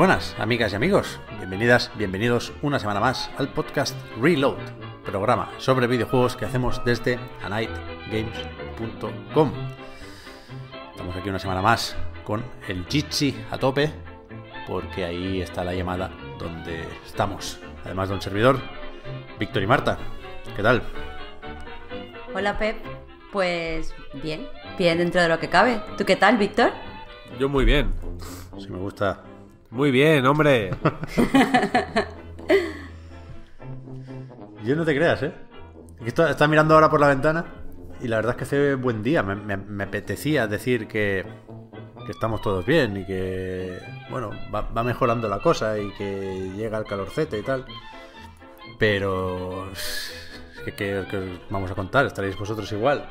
buenas, amigas y amigos. Bienvenidas, bienvenidos una semana más al podcast Reload, programa sobre videojuegos que hacemos desde anightgames.com. Estamos aquí una semana más con el Jitsi a tope, porque ahí está la llamada donde estamos. Además de un servidor, Víctor y Marta. ¿Qué tal? Hola, Pep. Pues bien, bien dentro de lo que cabe. ¿Tú qué tal, Víctor? Yo muy bien. si me gusta muy bien, hombre. Yo no te creas, ¿eh? Estás mirando ahora por la ventana y la verdad es que hace buen día. Me, apetecía decir que, que, estamos todos bien y que, bueno, va, mejorando la cosa y que llega el calorcete y tal. Pero... Es que, que vamos a contar? Estaréis vosotros igual.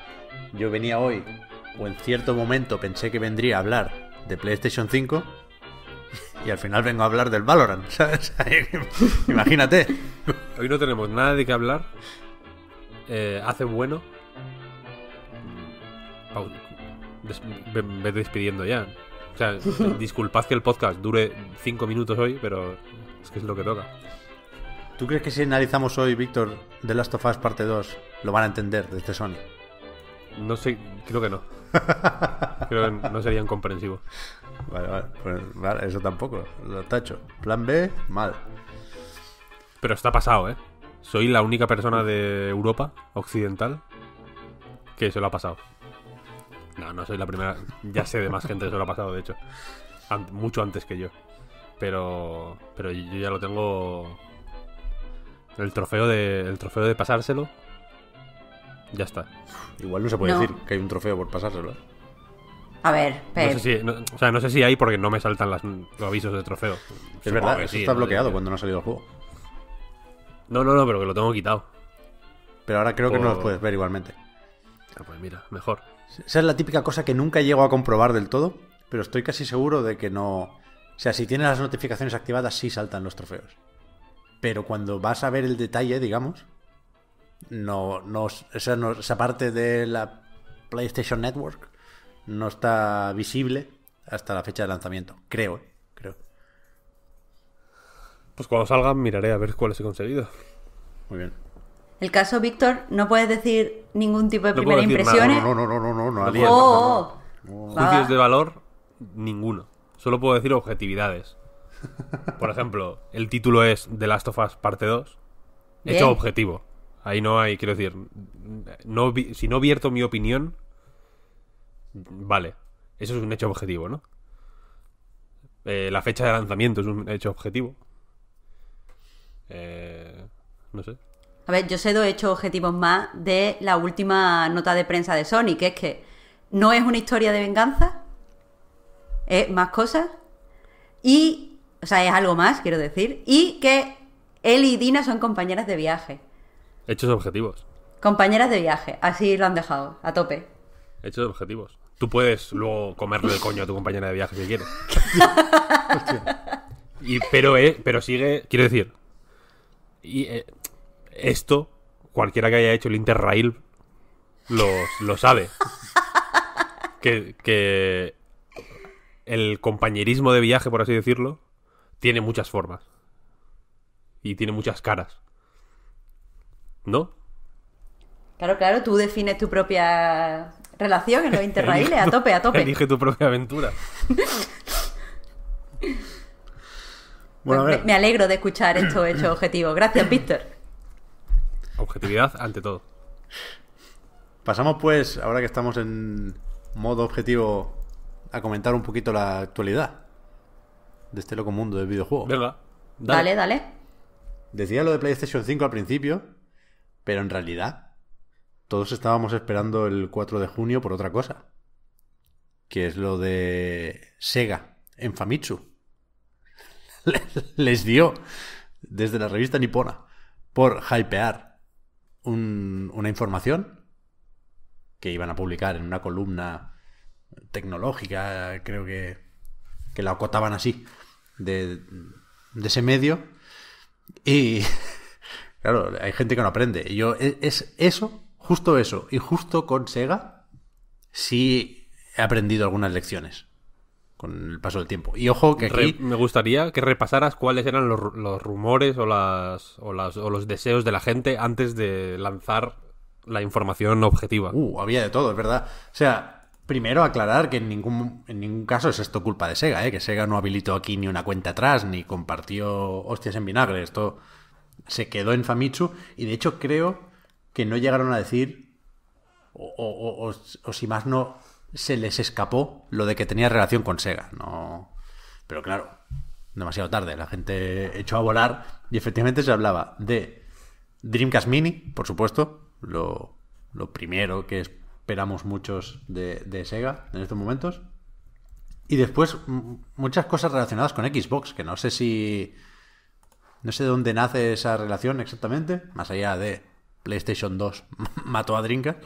Yo venía hoy, o en cierto momento pensé que vendría a hablar de PlayStation 5 y al final vengo a hablar del Valorant, Imagínate. Hoy no tenemos nada de qué hablar. Eh, hace bueno. Me despidiendo ya. O disculpad que el podcast dure 5 minutos hoy, pero es que es lo que toca. ¿Tú crees que si analizamos hoy, Víctor, de Last of Us parte 2, lo van a entender de desde Sony? No sé, creo que no. creo que no serían comprensivos. Vale, vale. Pues, vale, eso tampoco. Lo tacho. Plan B, mal. Pero está pasado, ¿eh? Soy la única persona de Europa occidental que se lo ha pasado. No, no soy la primera. Ya sé de más gente que se lo ha pasado, de hecho. mucho antes que yo. Pero. Pero yo ya lo tengo. El trofeo de. El trofeo de pasárselo. Ya está. Igual no se puede decir que hay un trofeo por pasárselo. ¿eh? A ver, pero... No sé si, o sea, no sé si hay porque no me saltan los avisos de trofeo. Es verdad, eso está bloqueado cuando no ha salido el juego. No, no, no, pero que lo tengo quitado. Pero ahora creo que no los puedes ver igualmente. Ah, pues mira, mejor. Esa es la típica cosa que nunca llego a comprobar del todo, pero estoy casi seguro de que no... O sea, si tienes las notificaciones activadas, sí saltan los trofeos. Pero cuando vas a ver el detalle, digamos, no, no, esa parte de la PlayStation Network no está visible hasta la fecha de lanzamiento. Creo, ¿eh? creo. Pues cuando salgan miraré a ver cuáles he conseguido. Muy bien. El caso Víctor, no puedes decir ningún tipo de primera impresión. No, no, no, no, no, no, no, oh, Juicios de valor, ninguno. Solo puedo decir objetividades. Por ejemplo, el título es The Last of Us Parte 2. Hecho objetivo. Ahí no hay, quiero decir, no, si no vierto mi opinión, Vale, eso es un hecho objetivo, ¿no? Eh, la fecha de lanzamiento es un hecho objetivo. Eh, no sé. A ver, yo sé dos hechos objetivos más de la última nota de prensa de Sony, que es que no es una historia de venganza, es más cosas, y, o sea, es algo más, quiero decir, y que él y Dina son compañeras de viaje. Hechos objetivos. Compañeras de viaje, así lo han dejado, a tope. Hechos objetivos. Tú puedes luego comerle el coño a tu compañera de viaje si quieres. pero, eh, pero sigue, quiero decir, y, eh, esto, cualquiera que haya hecho el Interrail lo, lo sabe. Que, que el compañerismo de viaje, por así decirlo, tiene muchas formas. Y tiene muchas caras. ¿No? Claro, claro, tú defines tu propia relación en los interraíles, a tope, a tope. Elige tu propia aventura. bueno, pues me, alegro de escuchar esto hecho objetivo. Gracias, Víctor. Objetividad ante todo. Pasamos pues, ahora que estamos en modo objetivo, a comentar un poquito la actualidad de este loco mundo del videojuego. ¿Verdad? dale. dale. Decía lo de PlayStation 5 al principio, pero en realidad todos estábamos esperando el 4 de junio por otra cosa, que es lo de Sega en Famitsu. Les dio desde la revista nipona por hypear una información que iban a publicar en una columna tecnológica, creo que, que la acotaban así, de, de ese medio. Y claro, hay gente que no aprende. Yo, e, es, eso justo eso y justo con Sega, sí he aprendido algunas lecciones con el paso del tiempo. Y ojo que aquí... me gustaría que repasaras cuáles eran los, rumores o, las, o, las, o los deseos de la gente antes de lanzar la información objetiva. Uh, había de todo, es verdad. O sea, primero aclarar que en ningún, en ningún caso es esto culpa de Sega, ¿eh? que Sega no habilitó aquí ni una cuenta atrás, ni compartió hostias en vinagre. Esto se quedó en Famitsu y de hecho creo que no llegaron a decir, o, si más no, se les escapó lo de que tenía relación con Sega. No... Pero claro, demasiado tarde, la gente echó a volar y efectivamente se hablaba de Dreamcast Mini, por supuesto, lo, primero que esperamos muchos de, de, Sega en estos momentos. Y después muchas cosas relacionadas con Xbox, que no sé si... No sé de dónde nace esa relación exactamente, más allá de PlayStation 2 mató a Drinker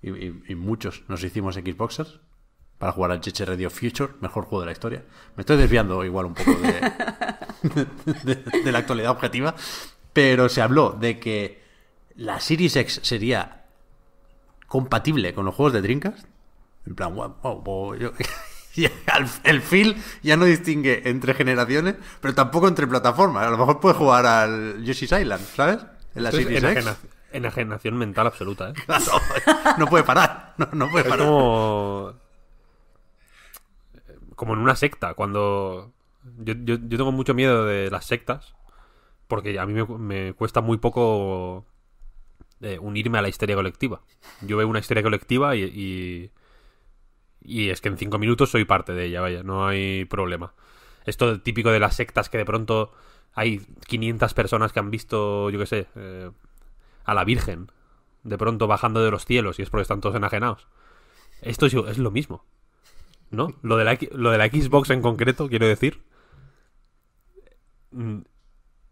y, muchos nos hicimos Xboxers para jugar al Cheche Radio Future, mejor juego de la historia. Me estoy desviando igual un poco de, la actualidad objetiva, pero se habló de que la Series X sería compatible con los juegos de Drinker. En plan, el Phil ya no distingue entre generaciones, pero tampoco entre plataformas. A lo mejor puede jugar al Yoshi's Island, ¿sabes? En la Series X. Enajenación mental absoluta, ¿eh? no puede parar. No, no puede es parar. Como... como en una secta. Cuando. Yo, yo, yo, tengo mucho miedo de las sectas. Porque a mí me, cuesta muy poco eh, unirme a la histeria colectiva. Yo veo una historia colectiva y, y. es que en cinco minutos soy parte de ella, vaya, no hay problema. Esto típico de las sectas que de pronto hay 500 personas que han visto, yo qué sé, eh, a la Virgen, de pronto bajando de los cielos, y es porque están todos enajenados. Esto es, es lo mismo. ¿No? Lo de, la, lo de la Xbox en concreto, quiero decir. Mm,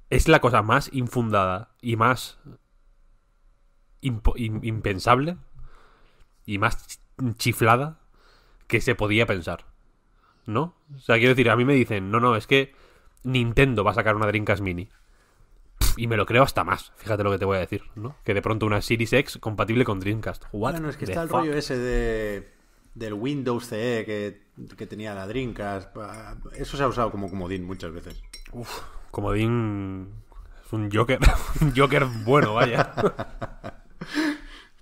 es la cosa más infundada y más impensable y más chiflada que se podía pensar. ¿No? O sea, quiero decir, a mí me dicen, no, no, es que Nintendo va a sacar una Dreamcast Mini y me lo creo hasta más, fíjate lo que te voy a decir, ¿no? Que de pronto una Series X compatible con Dreamcast. bueno, es que está el rollo ese de, del Windows CE que, tenía la Dreamcast. Eso se ha usado como comodín muchas veces. Uf, comodín es un Joker, un Joker bueno, vaya.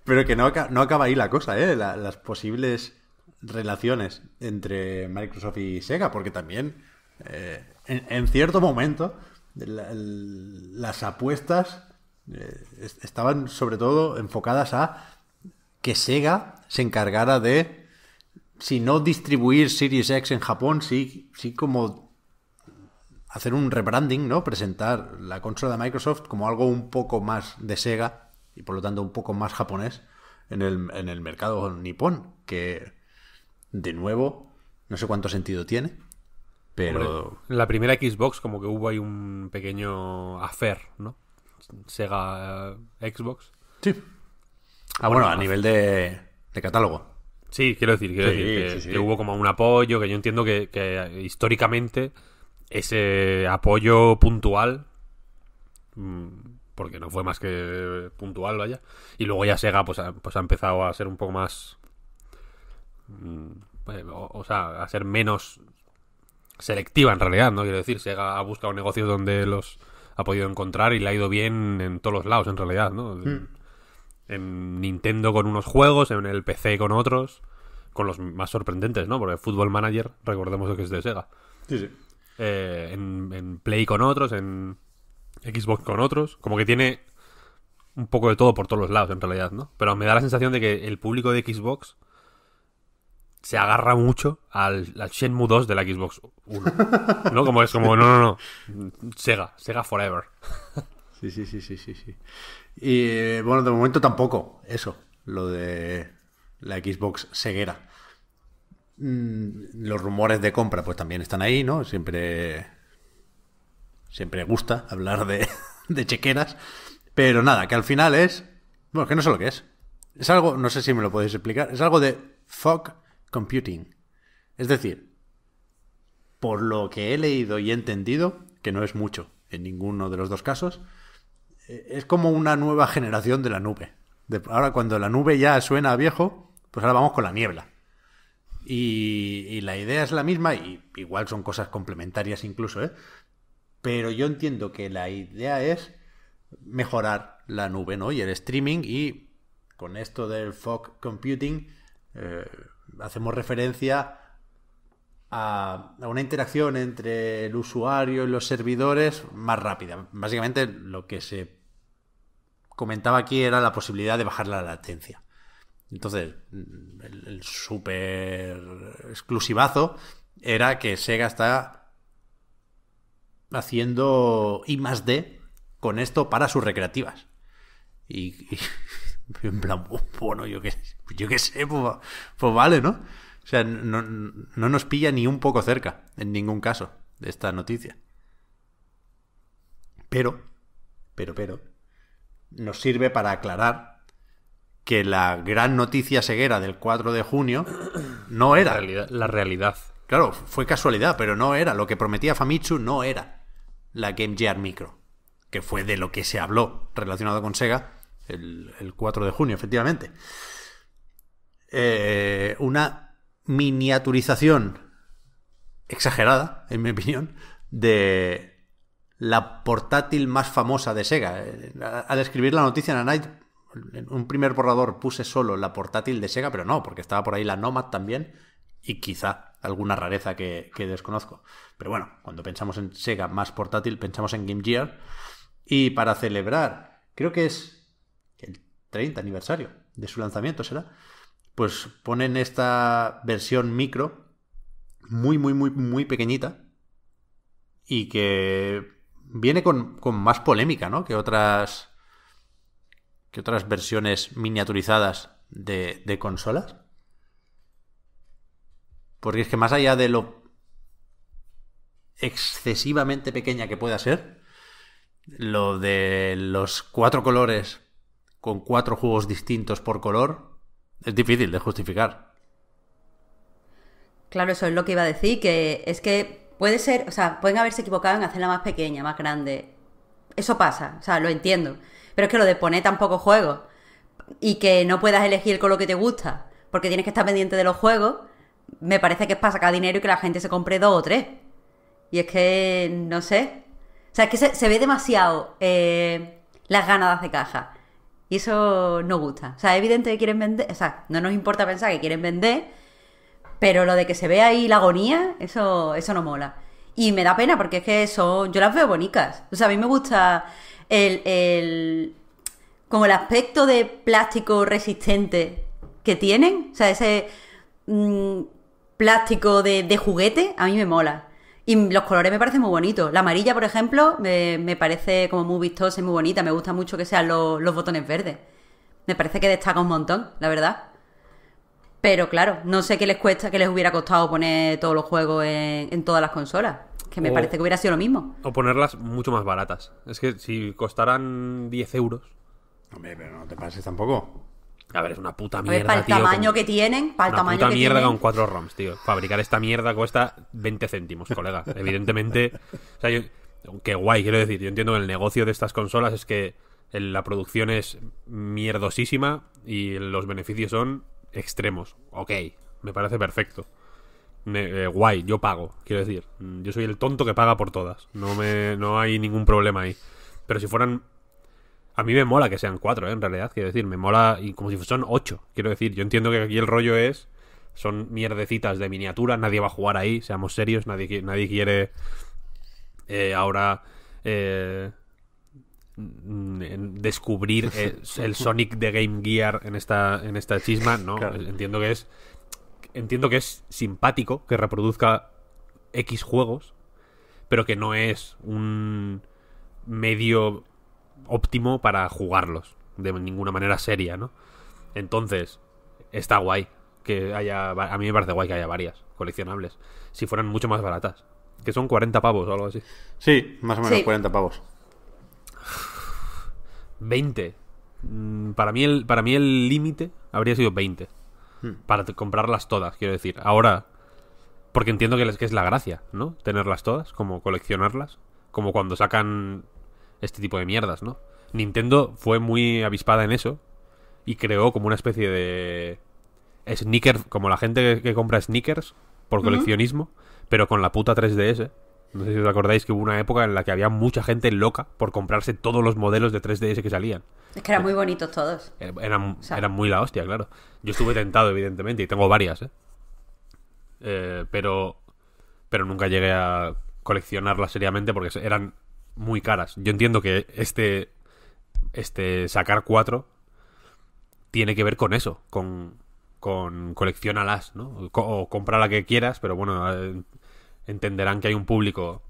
Pero que no, no acaba ahí la cosa, ¿eh? las posibles relaciones entre Microsoft y Sega, porque también eh, en cierto momento las apuestas eh, estaban sobre todo enfocadas a que Sega se encargara de, si no distribuir Series X en Japón, sí, sí como hacer un rebranding, ¿no? Presentar la consola de Microsoft como algo un poco más de Sega y por lo tanto un poco más japonés en el, en el mercado nipón, que de nuevo no sé cuánto sentido tiene, pero. en la primera Xbox, como que hubo ahí un pequeño affair, ¿no? Sega eh, Xbox. Sí. Ah, bueno, a nivel de, catálogo. Sí, quiero decir, quiero decir que, hubo como un apoyo, que yo entiendo que, históricamente ese apoyo puntual, mm, porque no fue más que puntual, vaya, y luego ya Sega pues ha pues empezado a ser un poco más... Mm, eh, o sea, a ser menos selectiva en realidad, ¿no? Quiero decir, se ha buscado negocios donde los ha podido encontrar y le ha ido bien en todos los lados en realidad, ¿no? Hmm. En Nintendo con unos juegos, en el PC con otros, con los más sorprendentes, ¿no? Porque Football Manager, recordemos que es de Sega. Sí, sí. Eh, en, en Play con otros, en Xbox con otros. Como que tiene un poco de todo por todos los lados en realidad, ¿no? Pero me da la sensación de que el público de Xbox se agarra mucho al, la Shenmue 2 de la Xbox 1. ¿No? Como es como, no, no, no. Sega, Sega Forever. Sí, sí, sí, sí, sí. sí. Y bueno, de momento tampoco, eso, lo de la Xbox ceguera. Mm, los rumores de compra, pues también están ahí, ¿no? Siempre. Siempre gusta hablar de, de chequeras. Pero nada, que al final es. Bueno, que no sé lo que es. Es algo, no sé si me lo podéis explicar. Es algo de fuck computing. Es decir, por lo que he leído y entendido, que no es mucho en ninguno de los dos casos, eh, es como una nueva generación de la nube. ahora cuando la nube ya suena viejo, pues ahora vamos con la niebla. Y, la idea es la misma, y igual son cosas complementarias incluso, ¿eh? Pero yo entiendo que la idea es mejorar la nube, ¿no? Y el streaming, y con esto del fog computing, eh, hacemos referencia a, una interacción entre el usuario y los servidores más rápida. Básicamente lo que se comentaba aquí era la posibilidad de bajar la latencia. Entonces, el, súper super exclusivazo era que Sega está haciendo I más D con esto para sus recreativas. y, En plan, bueno, yo qué, sé, pues, pues, vale, ¿no? O sea, no, nos pilla ni un poco cerca, en ningún caso, de esta noticia. Pero, pero, pero, nos sirve para aclarar que la gran noticia ceguera del 4 de junio no era. La realidad. La realidad. Claro, fue casualidad, pero no era. Lo que prometía Famitsu no era la Game Gear Micro, que fue de lo que se habló relacionado con Sega el, 4 de junio, efectivamente. Eh, una miniaturización exagerada, en mi opinión, de la portátil más famosa de Sega. Eh, al escribir la noticia en la Night, en un primer borrador puse solo la portátil de Sega, pero no, porque estaba por ahí la Nomad también y quizá alguna rareza que desconozco. Pero bueno, cuando pensamos en Sega más portátil, pensamos en Game Gear. Y para celebrar, creo que es 30 aniversario de su lanzamiento será, pues ponen esta versión micro muy, muy, muy, muy pequeñita y que viene con, más polémica, ¿no? Que otras, que otras versiones miniaturizadas de, de consolas. Porque es que más allá de lo excesivamente pequeña que pueda ser, lo de los cuatro colores con cuatro juegos distintos por color, es difícil de justificar. Claro, eso es lo que iba a decir, que es que puede ser, o sea, pueden haberse equivocado en hacerla más pequeña, más grande. Eso pasa, o sea, lo entiendo. Pero es que lo de poner tan poco juego y que no puedas elegir con lo que te gusta, porque tienes que estar pendiente de los juegos, me parece que es para sacar dinero y que la gente se compre dos o tres. Y es que, no sé. O sea, es que se, ve demasiado eh, las ganadas de caja eso no gusta. O sea, es evidente que quieren vender, o sea, no nos importa pensar que quieren vender, pero lo de que se vea ahí la agonía, eso, eso no mola. Y me da pena porque es que son, yo las veo bonitas. O sea, a mí me gusta el, el como el aspecto de plástico resistente que tienen. O sea, ese mm, plástico de, de juguete, a mí me mola. Y los colores me parecen muy bonitos. La amarilla, por ejemplo, me, parece como muy vistosa y muy bonita. Me gusta mucho que sean los botones verdes. Me parece que destaca un montón, la verdad. Pero claro, no sé qué les cuesta, que les hubiera costado poner todos los juegos en, todas las consolas. Que me parece que hubiera sido lo mismo. O ponerlas mucho más baratas. Es que si costaran 10 euros. Hombre, pero no te pases tampoco. A ver, es una puta mierda. para el tamaño que tienen, para el una puta mierda con cuatro ROMs, tío. Fabricar esta mierda cuesta 20 céntimos, colega. Evidentemente. O sea, yo... Qué guay, quiero decir. Yo entiendo que el negocio de estas consolas es que la producción es mierdosísima y los beneficios son extremos. Ok, me parece perfecto. Eh, guay, yo pago, quiero decir. Mm, yo soy el tonto que paga por todas. No, me, no hay ningún problema ahí. Pero si fueran a mí me mola que sean cuatro, ¿eh? en realidad, quiero decir, me mola y como si son ocho, quiero decir, yo entiendo que aquí el rollo es, son mierdecitas de miniatura, nadie va a jugar ahí, seamos serios, nadie, nadie quiere eh, ahora eh, descubrir el Sonic de Game Gear en esta, en esta chisma, ¿no? Entiendo que es, entiendo que es simpático que reproduzca X juegos, pero que no es un medio óptimo para jugarlos de ninguna manera seria, ¿no? Entonces, está guay que haya. A mí me parece guay que haya varias coleccionables. Si fueran mucho más baratas. Que son 40 pavos o algo así. Sí, más o menos 40 pavos. 20. Mm, para mí el para el límite habría sido 20. Hmm. Para comprarlas todas, quiero decir. Ahora. Porque entiendo que es la gracia, ¿no? Tenerlas todas, como coleccionarlas. Como cuando sacan este tipo de mierdas, ¿no? Nintendo fue muy avispada en eso y creó como una especie de sneaker, como la gente que, compra sneakers por coleccionismo, pero con la puta 3DS. No sé si os acordáis que hubo una época en la que había mucha gente loca por comprarse todos los modelos de 3DS que salían. Es que eran muy bonitos todos. Er, eran, muy la hostia, claro. Yo estuve tentado, evidentemente, y tengo varias, Eh, eh pero, pero nunca llegué a coleccionarlas seriamente porque eran muy caras. Yo entiendo que este, este sacar cuatro tiene que ver con eso, con, con coleccionalas, ¿no? O, compra la que quieras, pero bueno, eh, entenderán que hay un público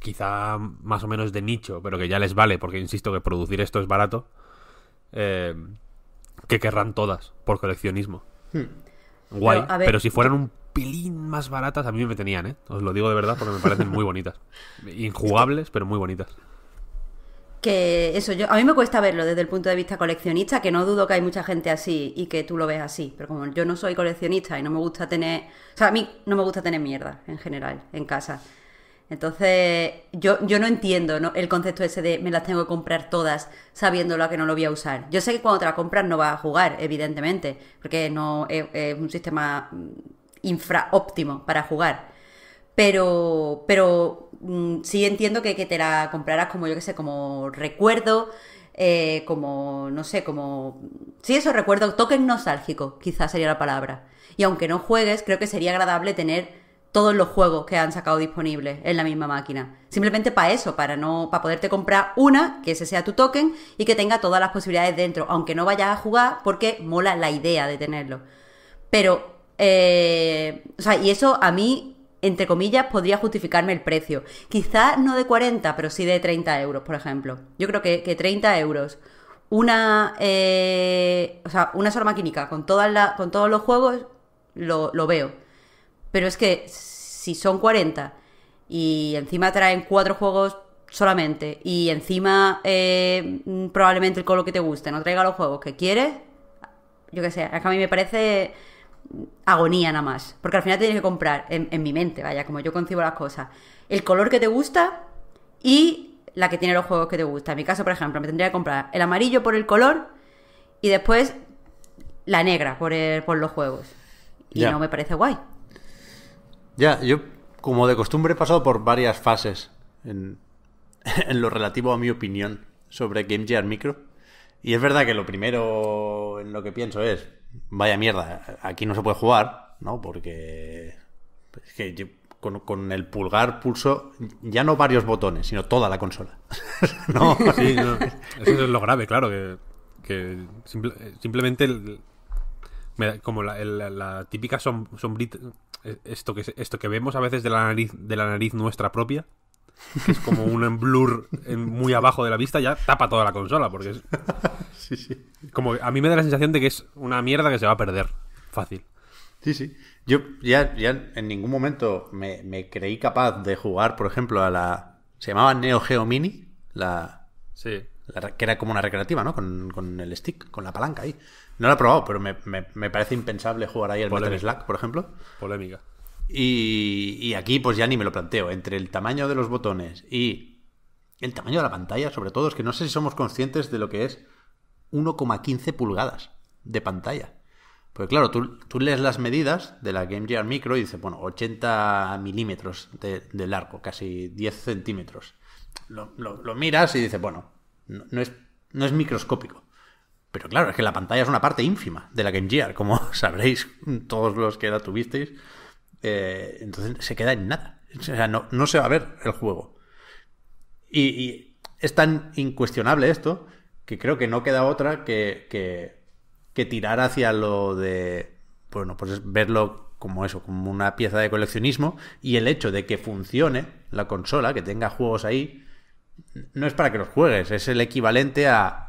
quizá más o menos de nicho, pero que ya les vale, porque insisto que producir esto es barato, eh, que querrán todas por coleccionismo. Hmm. Guay, pero, si fueran un más baratas. A mí me tenían, ¿eh? Os lo digo de verdad porque me parecen muy bonitas. Injugables, pero muy bonitas. Que eso, yo, a mí me cuesta verlo desde el punto de vista coleccionista, que no dudo que hay mucha gente así y que tú lo ves así, pero como yo no soy coleccionista y no me gusta tener, o sea, a mí no me gusta tener mierda en general en casa. Entonces, yo, yo no entiendo el concepto ese de me las tengo que comprar todas sabiendo lo que no lo voy a usar. Yo sé que cuando te las compras no vas a jugar, evidentemente, porque no es un sistema infra óptimo para jugar. Pero, pero mm, sí entiendo que, te la comprarás como, yo que sé, como recuerdo, eh, como, no sé, como... Sí, eso recuerdo, token nostálgico, quizás sería la palabra. Y aunque no juegues, creo que sería agradable tener todos los juegos que han sacado disponibles en la misma máquina. Simplemente para eso, para no para poderte comprar una, que ese sea tu token y que tenga todas las posibilidades dentro, aunque no vayas a jugar porque mola la idea de tenerlo. Pero eh, o sea, y eso a mí, entre comillas, podría justificarme el precio. Quizás no de 40, pero sí de 30 euros, por ejemplo. Yo creo que, que 30 euros. Una, eh, o sea, una sola química con, todas con todos los juegos lo, veo. Pero es que si son 40 y encima traen cuatro juegos solamente y encima eh, probablemente el colo que te guste no traiga los juegos que quieres, yo qué sé, es que a mí me parece agonía nada más. Porque al final tienes que comprar, en, mi mente, vaya, como yo concibo las cosas, el color que te gusta y la que tiene los juegos que te gusta. En mi caso, por ejemplo, me tendría que comprar el amarillo por el color y después la negra por, por los juegos. Y no me parece guay. Ya, yo como de costumbre he pasado por varias fases en, en lo relativo a mi opinión sobre Game Gear Micro. Y es verdad que lo primero en lo que pienso es, vaya mierda, aquí no se puede jugar, ¿no? Porque pues, es que con, el pulgar pulso ya no varios botones, sino toda la consola. no, sí, Eso es lo grave, claro, que, simplemente como la, típica sombrita, e, esto que, esto que vemos a veces de la nariz, de la nariz nuestra propia, es como un blur muy abajo de la vista, ya tapa toda la consola, porque Como a mí me da la sensación de que es una mierda que se va a perder fácil. Sí, sí. Yo ya, ya en ningún momento me, creí capaz de jugar, por ejemplo, a la... Se llamaba Neo Geo Mini, la... que era como una recreativa, ¿no? Con, el stick, con la palanca ahí. No la he probado, pero me, parece impensable jugar ahí al Metal Slack, por ejemplo. Polémica. Y, aquí pues ya ni me lo planteo. Entre el tamaño de los botones y el tamaño de la pantalla, sobre todo, es que no sé si somos conscientes de lo que es 1,15 pulgadas de pantalla. Porque claro, tú, tú, lees las medidas de la Game Gear Micro y dices, bueno, 80 milímetros de, largo, casi 10 centímetros. Lo, miras y dices, bueno, no, es, no es microscópico. Pero claro, es que la pantalla es una parte ínfima de la Game Gear, como sabréis todos los que la tuvisteis. Eh, entonces se queda en nada. O sea, no, se va a ver el juego. Y, es tan incuestionable esto que creo que no queda otra que, que, que tirar hacia lo de, bueno, pues verlo como eso, como una pieza de coleccionismo y el hecho de que funcione la consola, que tenga juegos ahí, no es para que los juegues, es el equivalente a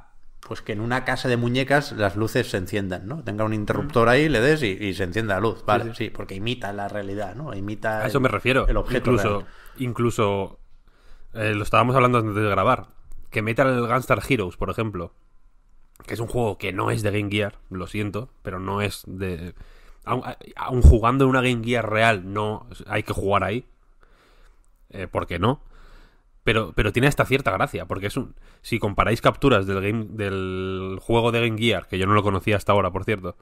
pues que en una casa de muñecas las luces se enciendan, ¿no? Tenga un mm. interruptor ahí, le des y, se encienda la luz, vale, sí, porque imita la realidad, ¿no? Imita. eso me refiero. El objeto. Incluso, incluso eh, lo estábamos hablando antes de grabar. Que el Gunstar Heroes, por ejemplo, que es un juego que no es de Game Gear, lo siento, pero no es de. Aun, jugando en una Game Gear real, no hay que jugar ahí. Eh, qué no. Pero, tiene esta cierta gracia, porque es un. Si comparáis capturas del, game, del juego de Game Gear, que yo no lo conocía hasta ahora, por cierto,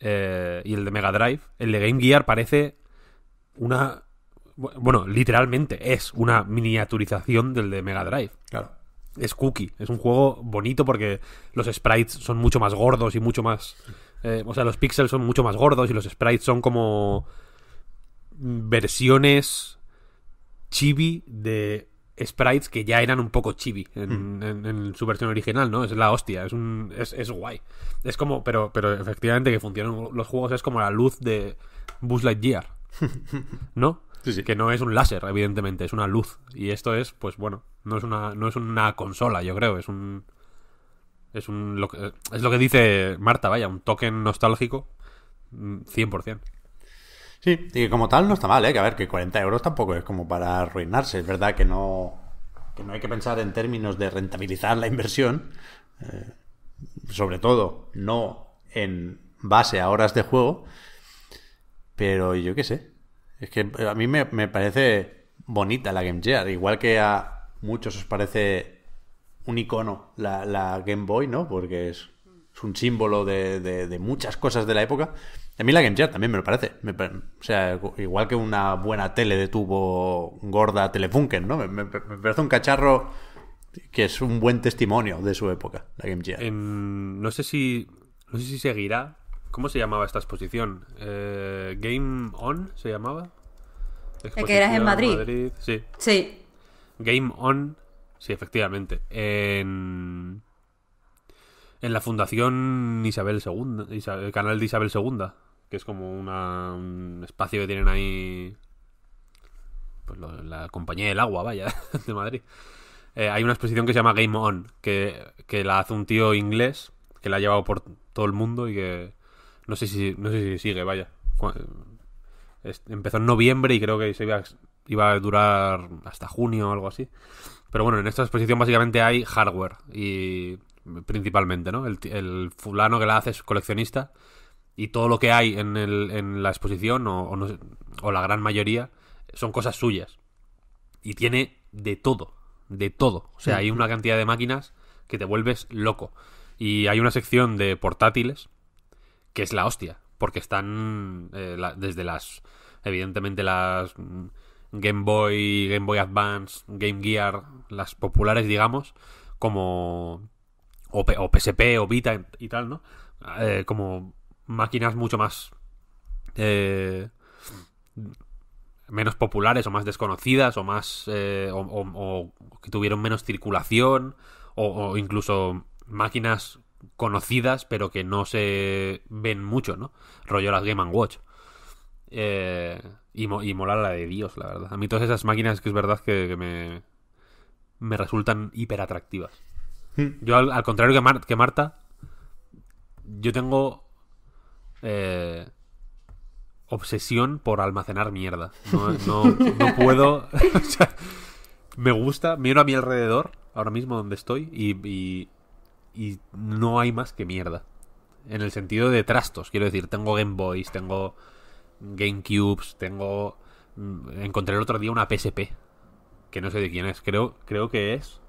eh, y el de Mega Drive, el de Game Gear parece una. Bueno, literalmente es una miniaturización del de Mega Drive. Claro. Es cookie. Es un juego bonito porque los sprites son mucho más gordos y mucho más. Eh, o sea, los pixels son mucho más gordos y los sprites son como versiones chibi de sprites que ya eran un poco chibi hmm. en, su versión original, ¿no? Es la hostia, es, un, es, guay. Es como, pero, pero efectivamente que funcionan los juegos es como la luz de Buzz Lightyear, ¿no? Que no es un láser, evidentemente, es una luz. Y esto es, pues bueno, no es una, no es una consola, yo creo, es un... Es, un, es lo que dice Marta, vaya, un token nostálgico 100%. Mm, Sí, y como tal no está mal, ¿eh? Que a ver, que 40 euros tampoco es como para arruinarse. Es verdad que no, no hay que pensar en términos de rentabilizar la inversión. Eh, sobre todo, no en base a horas de juego. Pero yo qué sé. Es que a mí me, me parece bonita la Game Gear. Igual que a muchos os parece un icono la, Game Boy, ¿no? Porque es, un símbolo de muchas cosas de la época a mí la Game Gear también me lo parece. o sea, igual que una buena tele de tubo gorda Telefunken, ¿no? Me, parece un cacharro que es un buen testimonio de su época, la Game Gear. no, sé si, no sé si seguirá. ¿Cómo se llamaba esta exposición? Eh, ¿Game On se llamaba? ¿El que eras en Madrid? Sí. Sí. Game On, sí, efectivamente. En en la Fundación Isabel II, el canal de Isabel II que es como un espacio que tienen ahí pues la compañía del agua, vaya, de Madrid. Eh, hay una exposición que se llama Game On, que, la hace un tío inglés, que la ha llevado por todo el mundo y que no sé si, no sé si sigue, vaya. Empezó en noviembre y creo que se iba, a durar hasta junio o algo así. Pero bueno, en esta exposición básicamente hay hardware y principalmente, ¿no? El, el fulano que la hace es coleccionista y todo lo que hay en, la exposición o, la gran mayoría son cosas suyas. Y tiene de todo, de todo. O sea, hay una cantidad de máquinas que te vuelves loco. Y hay una sección de portátiles que es la hostia, porque están eh, desde las, evidentemente las Game Boy, Game Boy Advance, Game Gear, las populares, digamos, como... O, o PSP o Vita y tal, ¿no? Eh, como máquinas mucho más eh, menos populares o más desconocidas o más eh, o, que tuvieron menos circulación o, incluso máquinas conocidas pero que no se ven mucho no rollo las Game Watch eh, y, molar la de dios la verdad a mí todas esas máquinas que es verdad que, me me resultan hiper atractivas hmm. yo al, contrario que Marta yo tengo eh, obsesión por almacenar mierda. No, puedo. me gusta, miro a mi alrededor, ahora mismo donde estoy, y, no hay más que mierda. En el sentido de trastos, quiero decir, tengo Game Boys, tengo GameCubes, tengo. Mm, encontré el otro día una PSP, que no sé de quién es, creo, creo que es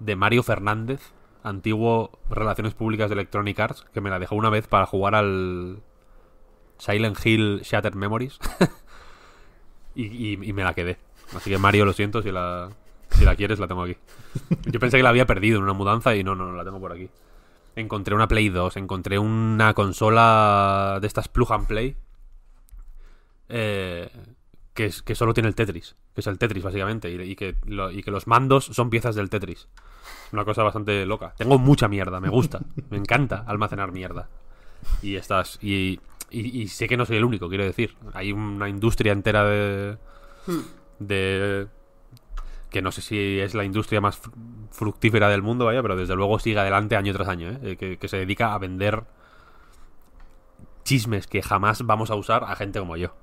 de Mario Fernández antiguo Relaciones Públicas de Electronic Arts, que me la dejó una vez para jugar al Silent Hill Shattered Memories. y, me la quedé. Así que Mario, lo siento, si la, si la quieres la tengo aquí. Yo pensé que la había perdido en una mudanza y no, no, no la tengo por aquí. Encontré una Play 2, encontré una consola de estas plug and play. Eh, que, solo tiene el Tetris, que es el Tetris básicamente, y que los mandos son piezas del Tetris una cosa bastante loca. Tengo mucha mierda, me gusta. me encanta almacenar mierda. Y estás. Y, sé que no soy el único, quiero decir. Hay una industria entera de. Hmm. de. que no sé si es la industria más fructífera del mundo, vaya, pero desde luego sigue adelante año tras año, ¿eh? que se dedica a vender chismes que jamás vamos a usar a gente como yo.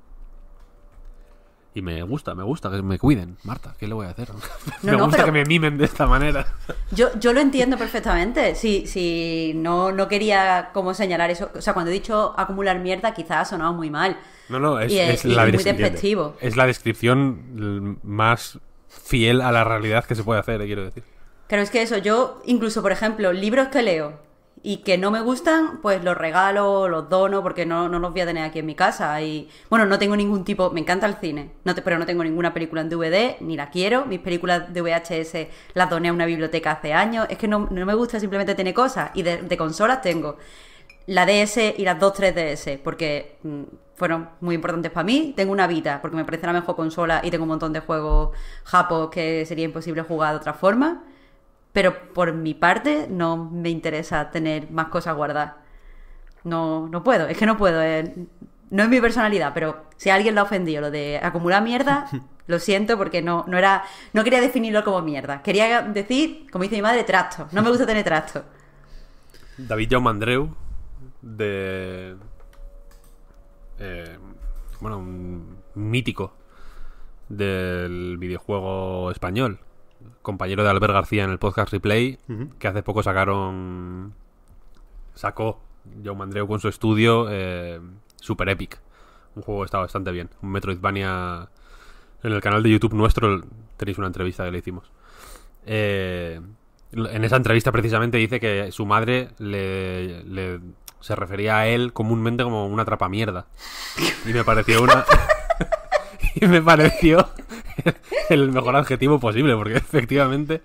Y me gusta, me gusta que me cuiden, Marta, ¿qué le voy a hacer? me gusta que me mimen de esta manera. Yo, yo lo entiendo perfectamente. si no, quería como señalar eso. O sea, cuando he dicho acumular mierda, quizás ha sonado muy mal. No, no, es, la, muy despectivo. Es la descripción más fiel a la realidad que se puede hacer, eh, quiero decir. Pero es que eso, yo incluso, por ejemplo, libros que leo, y que no me gustan, pues los regalo, los dono, porque no, no, los voy a tener aquí en mi casa. Y bueno, no tengo ningún tipo, me encanta el cine, no pero no tengo ninguna película en DVD, ni la quiero. Mis películas de VHS las doné a una biblioteca hace años. Es que no, me gusta simplemente tener cosas. Y de, consolas tengo la DS y las dos 3DS, porque mm, fueron muy importantes para mí. Tengo una Vita, porque me parece la mejor consola y tengo un montón de juegos japos que sería imposible jugar de otra forma. Pero por mi parte no me interesa tener más cosas guardadas. No, no puedo, es que no puedo. Eh, no es mi personalidad, pero si a alguien la ofendió lo de acumular mierda, lo siento porque no, era. No quería definirlo como mierda. Quería decir, como dice mi madre, trasto. No me gusta tener trasto. David Jaume Andreu, de. Eh, bueno, un mítico del videojuego español, compañero de Albert García en el podcast Replay, que hace poco sacaron. Sacó John Mandreu con su estudio eh, Super Epic. Un juego que está bastante bien. Un Metroidvania. En el canal de YouTube nuestro tenéis una entrevista que le hicimos. Eh, en esa entrevista precisamente dice que su madre le, se refería a él comúnmente como una mierda Y me pareció una. y me pareció el mejor adjetivo posible, porque efectivamente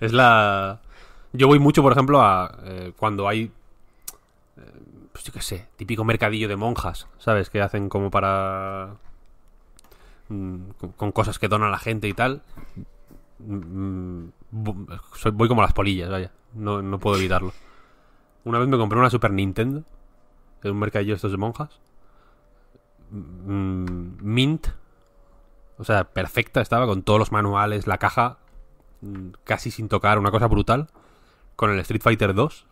es la... Yo voy mucho, por ejemplo, a eh, cuando hay, eh, pues yo qué sé, típico mercadillo de monjas, ¿sabes? Que hacen como para... Mm, con cosas que dona a la gente y tal. Mm, mm, voy como las polillas, vaya. No, puedo evitarlo. Una vez me compré una Super Nintendo. En un mercadillo estos de monjas. mint, o sea, perfecta estaba con todos los manuales, la caja mm, casi sin tocar, una cosa brutal. Con el Street Fighter 2.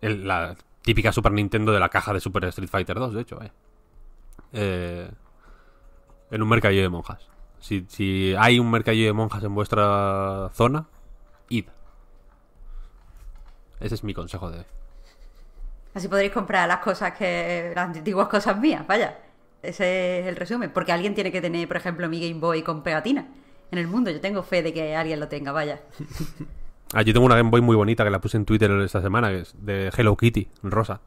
La típica Super Nintendo de la caja de Super Street Fighter 2, de hecho, eh. eh. en un mercadillo de monjas. Si, hay un mercadillo de monjas en vuestra zona, id. Ese es mi consejo de Así podréis comprar las cosas que. las antiguas cosas mías, vaya. Ese es el resumen. Porque alguien tiene que tener, por ejemplo, mi Game Boy con pegatina en el mundo. Yo tengo fe de que alguien lo tenga, vaya. Ah, yo tengo una Game Boy muy bonita que la puse en Twitter esta semana, que es de Hello Kitty, rosa.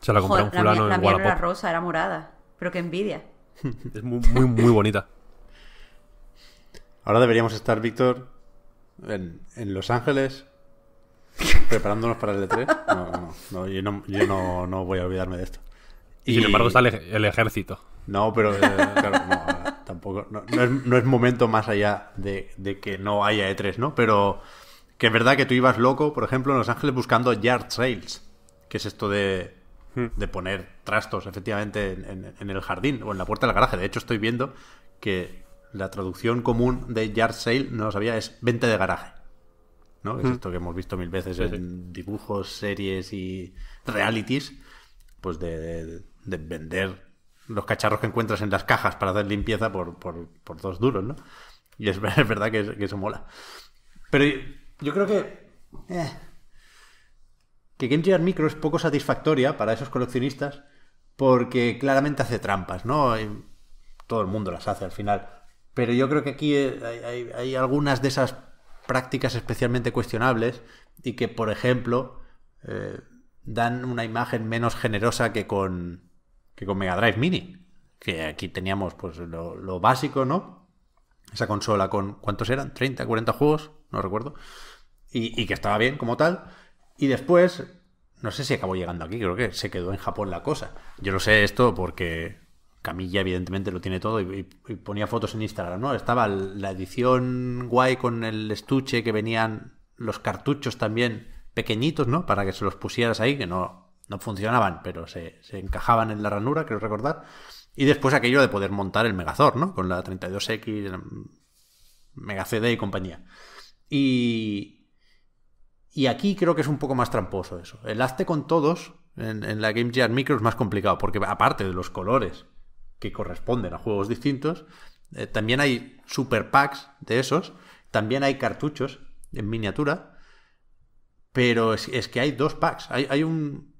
Se la compré un fulano rosa, era morada. Pero qué envidia. es muy, muy, muy bonita. Ahora deberíamos estar, Víctor, en, Los Ángeles preparándonos para el E3. No, no, no, yo, no, yo no, no voy a olvidarme de esto. Y, sin embargo está el, ejército. No, pero eh, eh, no, tampoco. No, es, momento más allá de, que no haya E3, ¿no? Pero que es verdad que tú ibas loco, por ejemplo, en Los Ángeles buscando yard sales, que es esto de, hmm. poner trastos, efectivamente, en, el jardín o en la puerta del garaje. De hecho, estoy viendo que la traducción común de yard sale, no lo sabía, es vente de garaje. ¿no? Es hmm. esto que hemos visto mil veces en dibujos, series y realities, pues de de vender los cacharros que encuentras en las cajas para hacer limpieza por, dos duros, ¿no? Y es, verdad que, eso mola. Pero yo, creo que... Eh, que Game Gear Micro es poco satisfactoria para esos coleccionistas porque claramente hace trampas, ¿no? todo el mundo las hace al final. Pero yo creo que aquí eh, hay, algunas de esas prácticas especialmente cuestionables y que, por ejemplo, eh, dan una imagen menos generosa que con que con Mega Drive Mini. Que aquí teníamos pues lo, básico, ¿no? Esa consola con, ¿cuántos eran? ¿30, 40 juegos? No recuerdo. Y, que estaba bien como tal. Y después, no sé si acabó llegando aquí, creo que se quedó en Japón la cosa. Yo lo sé esto porque Camilla evidentemente lo tiene todo y ponía fotos en Instagram, ¿no? Estaba la edición guay con el estuche que venían los cartuchos también pequeñitos, ¿no? Para que se los pusieras ahí, que no no funcionaban, pero se, encajaban en la ranura, creo recordar. Y después aquello de poder montar el Megazord, ¿no? Con la 32X, Mega CD y compañía. Y, y aquí creo que es un poco más tramposo eso. El hazte con todos en, la Game Gear Micro es más complicado, porque aparte de los colores que corresponden a juegos distintos, eh, también hay super packs de esos, también hay cartuchos en miniatura, pero es, que hay dos packs. hay un,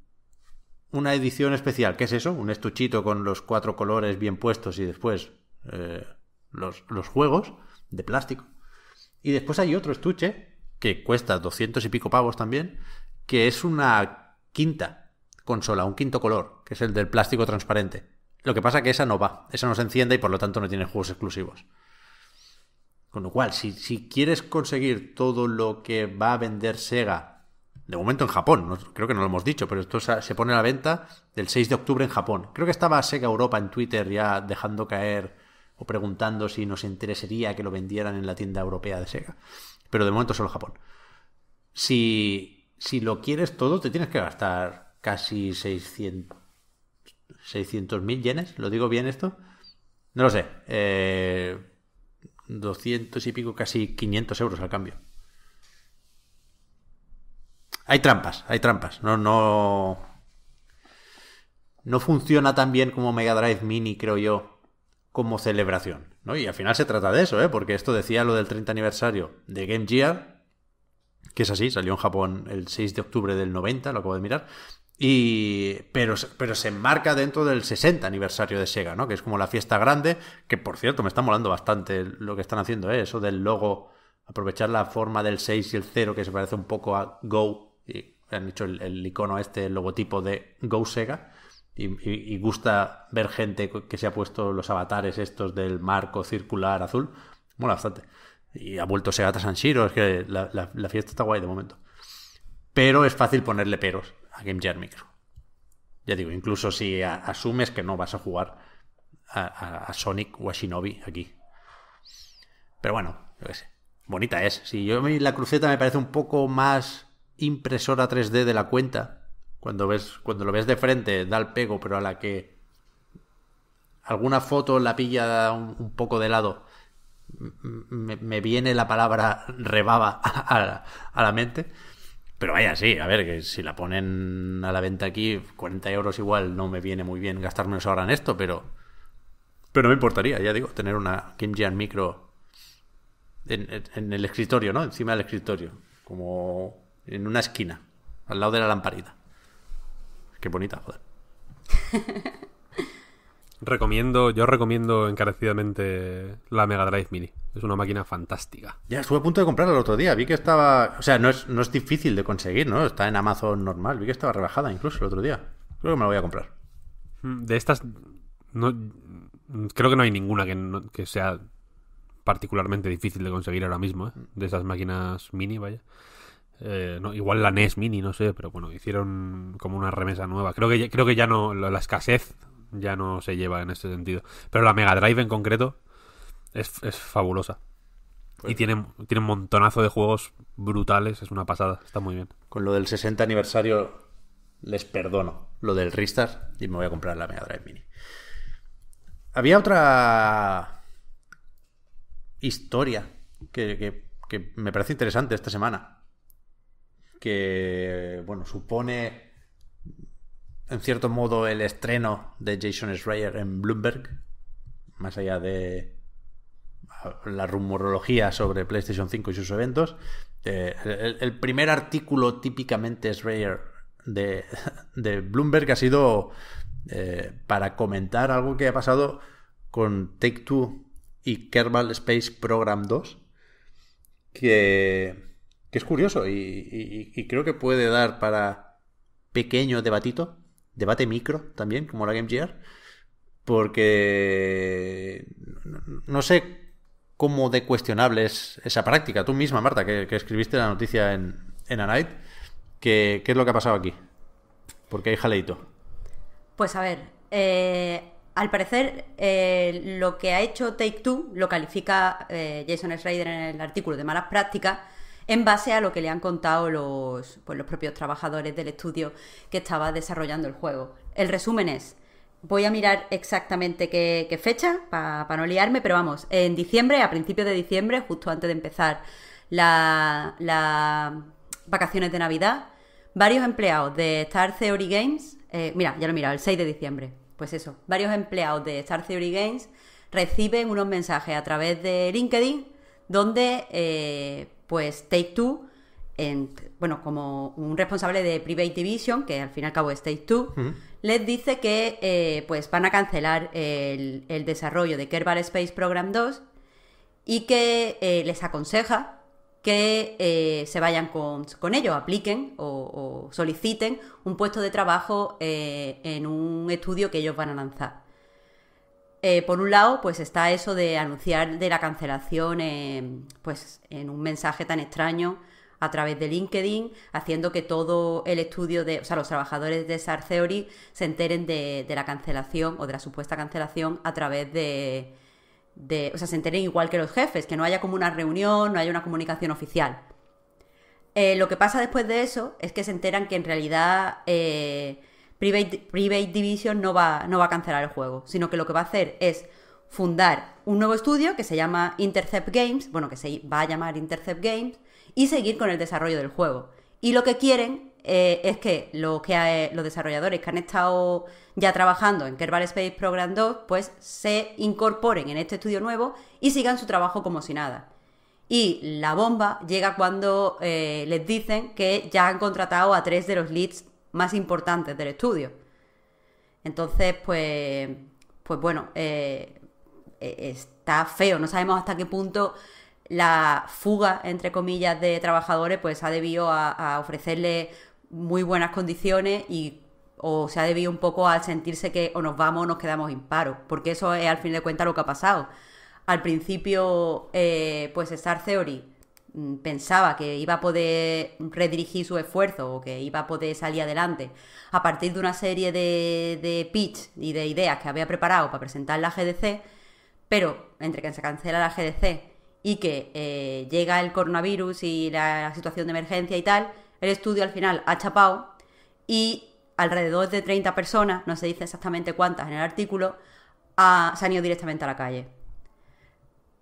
una edición especial. ¿Qué es eso? Un estuchito con los cuatro colores bien puestos y después eh, los, juegos de plástico. Y después hay otro estuche que cuesta 200 y pico pavos también, que es una quinta consola, un quinto color, que es el del plástico transparente. Lo que pasa es que esa no va, esa no se enciende y por lo tanto no tiene juegos exclusivos. Con lo cual, si, si quieres conseguir todo lo que va a vender Sega de momento en Japón, creo que no lo hemos dicho, pero esto se pone a la venta del 6 de octubre en Japón. Creo que estaba Sega Europa en Twitter ya dejando caer o preguntando si nos interesaría que lo vendieran en la tienda europea de Sega. Pero de momento solo Japón. Si, si lo quieres todo, te tienes que gastar casi 600 mil yenes, ¿lo digo bien esto? No lo sé. Eh, 200 y pico, casi 500 euros al cambio. Hay trampas, hay trampas. No, no. No funciona tan bien como Mega Drive Mini, creo yo, como celebración. ¿no? Y al final se trata de eso, ¿eh? porque esto decía lo del 30 aniversario de Game Gear, que es así, salió en Japón el 6 de octubre del 90, lo acabo de mirar. Y, pero, pero se enmarca dentro del 60 aniversario de Sega, ¿no? que es como la fiesta grande, que por cierto me está molando bastante lo que están haciendo, ¿eh? eso del logo, aprovechar la forma del 6 y el 0 que se parece un poco a Go y han hecho el, icono este, el logotipo de Go Sega. Y, gusta ver gente que se ha puesto los avatares estos del marco circular azul. Mola bastante. Y ha vuelto Segata Sanshiro, es que la, fiesta está guay de momento. Pero es fácil ponerle peros a Game Gear Micro. Ya digo, incluso si asumes que no vas a jugar a, Sonic o a Shinobi aquí. Pero bueno, yo qué sé. Bonita es. Si yo la cruceta me parece un poco más impresora 3D de la cuenta, cuando, ves, cuando lo ves de frente da el pego, pero a la que alguna foto la pilla un, poco de lado, me, viene la palabra rebaba a, la, a la mente. Pero vaya, sí, a ver, que si la ponen a la venta aquí, 40 euros igual no me viene muy bien menos ahora en esto, pero. Pero me importaría, ya digo, tener una Kim Micro en, en, el escritorio, ¿no? Encima del escritorio. Como en una esquina, al lado de la lamparita. Qué bonita, joder. recomiendo, yo recomiendo encarecidamente la Mega Drive Mini. Es una máquina fantástica. Ya, estuve a punto de comprarla el otro día. Vi que estaba. O sea, no es, no es difícil de conseguir, ¿no? Está en Amazon normal. Vi que estaba rebajada incluso el otro día. Creo que me la voy a comprar. Mm, de estas. No, creo que no hay ninguna que, que sea particularmente difícil de conseguir ahora mismo, ¿eh? De esas máquinas mini, vaya. Eh, igual la NES Mini, no sé, pero bueno, hicieron como una remesa nueva. Creo que, creo que ya no, la escasez ya no se lleva en este sentido. Pero la Mega Drive en concreto es, fabulosa. Pues y tiene, tiene un montonazo de juegos brutales, es una pasada, está muy bien. Con lo del 60 aniversario les perdono lo del Restart y me voy a comprar la Mega Drive Mini. Había otra historia que me parece interesante esta semana que, bueno, supone en cierto modo el estreno de Jason Schreier en Bloomberg, más allá de la rumorología sobre PlayStation 5 y sus eventos. Eh, el, primer artículo típicamente Schreier de, de Bloomberg ha sido eh, para comentar algo que ha pasado con Take Two y Kerbal Space Program 2, que que es curioso y, creo que puede dar para pequeño debatito, debate micro también, como la Game Gear, porque no sé cómo de cuestionable es esa práctica. Tú misma, Marta, que, escribiste la noticia en, en A Night, que, ¿qué es lo que ha pasado aquí? Porque hay jaleito. Pues a ver, eh, al parecer, eh, lo que ha hecho Take Two lo califica eh, Jason Schrader en el artículo de malas prácticas en base a lo que le han contado los, pues, los propios trabajadores del estudio que estaba desarrollando el juego. El resumen es, voy a mirar exactamente qué, fecha para no liarme, pero vamos, en diciembre, a principios de diciembre, justo antes de empezar las vacaciones de Navidad, varios empleados de Star Theory Games, eh, mira, ya lo he mirado, el 6 de diciembre, pues eso, varios empleados de Star Theory Games reciben unos mensajes a través de LinkedIn donde eh, pues Take Two, bueno, como un responsable de Private Division, que al fin y al cabo es Take Two, les dice que eh, pues van a cancelar el, desarrollo de Kerbal Space Program 2 y que eh, les aconseja que eh, se vayan con, ellos, apliquen o, soliciten un puesto de trabajo en un estudio que ellos van a lanzar. Eh, por un lado, pues está eso de anunciar de la cancelación pues en un mensaje tan extraño a través de LinkedIn, haciendo que todo el estudio de, o sea, los trabajadores de SAR se enteren de, la cancelación o de la supuesta cancelación a través de, o sea, se enteren igual que los jefes, que no haya como una reunión, no haya una comunicación oficial. Eh, lo que pasa después de eso es que se enteran que en realidad eh, Private, Division no va, a cancelar el juego, sino que lo que va a hacer es fundar un nuevo estudio que se llama Intercept Games, bueno, que se va a llamar Intercept Games, y seguir con el desarrollo del juego. Y lo que quieren eh, es que, eh, los desarrolladores que han estado ya trabajando en Kerbal Space Program 2, pues se incorporen en este estudio nuevo y sigan su trabajo como si nada. Y la bomba llega cuando eh, les dicen que ya han contratado a tres de los leads más importantes del estudio. Entonces, pues, pues bueno, eh, e-, está feo. No sabemos hasta qué punto la fuga, entre comillas, de trabajadores, pues ha debido a, ofrecerle muy buenas condiciones y o se ha debido un poco al sentirse que o nos vamos o nos quedamos imparos, porque eso es al fin de cuentas lo que ha pasado. Al principio, eh, pues Star Theory Mm, pensaba que iba a poder redirigir su esfuerzo o que iba a poder salir adelante a partir de una serie de, pitch y de ideas que había preparado para presentar la GDC, pero entre que se cancela la GDC y que eh, llega el coronavirus y la, situación de emergencia y tal, el estudio al final ha chapado y alrededor de 30 personas, no se dice exactamente cuántas en el artículo, se han ido directamente a la calle.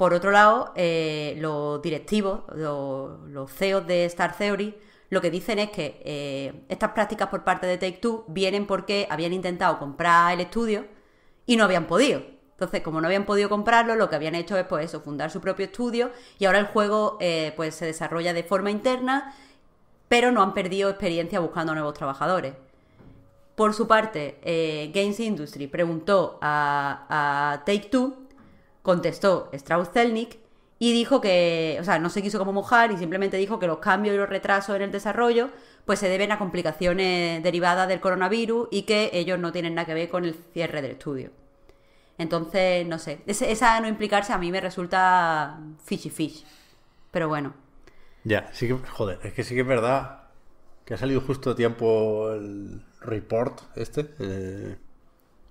Por otro lado, eh, los directivos, los, CEOs e de Star Theory, lo que dicen es que eh, estas prácticas por parte de Take Two vienen porque habían intentado comprar el estudio y no habían podido. Entonces, como no habían podido comprarlo, lo que habían hecho es, pues fundar su propio estudio y ahora el juego eh, pues se desarrolla de forma interna, pero no han perdido experiencia buscando nuevos trabajadores. Por su parte, Games Industry preguntó a, a Take Two contestó Strauss-Zelnick y dijo que, o sea, no se quiso como mojar y simplemente dijo que los cambios y los retrasos en el desarrollo pues se deben a complicaciones derivadas del coronavirus y que ellos no tienen nada que ver con el cierre del estudio. Entonces, no sé, esa no implicarse a mí me resulta fishy fish. Pero bueno. Ya, sí que, joder, es que sí que es verdad que ha salido justo a tiempo el report este, eh,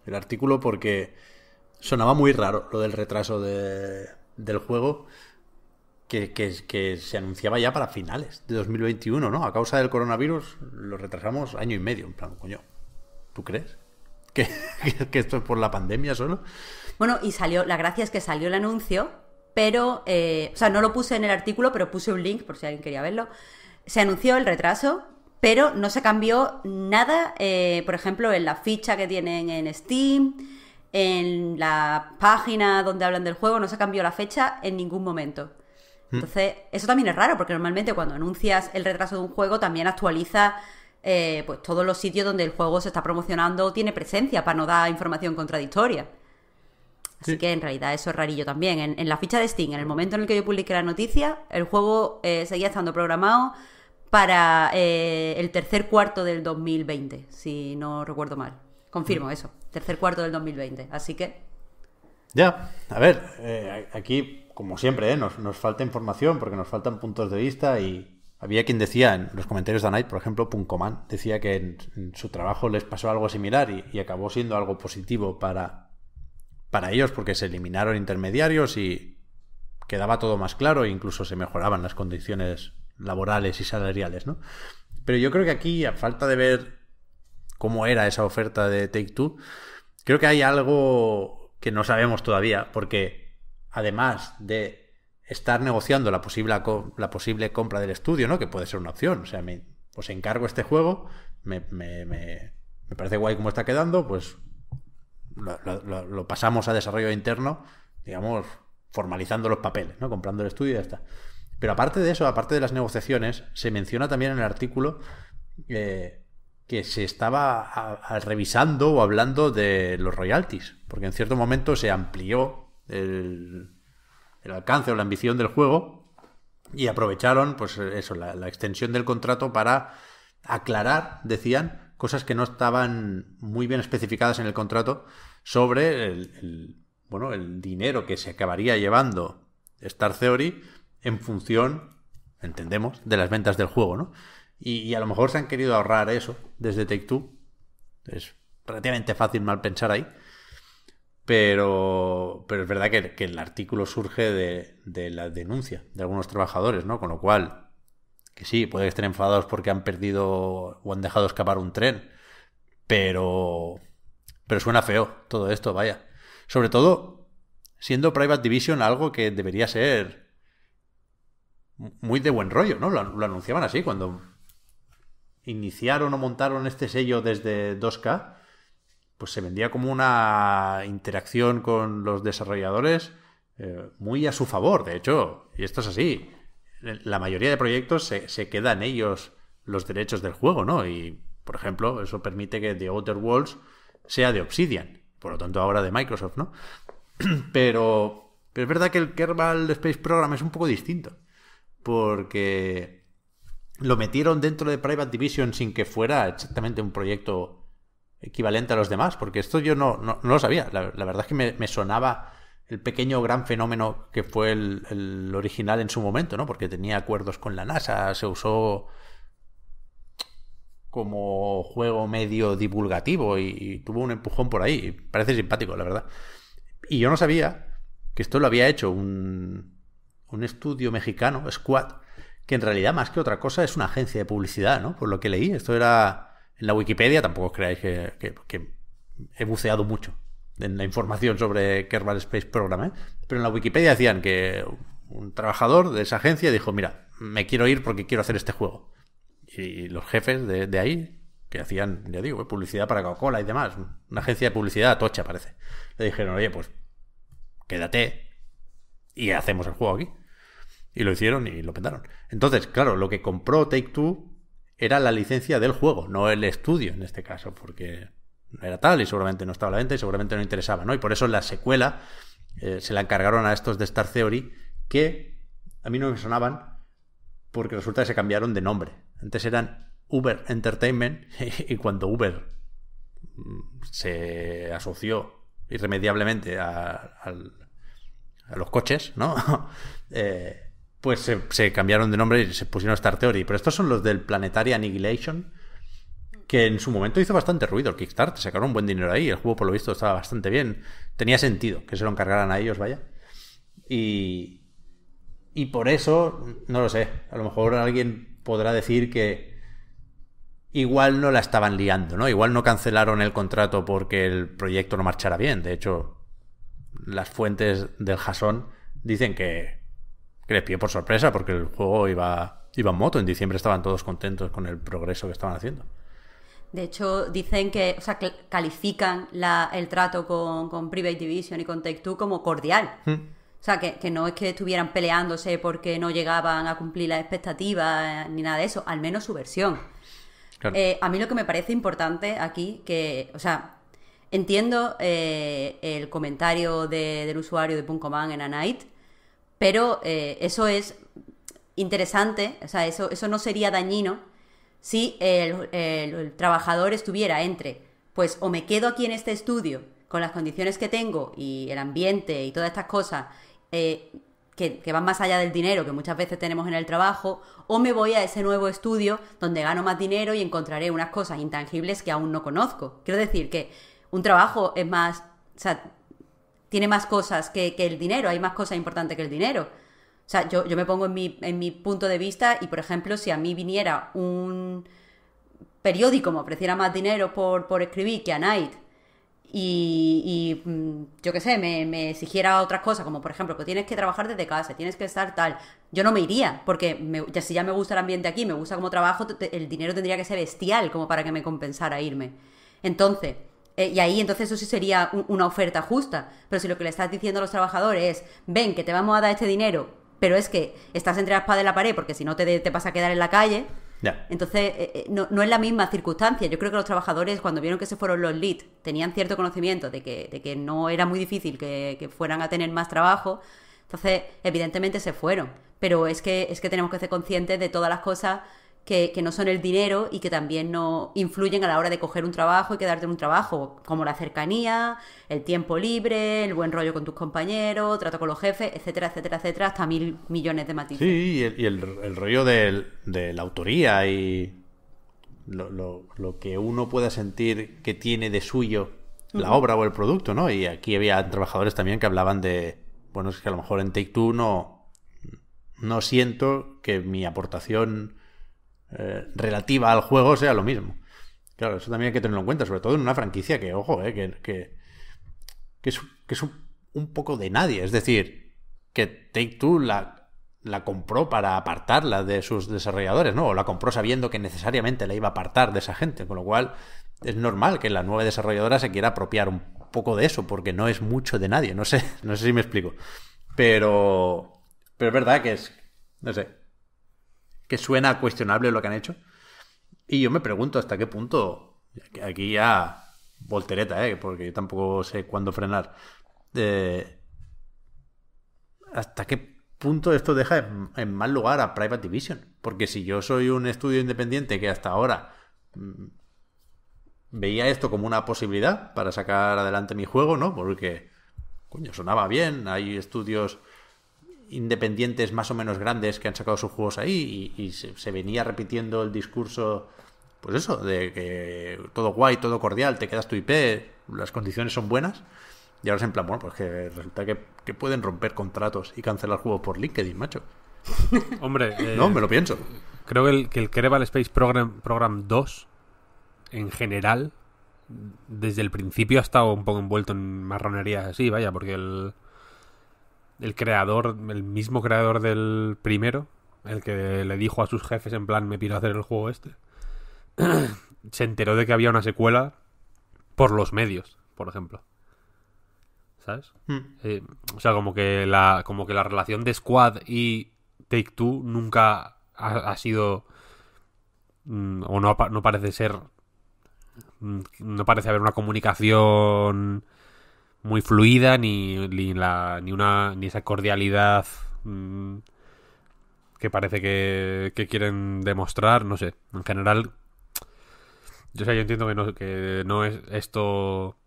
el artículo, porque sonaba muy raro lo del retraso de, del juego que, se anunciaba ya para finales de 2021, ¿no? A causa del coronavirus lo retrasamos año y medio, en plan, coño, ¿tú crees? ¿Que, que esto es por la pandemia solo? Bueno, y salió, la gracia es que salió el anuncio, pero, eh, o sea, no lo puse en el artículo, pero puse un link por si alguien quería verlo. Se anunció el retraso, pero no se cambió nada, eh, por ejemplo, en la ficha que tienen en Steam, en la página donde hablan del juego no se cambió la fecha en ningún momento. Mm. Entonces, eso también es raro, porque normalmente cuando anuncias el retraso de un juego, también actualiza eh, pues todos los sitios donde el juego se está promocionando, o tiene presencia para no dar información contradictoria. Así que en realidad eso es rarillo también. En, la ficha de Steam, en el momento en el que yo publiqué la noticia, el juego eh, seguía estando programado para eh, el tercer cuarto del 2020, si no recuerdo mal. Confirmo mm. eso tercer cuarto del 2020. Así que. Ya, a ver, eh, aquí, como siempre, eh, nos, falta información porque nos faltan puntos de vista y. Había quien decía en los comentarios de Night por ejemplo, Puncoman, decía que en, su trabajo les pasó algo similar y, acabó siendo algo positivo para, para ellos porque se eliminaron intermediarios y quedaba todo más claro e incluso se mejoraban las condiciones laborales y salariales, ¿no? Pero yo creo que aquí, a falta de ver cómo era esa oferta de Take Two, creo que hay algo que no sabemos todavía, porque además de estar negociando la posible, la posible compra del estudio, ¿no? Que puede ser una opción. O sea, me, os pues encargo este juego, me, parece guay cómo está quedando, pues lo, pasamos a desarrollo interno, digamos, formalizando los papeles, ¿no? Comprando el estudio y ya está. Pero aparte de eso, aparte de las negociaciones, se menciona también en el artículo que eh, que se estaba revisando o hablando de los royalties, porque en cierto momento se amplió el, alcance o la ambición del juego y aprovecharon pues eso, la, extensión del contrato para aclarar, decían, cosas que no estaban muy bien especificadas en el contrato sobre el, bueno, el dinero que se acabaría llevando Star Theory en función, entendemos, de las ventas del juego, ¿no? Y, a lo mejor se han querido ahorrar eso desde Take Two. Es relativamente fácil mal pensar ahí. Pero, pero es verdad que, el artículo surge de, de, la denuncia de algunos trabajadores, ¿no? Con lo cual, que sí, pueden estar enfadados porque han perdido o han dejado escapar un tren. Pero, pero suena feo todo esto, vaya. Sobre todo siendo Private Division algo que debería ser muy de buen rollo, ¿no? lo anunciaban así cuando iniciaron o montaron este sello desde 2K, pues se vendía como una interacción con los desarrolladores eh, muy a su favor, de hecho, y esto es así. La mayoría de proyectos se, quedan ellos los derechos del juego, ¿no? Y, por ejemplo, eso permite que The Outer Worlds sea de Obsidian, por lo tanto ahora de Microsoft, ¿no? Pero, pero es verdad que el Kerbal Space Program es un poco distinto, porque lo metieron dentro de Private Division sin que fuera exactamente un proyecto equivalente a los demás, porque esto yo no, no, lo sabía. La, verdad es que me, sonaba el pequeño gran fenómeno que fue el, original en su momento, ¿no? Porque tenía acuerdos con la NASA, se usó como juego medio divulgativo y, tuvo un empujón por ahí. Parece simpático, la verdad. Y yo no sabía que esto lo había hecho un, un estudio mexicano, Squad, que en realidad más que otra cosa es una agencia de publicidad, ¿no? Por lo que leí, esto era en la Wikipedia, tampoco os creáis que, he buceado mucho en la información sobre Kerbal Space Program, ¿eh? pero en la Wikipedia decían que un trabajador de esa agencia dijo, mira, me quiero ir porque quiero hacer este juego. Y los jefes de, de ahí, que hacían, ya digo, ¿eh? publicidad para Coca-Cola y demás, una agencia de publicidad tocha parece, le dijeron, oye, pues quédate y hacemos el juego aquí. Y lo hicieron y lo petaron. Entonces, claro, lo que compró Take Two era la licencia del juego, no el estudio en este caso, porque no era tal y seguramente no estaba a la venta y seguramente no interesaba, ¿no? Y por eso la secuela eh, se la encargaron a estos de Star Theory que a mí no me sonaban porque resulta que se cambiaron de nombre. Antes eran Uber Entertainment y cuando Uber mm, se asoció irremediablemente a, los coches, ¿no? Eh, pues se, cambiaron de nombre y se pusieron Star Theory. Pero estos son los del Planetary Annihilation, que en su momento hizo bastante ruido el Kickstarter. Sacaron un buen dinero ahí. El juego, por lo visto, estaba bastante bien. Tenía sentido que se lo encargaran a ellos, vaya. Y, y por eso, no lo sé. A lo mejor alguien podrá decir que igual no la estaban liando, ¿no? Igual no cancelaron el contrato porque el proyecto no marchara bien. De hecho, las fuentes del Jason dicen que que les por sorpresa porque el juego iba, iba en moto. En diciembre estaban todos contentos con el progreso que estaban haciendo. De hecho, dicen que, o sea, califican el trato con, Private Division y con Take-Two como cordial. Hmm. O sea, que, no es que estuvieran peleándose porque no llegaban a cumplir las expectativas eh, ni nada de eso, al menos su versión. Eh, a mí lo que me parece importante aquí, que, o sea, entiendo eh, el comentario del usuario de Punkoman en A Night, pero eh, eso es interesante, o sea, eso, eso no sería dañino si el, trabajador estuviera entre, pues o me quedo aquí en este estudio con las condiciones que tengo y el ambiente y todas estas cosas eh, que, van más allá del dinero que muchas veces tenemos en el trabajo, o me voy a ese nuevo estudio donde gano más dinero y encontraré unas cosas intangibles que aún no conozco. Quiero decir que un trabajo es más, tiene más cosas que, el dinero, hay más cosas importantes que el dinero. O sea, yo, yo me pongo en mi, punto de vista y, por ejemplo, si a mí viniera un periódico me ofreciera más dinero por, por escribir que a Night y, mm, yo qué sé, me, me, exigiera otras cosas, como por ejemplo, que pues tienes que trabajar desde casa, tienes que estar tal, yo no me iría, porque me, ya, si ya me gusta el ambiente aquí, me gusta como trabajo, el dinero tendría que ser bestial como para que me compensara irme. Entonces, eh, y ahí entonces eso sí sería una oferta justa. Pero si lo que le estás diciendo a los trabajadores es, ven, que te vamos a dar este dinero, pero es que estás entre la espada de la pared porque si no te, te vas a quedar en la calle. Entonces, eh, eh, no, no, es la misma circunstancia. Yo creo que los trabajadores, cuando vieron que se fueron los leads, tenían cierto conocimiento de que, de que no era muy difícil que, que fueran a tener más trabajo. Entonces, evidentemente se fueron. Pero es que, es que tenemos que ser conscientes de todas las cosas que, no son el dinero y que también no influyen a la hora de coger un trabajo y quedarte en un trabajo, como la cercanía, el tiempo libre, el buen rollo con tus compañeros, trato con los jefes, etcétera, etcétera, etcétera, hasta mil millones de matices. Sí, y el, rollo de, la autoría y lo, que uno pueda sentir que tiene de suyo la obra o el producto, ¿no? Y aquí había trabajadores también que hablaban de, bueno, es que a lo mejor en Take Two no, no siento que mi aportación eh, relativa al juego sea lo mismo. Claro, eso también hay que tenerlo en cuenta, sobre todo en una franquicia que, ojo, eh, que, que, es, un, poco de nadie. Es decir, que Take Two la, la compró para apartarla de sus desarrolladores, ¿no? O la compró sabiendo que necesariamente la iba a apartar de esa gente, con lo cual es normal que la nueva desarrolladora se quiera apropiar un poco de eso, porque no es mucho de nadie, no sé, no sé si me explico. Pero, pero es verdad que es, no sé, que suena cuestionable lo que han hecho. Y yo me pregunto hasta qué punto, aquí ya voltereta, ¿eh? porque yo tampoco sé cuándo frenar, eh, hasta qué punto esto deja en, mal lugar a Private Division. Porque si yo soy un estudio independiente que hasta ahora mm, veía esto como una posibilidad para sacar adelante mi juego, ¿no? Porque, coño, sonaba bien, hay estudios independientes más o menos grandes que han sacado sus juegos ahí y, se, venía repitiendo el discurso, pues eso, de que todo guay, todo cordial, te quedas tu IP, las condiciones son buenas. Y ahora es en plan, bueno, pues que resulta que, pueden romper contratos y cancelar juegos por LinkedIn, macho. Hombre, eh, no, me lo pienso. Creo que el, que el Space Program, Program 2, en general, desde el principio ha estado un poco envuelto en marronerías así, vaya, porque el, el creador, el mismo creador del primero, el que le dijo a sus jefes en plan me pido hacer el juego este, se enteró de que había una secuela por los medios, por ejemplo. ¿Sabes? Hmm. Eh, o sea, como que la como que la relación de Squad y Take Two nunca ha, sido mm, o no, no parece ser mm, no parece haber una comunicación muy fluida, ni, una, ni esa cordialidad mm, que parece que, que, quieren demostrar, no sé. En general, yo sé, yo entiendo que no, que no es esto,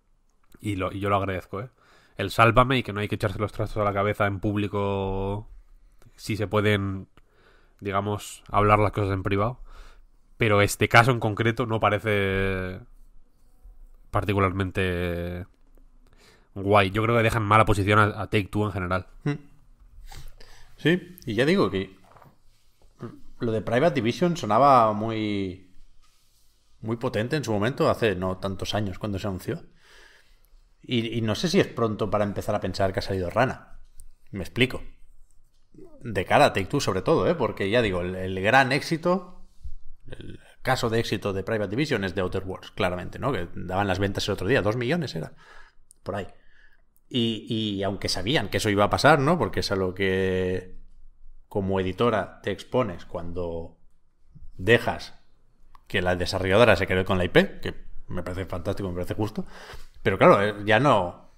y, lo, yo lo agradezco, ¿eh? El sálvame y que no hay que echarse los trastos a la cabeza en público si se pueden, digamos, hablar las cosas en privado. Pero este caso en concreto no parece particularmente guay. Yo creo que deja en mala posición a, Take Two en general. Hmm. Sí, y ya digo que lo de Private Division sonaba muy muy potente en su momento, hace no tantos años cuando se anunció. Y, no sé si es pronto para empezar a pensar que ha salido rana. Me explico. De cara a Take Two, sobre todo, ¿eh? porque ya digo, el, gran éxito, el caso de éxito de Private Division es de Outer Worlds, claramente, ¿no? Que daban las ventas el otro día, dos millones era. Por ahí. Y, aunque sabían que eso iba a pasar, ¿no? Porque es a lo que como editora te expones cuando dejas que la desarrolladora se quede con la IP, que me parece fantástico, me parece justo. Pero claro, eh, ya no.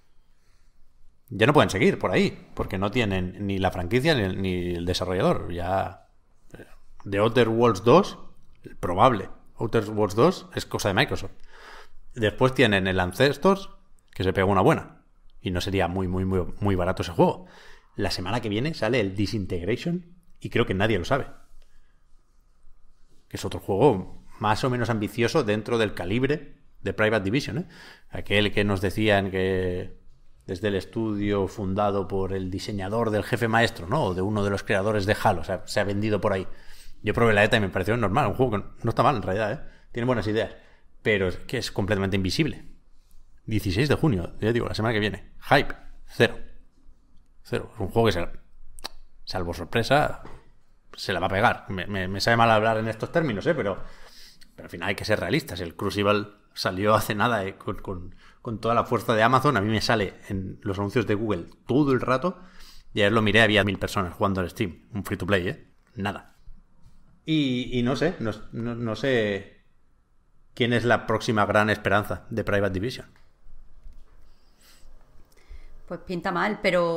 Ya no pueden seguir por ahí, porque no tienen ni la franquicia ni el, desarrollador. Ya. Eh, de Outer Worlds 2, probable. Outer Worlds 2 es cosa de Microsoft. Después tienen el Ancestors, que se pegó una buena y no sería muy, muy, muy, muy barato ese juego. La semana que viene sale el Disintegration y creo que nadie lo sabe. Que es otro juego más o menos ambicioso dentro del calibre de Private Division. ¿eh? Aquel que nos decían que desde el estudio fundado por el diseñador del jefe maestro, ¿no? O de uno de los creadores de Halo, se ha vendido por ahí. Yo probé la ETA y me pareció normal, un juego que no está mal en realidad, ¿eh? Tiene buenas ideas, pero que es completamente invisible. 16 de junio, ya digo, la semana que viene. Hype, cero. Cero. Es un juego que, salvo sorpresa, se la va a pegar. Me, sabe mal hablar en estos términos, ¿eh? pero, al final hay que ser realistas. El Crucible salió hace nada ¿eh? con, toda la fuerza de Amazon. A mí me sale en los anuncios de Google todo el rato. Y ayer lo miré, había mil personas jugando al Steam. Un free to play, ¿eh? Nada. Y, no sé, no sé quién es la próxima gran esperanza de Private Division. Pues pinta mal, pero,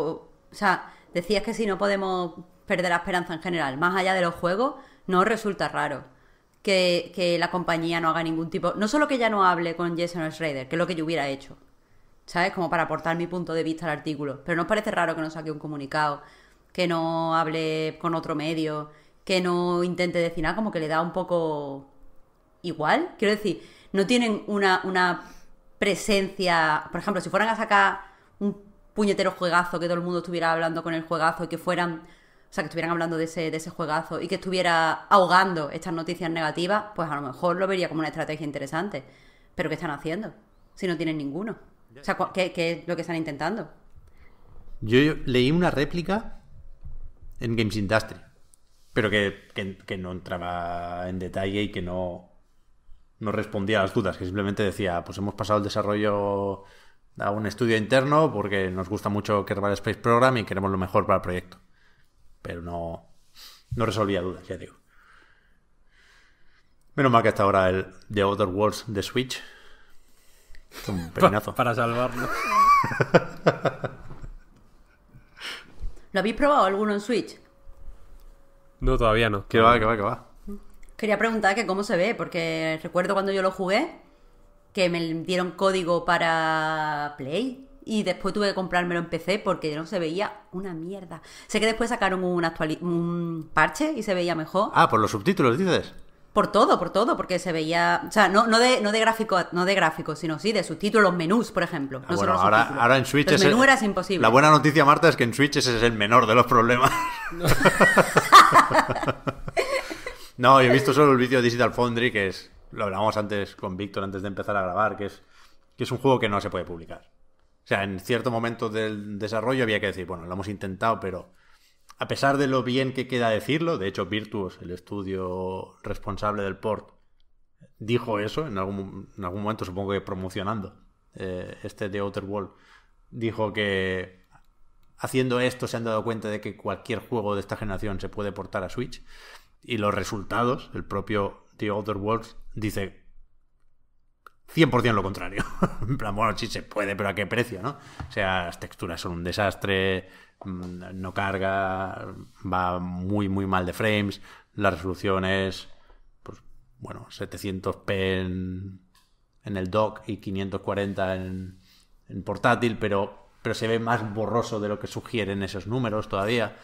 o sea, decías que si no podemos perder la esperanza en general, más allá de los juegos, no resulta raro que, que la compañía no haga ningún tipo, no solo que ya no hable con Jason Schrader, que es lo que yo hubiera hecho, ¿sabes? Como para aportar mi punto de vista al artículo, pero nos parece raro que no saque un comunicado, que no hable con otro medio, que no intente decir nada, como que le da un poco igual, quiero decir, no tienen una, una presencia, por ejemplo, si fueran a sacar puñetero juegazo, que todo el mundo estuviera hablando con el juegazo y que fueran, o sea, que estuvieran hablando de ese, de ese juegazo y que estuviera ahogando estas noticias negativas, pues a lo mejor lo vería como una estrategia interesante. Pero ¿qué están haciendo? Si no tienen ninguno. O sea, ¿qué, es lo que están intentando? Yo, leí una réplica en Games Industry, pero que, que, que, no entraba en detalle y que no, no respondía a las dudas, que simplemente decía, pues hemos pasado el desarrollo a un estudio interno porque nos gusta mucho Kerbal Space Program y queremos lo mejor para el proyecto. Pero no, no resolvía dudas, ya digo. Menos mal que hasta ahora el The Other Worlds de Switch. Es un peinazo. para salvarlo. ¿Lo habéis probado alguno en Switch? No, todavía no. Que va, que va, que va. Quería preguntar que cómo se ve, porque recuerdo cuando yo lo jugué que me dieron código para Play. Y después tuve que comprármelo en PC porque no se veía una mierda. Sé que después sacaron un, un parche y se veía mejor. Ah, por los subtítulos, dices. Por todo, por todo, porque se veía. O sea, no, no, de, no de gráfico, no de sino sí de subtítulos, menús, por ejemplo. Ah, bueno, ahora, en Switch es. El menú era imposible. La buena noticia, Marta, es que en Switch ese es el menor de los problemas. No, no yo he visto solo el vídeo de Digital Foundry, que es lo hablábamos antes con Víctor antes de empezar a grabar, que es, que es un juego que no se puede publicar. O sea, en cierto momento del desarrollo había que decir, bueno, lo hemos intentado, pero a pesar de lo bien que queda decirlo, de hecho Virtuos, el estudio responsable del port, dijo eso en algún, momento, supongo que promocionando eh, este The Outer World, dijo que haciendo esto se han dado cuenta de que cualquier juego de esta generación se puede portar a Switch y los resultados, el propio The Outer Worlds dice 100% lo contrario. en plan, bueno, sí se puede, pero ¿a qué precio, no? O sea, las texturas son un desastre, mm, no carga, va muy, muy mal de frames, la resolución es, pues, bueno, 700p en, el dock y 540 en, en, portátil, pero, pero se ve más borroso de lo que sugieren esos números todavía.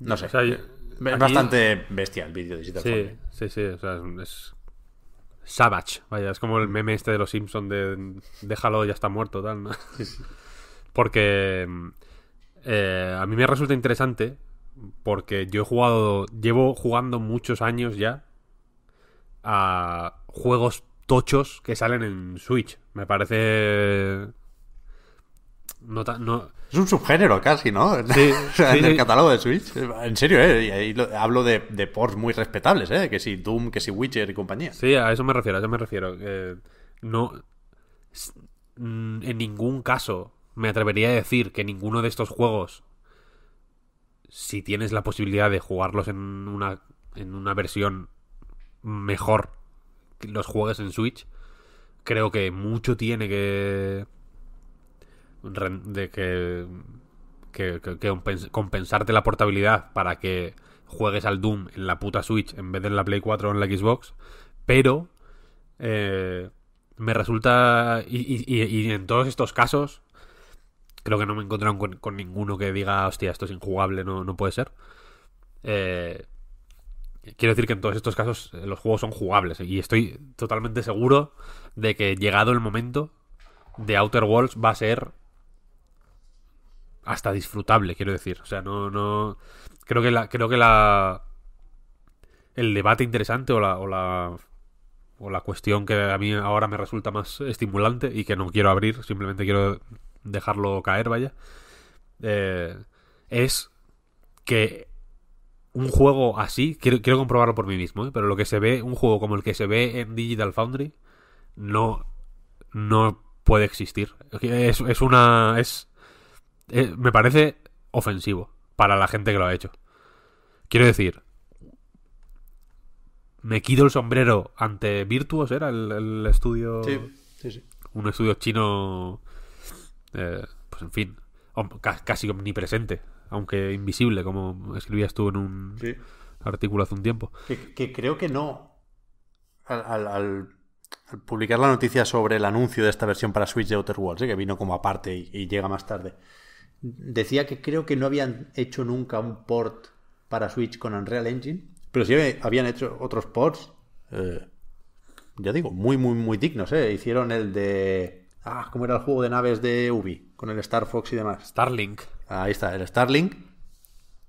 No sé. es bastante bestial el vídeo de Sí, sí, sí. es Savage. Vaya, es como el meme este de los Simpsons de déjalo, ya está muerto, tal, ¿no? porque eh, a mí me resulta interesante porque yo he jugado, llevo jugando muchos años ya a juegos tochos que salen en Switch. Me parece... No, no, es un subgénero casi, ¿no? en el catálogo de Switch. En serio, ¿eh? Y hablo de, ports muy respetables, ¿eh? Que si Doom, que si Witcher y compañía. Sí, a eso me refiero, a eso me refiero. no. Mm, en ningún caso me atrevería a decir que ninguno de estos juegos, si tienes la posibilidad de jugarlos en una, en una versión mejor, los juegues en Switch. Creo que mucho tiene que de que, que, compensarte la portabilidad para que juegues al Doom en la puta Switch en vez de en la Play 4 o en la Xbox, pero eh, me resulta, y, en todos estos casos, creo que no me he encontrado con, ninguno que diga, hostia, esto es injugable, no, no puede ser. Eh, quiero decir que en todos estos casos eh, los juegos son jugables y estoy totalmente seguro de que llegado el momento de Outer Worlds va a ser hasta disfrutable, quiero decir. O sea, no, no. Creo que la. Creo que la. El debate interesante o la. O la, o la cuestión que a mí ahora me resulta más estimulante y que no quiero abrir, simplemente quiero dejarlo caer, vaya. Eh, es que un juego así, quiero, quiero comprobarlo por mí mismo, ¿eh? pero lo que se ve, un juego como el que se ve en Digital Foundry, no, no puede existir. Es, es una. Es, eh, me parece ofensivo para la gente que lo ha hecho. Quiero decir, me quito el sombrero ante Virtuos, era el, estudio. Sí, sí, sí. Un estudio chino. Eh, pues en fin, casi omnipresente, aunque invisible, como escribías tú en un artículo hace un tiempo. Que, creo que no. Al, publicar la noticia sobre el anuncio de esta versión para Switch de Outer Worlds, ¿eh? que vino como aparte y llega más tarde decía que creo que no habían hecho nunca un port para Switch con Unreal Engine, pero sí habían hecho otros ports, eh, ya digo, muy, muy, muy dignos. ¿eh? Hicieron el de... Ah, ¿cómo era el juego de naves de Ubi? Con el Star Fox y demás. Starlink. Ahí está, el Starlink,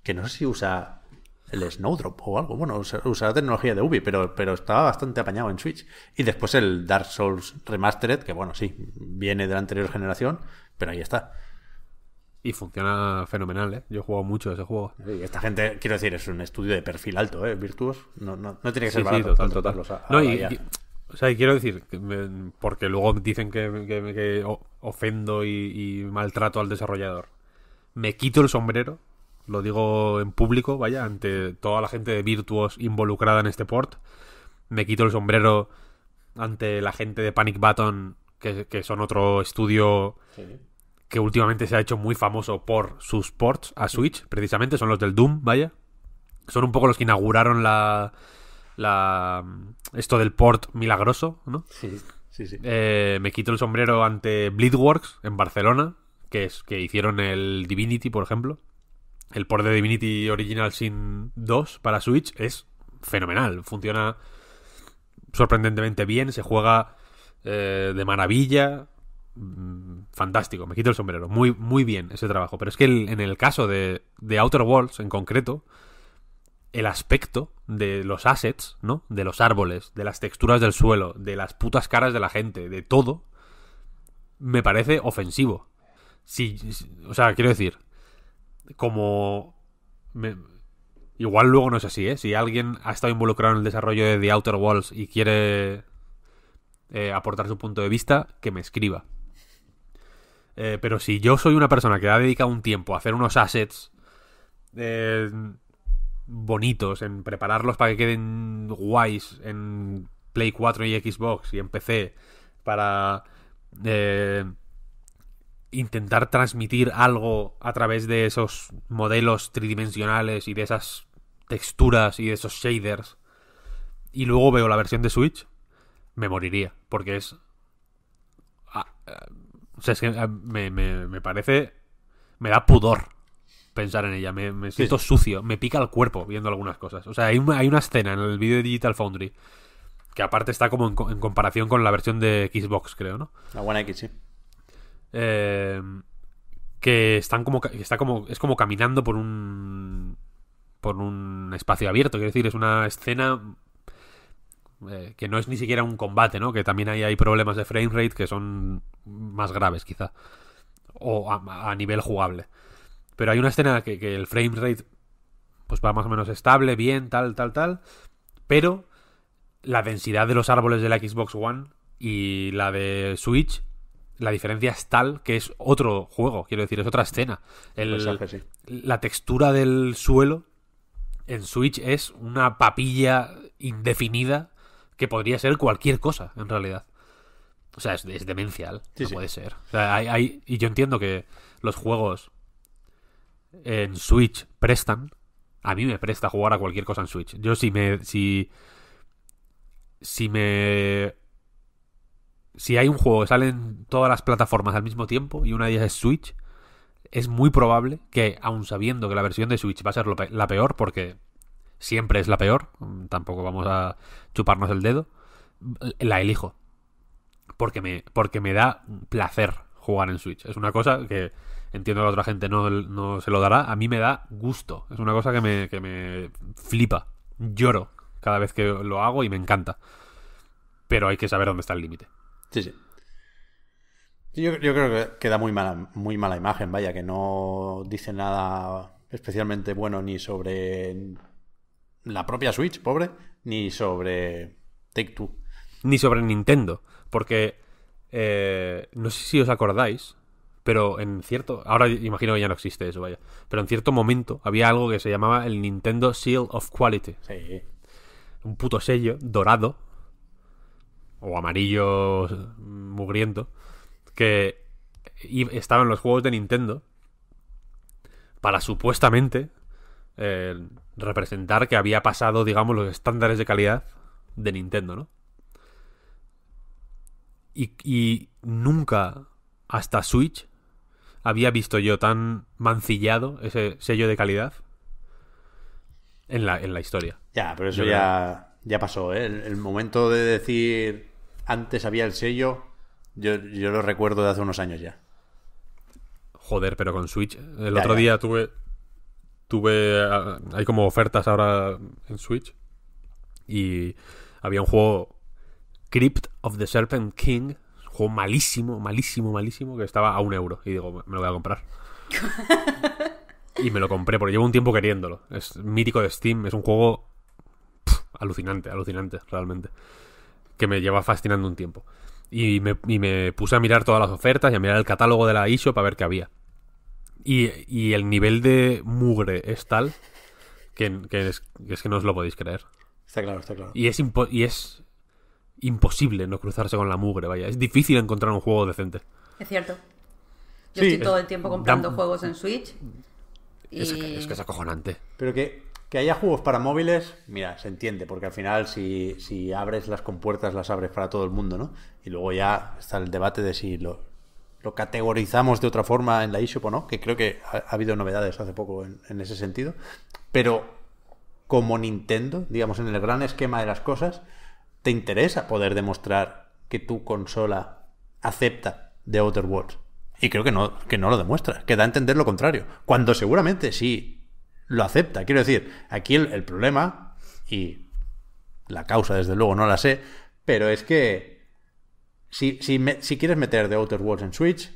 que no sé si usa el Snowdrop o algo. Bueno, usa la tecnología de Ubi, pero, pero estaba bastante apañado en Switch. Y después el Dark Souls Remastered, que bueno, sí, viene de la anterior generación, pero ahí está. Y funciona fenomenal, ¿eh? Yo he jugado mucho ese juego. Y esta gente, quiero decir, es un estudio de perfil alto, ¿eh? Virtuos. No, no, no tiene que ser barato. no, y, o sea, y quiero decir, porque luego dicen que, que, que ofendo y, maltrato al desarrollador. Me quito el sombrero, lo digo en público, vaya, ante toda la gente de Virtuos involucrada en este port. Me quito el sombrero ante la gente de Panic Button, que, son otro estudio... Sí que últimamente se ha hecho muy famoso por sus ports a Switch, precisamente, son los del Doom, vaya. Son un poco los que inauguraron la. la mm, esto del port milagroso, ¿no? Sí, sí, sí. Eh, me quito el sombrero ante Bleedworks en Barcelona, que, es, que hicieron el Divinity, por ejemplo. El port de Divinity Original Sin 2 para Switch es fenomenal. Funciona sorprendentemente bien, se juega eh, de maravilla. Mm, fantástico, me quito el sombrero. Muy, muy bien ese trabajo. Pero es que en el caso de, de Outer Walls en concreto, el aspecto de los assets, ¿no? De los árboles, de las texturas del suelo, de las putas caras de la gente, de todo, me parece ofensivo. o sea, quiero decir, como... igual luego no es así, ¿eh? Si alguien ha estado involucrado en el desarrollo de The Outer Walls y quiere eh, aportar su punto de vista, que me escriba. Eh, pero si yo soy una persona que ha dedicado un tiempo a hacer unos assets eh, bonitos, en prepararlos para que queden guays en Play 4 y Xbox y en PC, para eh, intentar transmitir algo a través de esos modelos tridimensionales y de esas texturas y de esos shaders, y luego veo la versión de Switch, me moriría, porque es... Ah, o sea, es que ah, me, parece. Me da pudor pensar en ella. Me, siento sucio. Me pica el cuerpo viendo algunas cosas. O sea, hay una, escena en el vídeo de Digital Foundry que aparte está como en, comparación con la versión de Xbox, creo, ¿no? La buena X, sí. Eh, que están como está como es como caminando por un por un espacio abierto, quiero decir, es una escena eh, que no es ni siquiera un combate, ¿no? Que también ahí hay problemas de frame rate que son más graves, quizá. O a, nivel jugable. Pero hay una escena que, que, el frame rate pues va más o menos estable, bien, tal, tal, tal. Pero la densidad de los árboles de la Xbox One y la de Switch, la diferencia es tal que es otro juego, quiero decir, es otra escena. La textura del suelo en Switch es una papilla indefinida que podría ser cualquier cosa, en realidad. O sea, es, demencial. puede ser. hay, y yo entiendo que los juegos en Switch prestan. A mí me presta jugar a cualquier cosa en Switch. Yo si me. si. Si me. Si hay un juego que sale en todas las plataformas al mismo tiempo y una de ellas es Switch, es muy probable que, aun sabiendo que la versión de Switch va a ser la peor, porque siempre es la peor, tampoco vamos a chuparnos el dedo, la elijo. Porque me, porque me da placer jugar en Switch. Es una cosa que entiendo que a otra gente no, se lo dará. A mí me da gusto. Es una cosa que me, flipa. Lloro cada vez que lo hago y me encanta. Pero hay que saber dónde está el límite. Sí, sí. Yo, yo, creo que queda muy mala, muy mala imagen, vaya, que no dice nada especialmente bueno ni sobre la propia Switch, pobre, ni sobre Take Two. Ni sobre Nintendo. Porque eh, no sé si os acordáis, pero en cierto. Ahora imagino que ya no existe eso, vaya. Pero en cierto momento había algo que se llamaba el Nintendo Seal of Quality. Sí. Un puto sello dorado. O amarillo mugriento. Que estaba en los juegos de Nintendo. Para supuestamente. Eh, representar que había pasado, digamos, los estándares de calidad de Nintendo, ¿no? Y, nunca hasta Switch había visto yo tan mancillado ese sello de calidad en la, en la historia. Ya, pero eso ya, ya pasó, ¿eh? El, momento de decir antes había el sello, yo, lo recuerdo de hace unos años ya. Joder, pero con Switch. El otro día tuve, tuve. Ah, hay como ofertas ahora en Switch. Y había un juego. Crypt of the Serpent King. Un juego malísimo, malísimo, malísimo. Que estaba a un euro. Y digo, me lo voy a comprar. y me lo compré porque llevo un tiempo queriéndolo. Es mítico de Steam. Es un juego. alucinante, alucinante, realmente. Que me lleva fascinando un tiempo. Y me, y me puse a mirar todas las ofertas y a mirar el catálogo de la eShop a ver qué había. Y, y, el nivel de mugre es tal que, es, que, no os lo podéis creer. Está claro, está claro. Y es, imposible no cruzarse con la mugre, vaya. Es difícil encontrar un juego decente. Es cierto. Yo estoy todo el tiempo comprando juegos en Switch. Es, que es acojonante. Pero que, que, haya juegos para móviles, mira, se entiende, porque al final si, si abres las compuertas, las abres para todo el mundo, ¿no? Y luego ya está el debate de si lo, lo categorizamos de otra forma en la eShop o no, que creo que ha, habido novedades hace poco en, ese sentido, pero como Nintendo, digamos en el gran esquema de las cosas, te interesa poder demostrar que tu consola acepta The Outer Worlds. Y creo que no, que no lo demuestra, que da a entender lo contrario, cuando seguramente sí lo acepta. Quiero decir, aquí el problema, y la causa desde luego no la sé, pero es que si, quieres meter The Outer Worlds en Switch,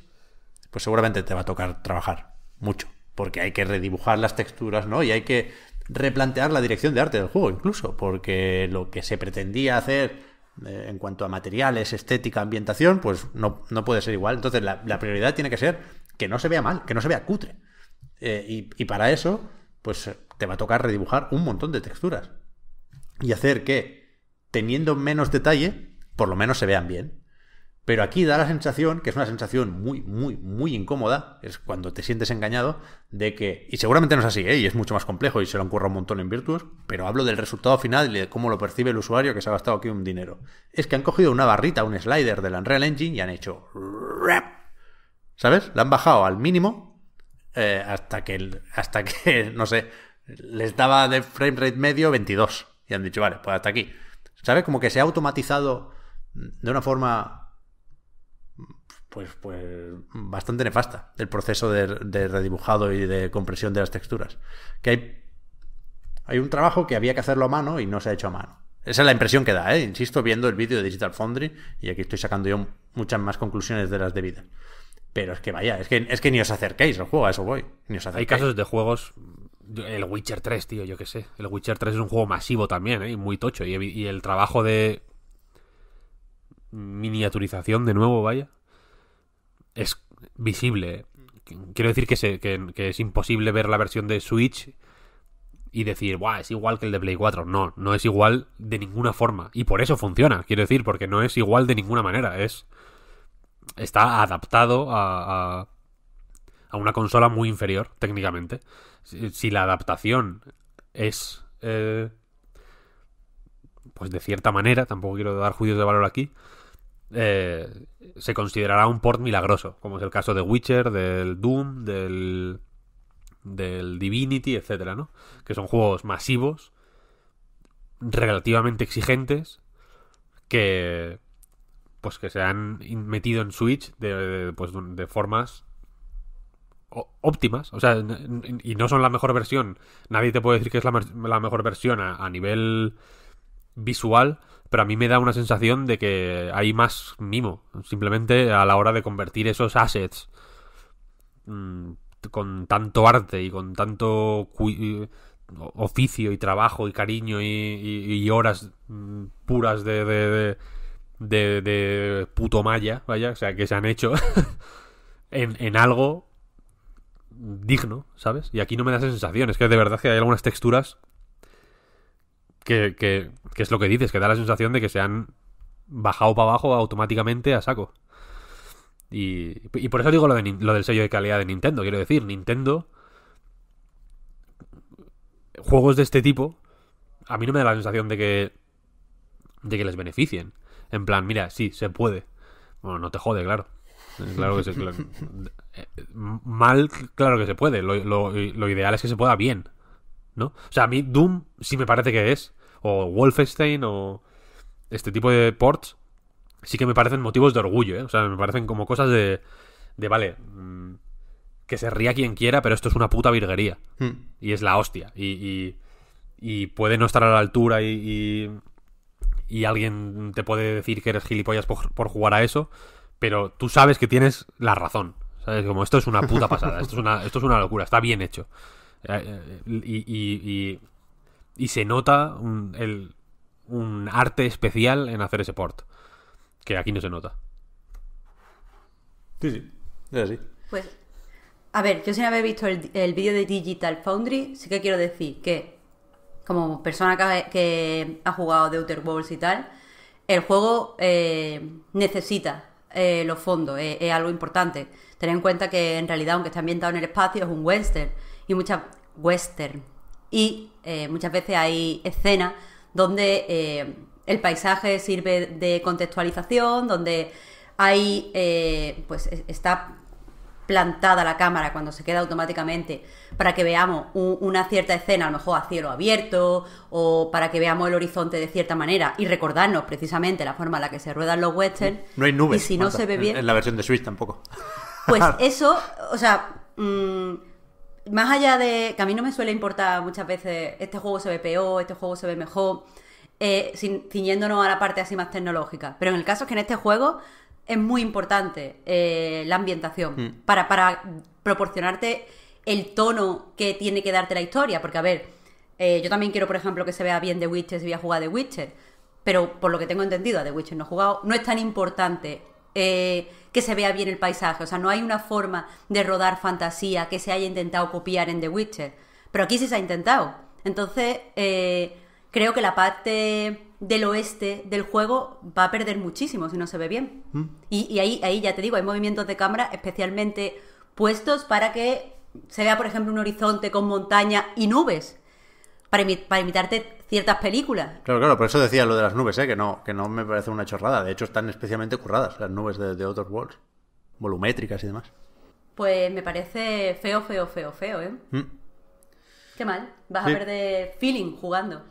pues seguramente te va a tocar trabajar mucho, porque hay que redibujar las texturas, ¿no? Y hay que replantear la dirección de arte del juego, incluso, porque lo que se pretendía hacer eh, en cuanto a materiales, estética, ambientación, pues no, puede ser igual. Entonces, la, prioridad tiene que ser que no se vea mal, que no se vea cutre. Eh, y para eso, pues te va a tocar redibujar un montón de texturas y hacer que, teniendo menos detalle, por lo menos se vean bien. Pero aquí da la sensación, que es una sensación muy, muy, muy incómoda, es cuando te sientes engañado, de que, y seguramente no es así, ¿eh? y es mucho más complejo y se lo han currado un montón en Virtuos, pero hablo del resultado final y de cómo lo percibe el usuario que se ha gastado aquí un dinero. Es que han cogido una barrita, un slider del Unreal Engine y han hecho... ¿Sabes? La han bajado al mínimo eh, hasta que, hasta que, no sé, les daba de frame rate medio 22. Y han dicho, vale, pues hasta aquí. ¿Sabes? Como que se ha automatizado de una forma pues, pues, bastante nefasta el proceso de, redibujado y de compresión de las texturas. Que hay, hay un trabajo que había que hacerlo a mano y no se ha hecho a mano. Esa es la impresión que da, ¿eh? insisto, viendo el vídeo de Digital Foundry, y aquí estoy sacando yo muchas más conclusiones de las debidas. Pero es que vaya, es que, es que ni os acerquéis al juego, a eso voy. Hay casos de juegos. El Witcher 3, tío, yo qué sé. El Witcher 3 es un juego masivo también, ¿eh? muy tocho. y el trabajo de miniaturización, de nuevo, vaya, es visible. Quiero decir que, es imposible ver la versión de Switch y decir, Buah, es igual que el de Play 4. No, no es igual de ninguna forma. Y por eso funciona, quiero decir, porque no es igual de ninguna manera. Es. Está adaptado a. a, una consola muy inferior, técnicamente. Si, la adaptación es. Eh, pues de cierta manera, tampoco quiero dar juicios de valor aquí. Eh, se considerará un port milagroso, como es el caso de Witcher, del Doom, del, Divinity, etcétera, ¿no? Que son juegos masivos, relativamente exigentes, que pues que se han metido en Switch de, de pues, formas óptimas, o sea, y no son la mejor versión. Nadie te puede decir que es la, mejor versión a nivel visual, pero a mí me da una sensación de que hay más mimo, simplemente a la hora de convertir esos assets mm, con tanto arte y con tanto oficio y trabajo y cariño y, horas mm, puras de de, de, puto maya, vaya, o sea, que se han hecho en, en algo digno, ¿sabes? Y aquí no me da esa sensación, es que de verdad que hay algunas texturas que, que, que es lo que dices, que da la sensación de que se han bajado para abajo automáticamente a saco. Y, por eso digo lo, lo del sello de calidad de Nintendo. Quiero decir, Nintendo. Juegos de este tipo. A mí no me da la sensación de que. de que les beneficien. En plan, mira, sí, se puede. Bueno, no te jode, claro. Claro que mal, claro que se puede. Lo, lo ideal es que se pueda bien. ¿No? O sea, a mí Doom sí me parece que es o Wolfenstein o este tipo de ports, sí que me parecen motivos de orgullo, ¿eh? O sea, me parecen como cosas de, de vale, mm, que se ría quien quiera, pero esto es una puta virguería. Hmm. Y es la hostia. Y, puede no estar a la altura y, y, alguien te puede decir que eres gilipollas por, jugar a eso, pero tú sabes que tienes la razón. ¿Sabes? Como esto es una puta pasada, esto es una, esto es una locura, está bien hecho. Eh, eh, y, y se nota un, arte especial en hacer ese port. Que aquí no se nota. Sí, sí. Es así. Pues, a ver, yo sin haber visto el, vídeo de Digital Foundry, sí que quiero decir que, como persona que, ha jugado de Outer Worlds y tal, el juego eh, necesita eh, los fondos, eh, es, algo importante. Tener en cuenta que en realidad, aunque está ambientado en el espacio, es un western. Y mucha western. Y eh, muchas veces hay escenas donde eh, el paisaje sirve de contextualización, donde hay, eh, pues está plantada la cámara cuando se queda automáticamente para que veamos una cierta escena, a lo mejor a cielo abierto, o para que veamos el horizonte de cierta manera y recordarnos precisamente la forma en la que se ruedan los westerns. No hay nubes. Y si no se ve bien. En la versión de Switch tampoco. Pues eso, o sea. Mm, más allá de que a mí no me suele importar muchas veces, este juego se ve peor, este juego se ve mejor, eh, sin, ciñéndonos a la parte así más tecnológica. Pero en el caso es que en este juego es muy importante eh, la ambientación mm. para, para proporcionarte el tono que tiene que darte la historia. Porque, a ver, eh, yo también quiero, por ejemplo, que se vea bien The Witcher si voy a jugar The Witcher. Pero por lo que tengo entendido, a The Witcher no he jugado, no es tan importante eh, que se vea bien el paisaje. O sea, no hay una forma de rodar fantasía que se haya intentado copiar en The Witcher. Pero aquí sí se ha intentado. Entonces, eh, creo que la parte del oeste del juego va a perder muchísimo si no se ve bien. Mm. Y, ahí, ya te digo, hay movimientos de cámara especialmente puestos para que se vea, por ejemplo, un horizonte con montaña y nubes. Para, para imitarte ciertas películas. Claro, claro, por eso decía lo de las nubes, ¿eh? que, no, que no me parece una chorrada. De hecho, están especialmente curradas las nubes de, other Outer Worlds, volumétricas y demás. Pues me parece feo, feo, feo, feo, ¿eh? Mm. Qué mal, vas a a perder feeling jugando.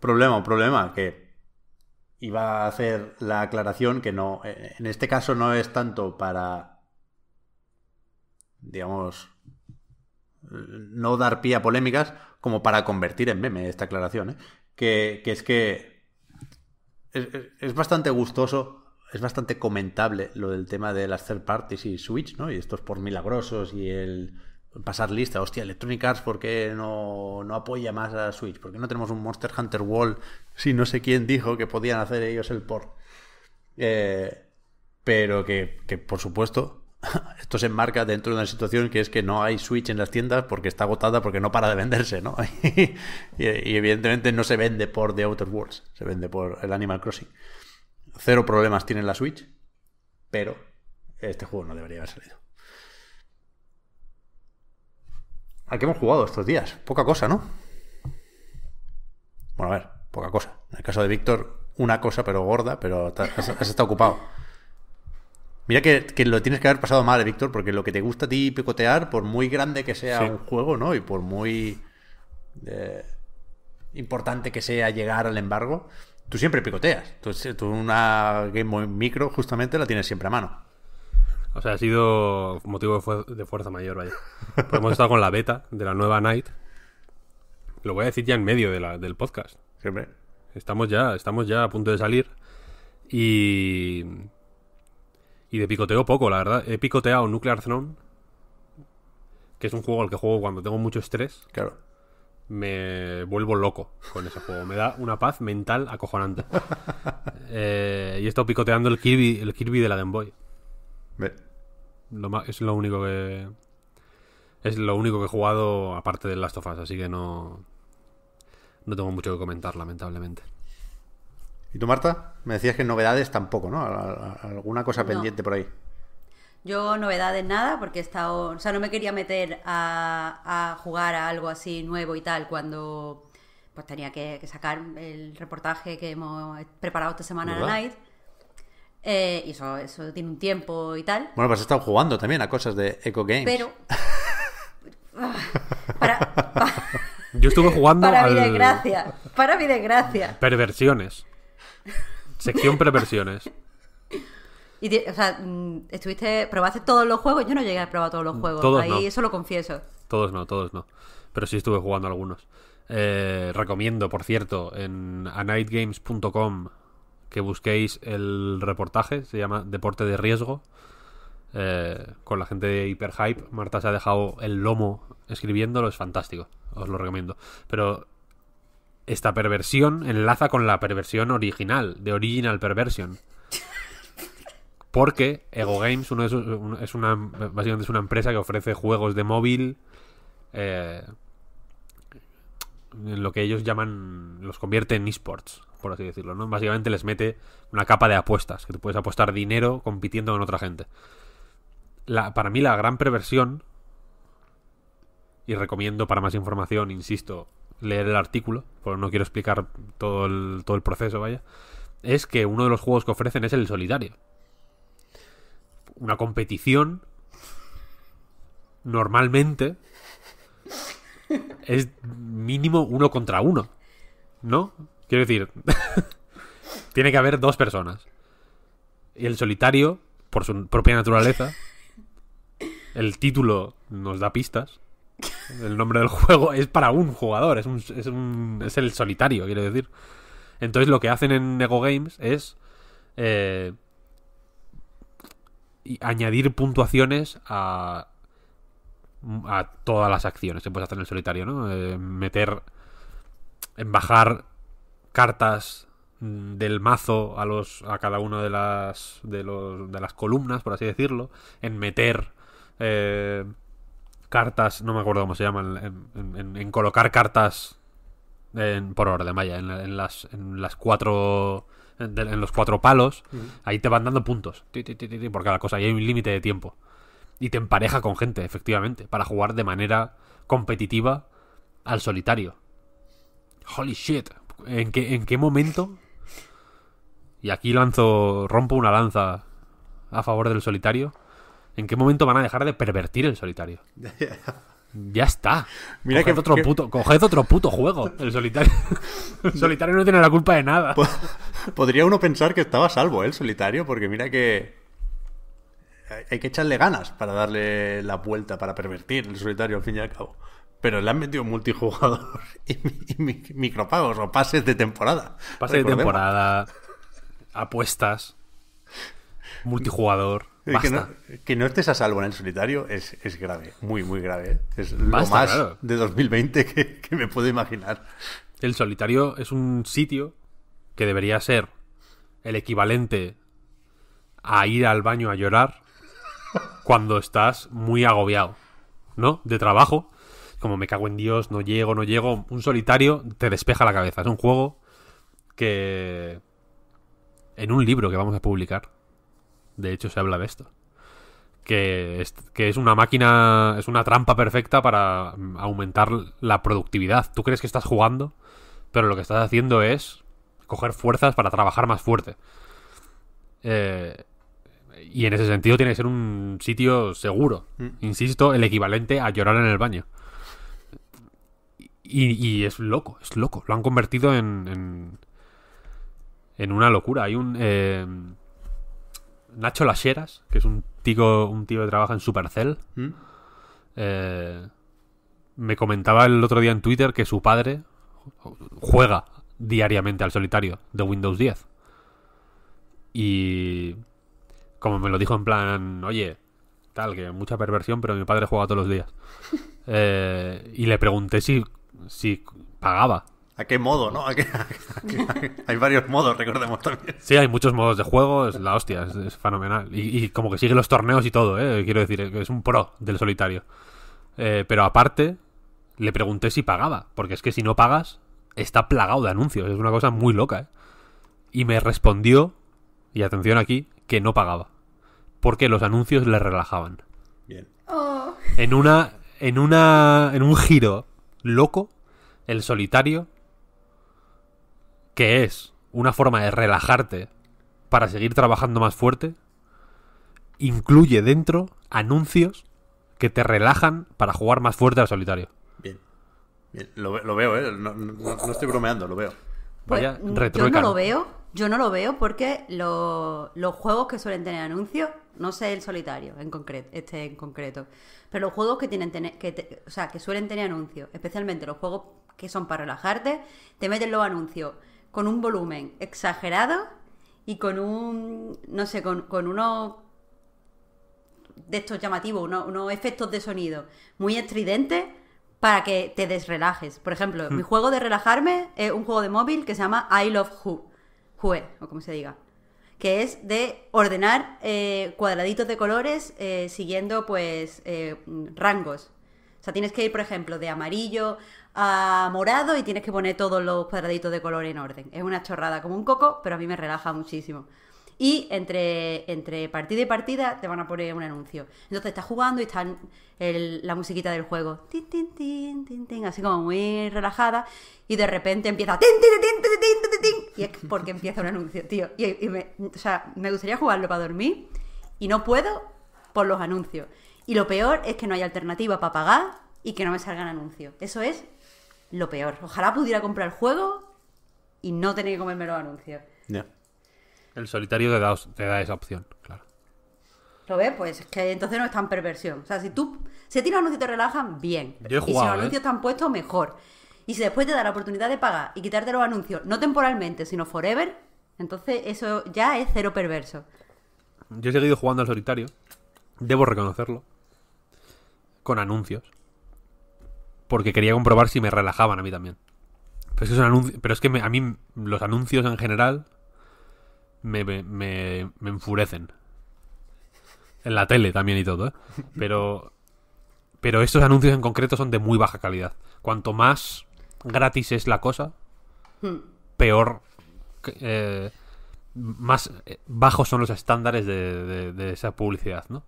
Problema, problema, que iba a hacer la aclaración que no, eh, en este caso no es tanto para, digamos, no dar pie a polémicas como para convertir en meme esta aclaración, ¿eh? que, es que es, bastante gustoso, es bastante comentable lo del tema de las third parties y Switch, ¿no? Y estos por milagrosos y el pasar lista, hostia, Electronic Arts, ¿por qué no, apoya más a Switch? ¿Por qué no tenemos un Monster Hunter Wall si no sé quién dijo que podían hacer ellos el por eh, pero que, que, por supuesto, esto se enmarca dentro de una situación que es que no hay Switch en las tiendas porque está agotada, porque no para de venderse, ¿no? y, evidentemente no se vende por The Outer Worlds, se vende por el Animal Crossing. Cero problemas tiene la Switch, pero este juego no debería haber salido. ¿A qué hemos jugado estos días? Poca cosa, ¿no? Bueno, a ver, poca cosa. En el caso de Víctor, una cosa, pero gorda, pero se está ocupado. Mira que, lo tienes que haber pasado mal, Víctor, porque lo que te gusta a ti picotear, por muy grande que sea un juego, ¿no? Y por muy eh, importante que sea llegar al embargo, tú siempre picoteas. Tú, tú una Game Boy Micro justamente la tienes siempre a mano. O sea, ha sido motivo de, fuerza mayor, vaya. Pues hemos estado con la beta de la nueva Night. Lo voy a decir ya en medio del podcast. Siempre. Estamos ya, estamos ya a punto de salir. Y y de picoteo poco, la verdad. He picoteado Nuclear Throne, que es un juego al que juego cuando tengo mucho estrés. Claro. Me vuelvo loco con ese juego. Me da una paz mental acojonante. Eh, y he estado picoteando el Kirby, el Kirby de la Game Boy. es lo único que. Es lo único que he jugado aparte de Last of Us, así que no. No tengo mucho que comentar, lamentablemente. ¿Y tú, Marta? Me decías que novedades tampoco, ¿no? ¿Alguna cosa pendiente por ahí? Yo novedades nada, porque he estado. O sea, no me quería meter a, jugar a algo así nuevo y tal cuando pues tenía que, sacar el reportaje que hemos preparado esta semana en la Night. Eh, y eso, tiene un tiempo y tal. Bueno, pues he estado jugando también a cosas de Eco Games. Pero. Yo estuve jugando. Para mi desgracia. Para mi desgracia. Perversiones. Sección preversiones. o sea, mm, estuviste, probaste todos los juegos. Yo no llegué a probar todos los mm, juegos. Todos Ahí eso lo confieso. Todos no, todos no. Pero sí estuve jugando algunos. Eh, recomiendo, por cierto, en anightgames.com que busquéis el reportaje. Se llama Deporte de Riesgo. Eh, con la gente de Hyperhype. Marta se ha dejado el lomo escribiéndolo. Es fantástico. Os lo recomiendo. Pero esta perversión enlaza con la perversión original, de Original Perversion. Porque Ego Games es, una, básicamente es una empresa que ofrece juegos de móvil eh, en lo que ellos llaman, los convierte en esports, por así decirlo. ¿no? Básicamente les mete una capa de apuestas, que tú puedes apostar dinero compitiendo con otra gente. para mí la gran perversión, y recomiendo para más información, insisto, leer el artículo, porque no quiero explicar todo el, todo el proceso, vaya, es que uno de los juegos que ofrecen es el solitario. Una competición normalmente es mínimo uno contra uno, ¿no? Quiero decir, tiene que haber dos personas. Y el solitario, por su propia naturaleza, el título nos da pistas el nombre del juego, es para un jugador, es, el solitario, quiero decir. Entonces lo que hacen en Ego Games es eh, añadir puntuaciones a, a todas las acciones que puedes hacer en el solitario, ¿no? Eh, en meter, bajar cartas mm, del mazo a los a cada una de las de, los, de las columnas por así decirlo en meter eh, cartas, no me acuerdo cómo se llaman, en, colocar cartas en, por orden, vaya, en, las, en las cuatro... en los cuatro palos, ahí te van dando puntos. porque la cosa, hay un límite de tiempo. Y te empareja con gente, efectivamente, para jugar de manera competitiva al solitario. Holy shit. ¿En qué, en qué momento? Y aquí lanzo, rompo una lanza a favor del solitario. ¿En qué momento van a dejar de pervertir el solitario? ya está. Mira coged que, otro puto, otro juego, el solitario. el solitario no tiene la culpa de nada. Podría uno pensar que estaba salvo ¿eh? el solitario, porque mira que hay que echarle ganas para darle la vuelta, para pervertir el solitario al fin y al cabo. Pero le han metido multijugador y micropagos o pases de temporada. Pases de temporada, apuestas, multijugador. Que no, estés a salvo en el solitario es, grave, muy, muy grave. Es lo más de 2020 que, me puedo imaginar. El solitario es un sitio que debería ser el equivalente a ir al baño a llorar cuando estás muy agobiado, ¿no? De trabajo. Como me cago en Dios, no llego, no llego. Un solitario te despeja la cabeza. Es un juego que... En un libro que vamos a publicar de hecho se habla de esto. Que es, una máquina, es una trampa perfecta para mm, aumentar la productividad. Tú crees que estás jugando, pero lo que estás haciendo es coger fuerzas para trabajar más fuerte. Eh, y en ese sentido tiene que ser un sitio seguro. Mm. Insisto, el equivalente a llorar en el baño. Y, es loco, es loco. Lo han convertido en. en, una locura. Hay un. Eh, Nacho Lasheras, que es un tío, un tío que trabaja en Supercell. ¿Mm? Eh, me comentaba el otro día en Twitter que su padre juega diariamente al solitario de Windows 10. Y como me lo dijo en plan, oye, tal, que mucha perversión, pero mi padre juega todos los días. Eh, y le pregunté si, si pagaba ¿A qué modo, no? hay varios modos, recordemos también. Sí, hay muchos modos de juego, es la hostia, es, fenomenal. Y, como que sigue los torneos y todo, ¿eh? quiero decir, eh, es un pro del solitario. Eh, pero aparte, le pregunté si pagaba, porque es que si no pagas, está plagado de anuncios, es una cosa muy loca, ¿eh? Y me respondió, y atención aquí, que no pagaba, porque los anuncios le relajaban. Bien. Oh. En una, en una, en un giro loco, el solitario que es una forma de relajarte para seguir trabajando más fuerte, incluye dentro anuncios que te relajan para jugar más fuerte al solitario. Bien. Bien. Lo, veo, ¿eh? No, estoy bromeando, lo veo. Pues, Vaya, yo no lo veo. Yo no lo veo porque los juegos que suelen tener anuncios, no sé el solitario en concreto, este en concreto, pero los juegos que tienen que o sea, que suelen tener anuncios, especialmente los juegos que son para relajarte, te meten los anuncios con un volumen exagerado y con un, no sé, con, unos de estos llamativos, unos, efectos de sonido muy estridentes para que te desrelajes. Por ejemplo, hmm. mi juego de relajarme es un juego de móvil que se llama I Love Who, e, o como se diga, que es de ordenar eh, cuadraditos de colores eh, siguiendo pues eh, rangos. O sea, tienes que ir, por ejemplo, de amarillo a morado y tienes que poner todos los cuadraditos de color en orden. Es una chorrada como un coco, pero a mí me relaja muchísimo. Y entre, entre partida y partida te van a poner un anuncio. Entonces estás jugando y está la musiquita del juego. así como muy relajada. Y de repente empieza. Tin, tin, tin, tin, tin, y es porque empieza un anuncio, tío. Y, o sea, me gustaría jugarlo para dormir. Y no puedo por los anuncios. Y lo peor es que no hay alternativa para pagar y que no me salgan anuncios. Eso es lo peor. Ojalá pudiera comprar el juego y no tener que comerme los anuncios. Ya. El solitario te da, te da esa opción, claro. ¿Lo ves? Pues es que entonces no es tan perversión. O sea, si tú. Si a ti los anuncios te relajan, bien. y si los ¿eh? anuncios están puestos, mejor. Y si después te da la oportunidad de pagar y quitarte los anuncios, no temporalmente, sino forever, entonces eso ya es cero perverso. Yo he seguido jugando al solitario. Debo reconocerlo. Con anuncios porque quería comprobar si me relajaban a mí también. Pero es que, a mí los anuncios en general me, enfurecen. En la tele también y todo, ¿eh? Pero, pero estos anuncios en concreto son de muy baja calidad. Cuanto más gratis es la cosa, peor. Eh, más eh, bajos son los estándares de, de, esa publicidad, ¿no?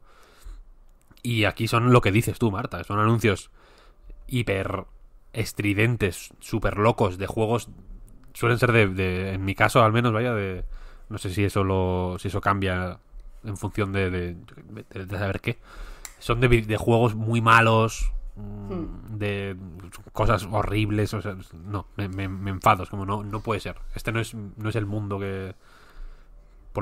Y aquí son lo que dices tú, Marta. Son anuncios hiper estridentes, súper locos de juegos. Suelen ser de, en mi caso al menos, vaya, de... No sé si eso, lo, si eso cambia en función de, de, saber qué. Son de, juegos muy malos, mm, de cosas horribles. O sea, no, me, me, enfado. Es como, no, no puede ser. Este no es, no es el mundo que,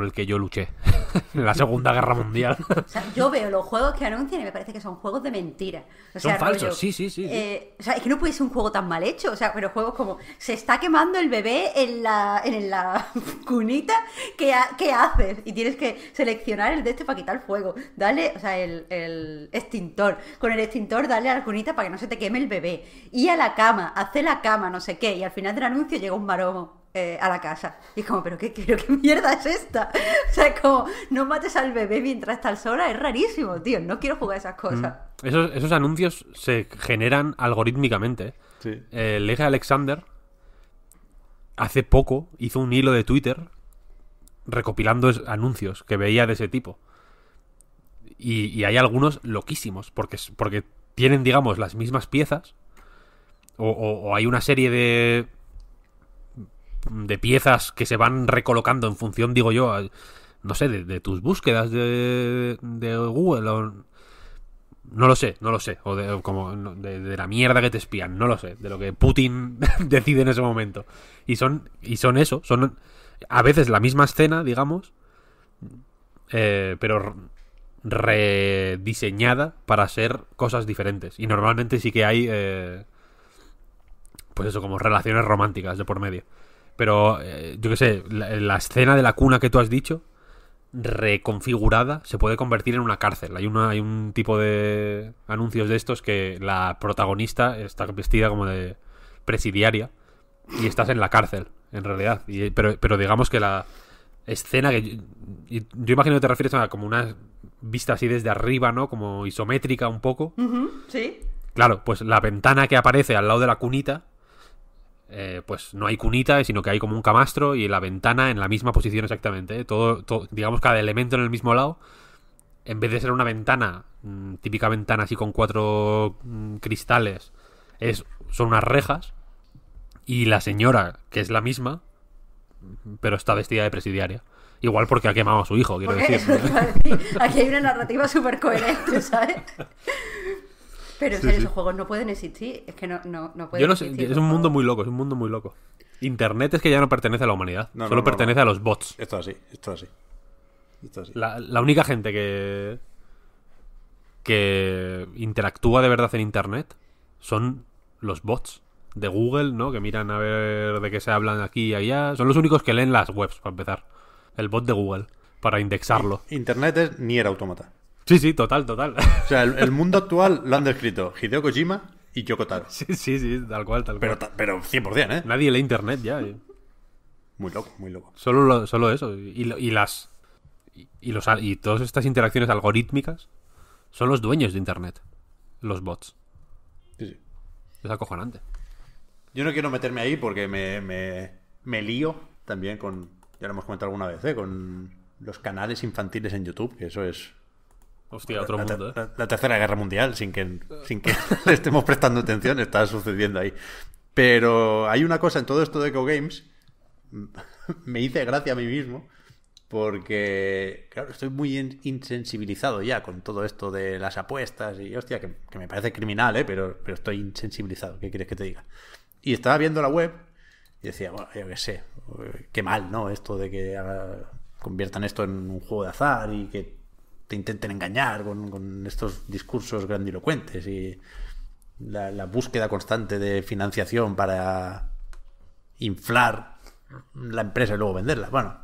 el que yo luché en la Segunda Guerra Mundial. yo veo los juegos que anuncian y me parece que son juegos de mentira. son falsos, sí, sí, sí. Eh, o sea, es que no puede ser un juego tan mal hecho. O sea, pero juegos como se está quemando el bebé en la, en la cunita, ¿qué, haces? Y tienes que seleccionar el de este para quitar el fuego. Dale, o sea, el, el extintor. Con el extintor dale a la cunita para que no se te queme el bebé. Y a la cama, hace la cama, no sé qué. Y al final del anuncio llega un maromo. Eh, a la casa. Y es como, ¿pero qué, mierda es esta? o sea, como, no mates al bebé mientras estás sola, es rarísimo, tío. No quiero jugar a esas cosas. Mm. Esos, anuncios se generan algorítmicamente. Sí. Alexander hace poco hizo un hilo de Twitter recopilando anuncios que veía de ese tipo. Y, hay algunos loquísimos, porque, porque tienen, digamos, las mismas piezas, o hay una serie de de piezas que se van recolocando en función, digo yo, no sé, de, tus búsquedas de, Google no lo sé, no lo sé. O de, como la mierda que te espían, no lo sé. De lo que Putin decide en ese momento. Y son, y son eso, son a veces la misma escena, digamos, eh, pero rediseñada para ser cosas diferentes. Y normalmente sí que hay, eh, pues eso, como relaciones románticas de por medio. Pero, eh, yo qué sé, la, escena de la cuna que tú has dicho, reconfigurada, se puede convertir en una cárcel. Hay, una, hay un tipo de anuncios de estos que la protagonista está vestida como de presidiaria y estás en la cárcel, en realidad. pero, digamos que la escena que... Yo, imagino que te refieres a como una vista así desde arriba, ¿no? Como isométrica un poco. sí. Claro, pues la ventana que aparece al lado de la cunita eh, pues no hay cunita, sino que hay como un camastro y la ventana en la misma posición exactamente. ¿eh? Todo, digamos, cada elemento en el mismo lado. En vez de ser una ventana, mm, típica ventana así con cuatro mm, cristales, es, son unas rejas. Y la señora, que es la misma, pero está vestida de presidiaria. Igual porque ha quemado a su hijo, quiero decir. Aquí hay una narrativa súper coherente, ¿sabes? Pero esos juegos no pueden existir. Es que no, no, no pueden Es un mundo muy loco, es un mundo muy loco. Internet es que ya no pertenece a la humanidad. solo pertenece a los bots. Esto así, esto así. Esto así. La, única gente que. que interactúa de verdad en Internet son los bots de Google, ¿no? Que miran a ver de qué se hablan aquí y allá. Son los únicos que leen las webs, para empezar. El bot de Google, para indexarlo. Internet es ni era automata. Sí, sí, total, total. O sea, el, mundo actual lo han descrito Hideo Kojima y Yoko Taro. Sí, sí, sí, tal cual, tal cual. Pero, pero 100%, ¿eh? Nadie lee internet ya. Eh. Muy loco, muy loco. Solo, eso. Y, las. Y, los, y todas estas interacciones algorítmicas son los dueños de internet. Los bots. Sí, sí. Es acojonante. Yo no quiero meterme ahí porque me, me lío también con. Ya lo hemos comentado alguna vez, ¿eh? Con los canales infantiles en YouTube, eso es Hostia, otro la, mundo, ¿eh? la, tercera guerra mundial, sin que, sin que le estemos prestando atención, está sucediendo ahí. Pero hay una cosa en todo esto de Go Games, me hice gracia a mí mismo, porque, claro, estoy muy insensibilizado ya con todo esto de las apuestas y, hostia, que, que me parece criminal, ¿eh? Pero, pero estoy insensibilizado, ¿qué quieres que te diga? Y estaba viendo la web y decía, bueno, yo qué sé, qué mal, ¿no? Esto de que conviertan esto en un juego de azar y que te intenten engañar con, estos discursos grandilocuentes y la, búsqueda constante de financiación para inflar la empresa y luego venderla. Bueno,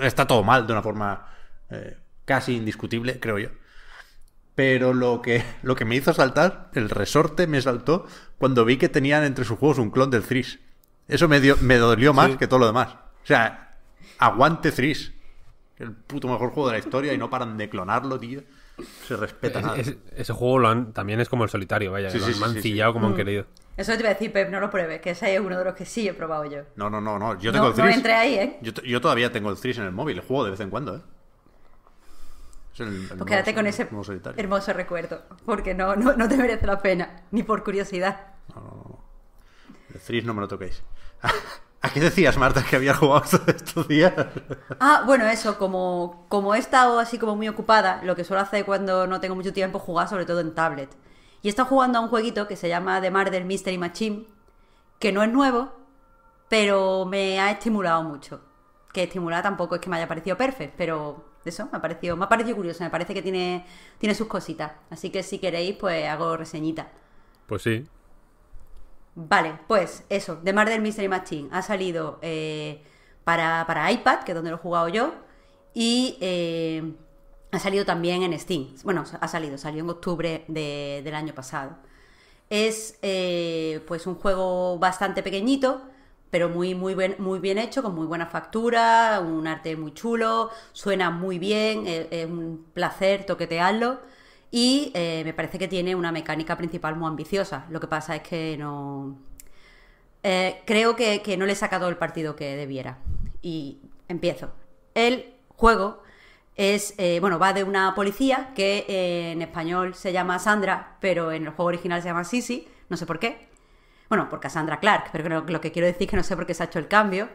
está todo mal de una forma eh, casi indiscutible, creo yo. Pero lo que, lo que me hizo saltar, el resorte me saltó cuando vi que tenían entre sus juegos un clon del Tris Eso me, me dolió más que todo lo demás. O sea, aguante Tris el puto mejor juego de la historia y no paran de clonarlo, tío. Se respeta nada. ese juego también es como el solitario, vaya, sí, lo mancillado como han mm. querido. Eso te voy a decir, Pep, no lo pruebes, que ese es uno de los que sí he probado yo. No, no, no, no. Yo tengo el Threes. No entré ahí, ¿eh? Yo, todavía tengo el Threes en el móvil, juego de vez en cuando, ¿eh? pues quédate con ese hermoso recuerdo, porque no, no, no, te merece la pena, ni por curiosidad. No, no, no. El Threes no me lo toquéis. ¿A qué decías, Marta, que había jugado estos días? Ah, bueno, eso, como, como he estado así como muy ocupada, lo que suelo hacer cuando no tengo mucho tiempo es jugar sobre todo en tablet. Y he estado jugando a un jueguito que se llama The Marder Mystery Machine, que no es nuevo, pero me ha estimulado mucho. Que estimular tampoco es que me haya parecido perfecto, pero eso me ha parecido, me ha parecido curioso, me parece que tiene, tiene sus cositas. Así que si queréis, pues hago reseñita. Pues sí, Vale, pues eso, de Murder Mystery Machine ha salido eh, para, iPad, que es donde lo he jugado yo, y eh, ha salido también en Steam. Bueno, ha salido, salió en octubre del año pasado. Es eh, pues un juego bastante pequeñito, pero muy, muy, bien, muy bien hecho, con muy buena factura, un arte muy chulo, suena muy bien, es un placer toquetearlo. Y eh, me parece que tiene una mecánica principal muy ambiciosa. Lo que pasa es que no. Eh, creo que, no le he sacado el partido que debiera. Y empiezo. El juego es. Eh, bueno, va de una policía que en español se llama Sandra, pero en el juego original se llama Sisi, no sé por qué. Bueno, a Sandra Clark, pero lo que quiero decir es que no sé por qué se ha hecho el cambio.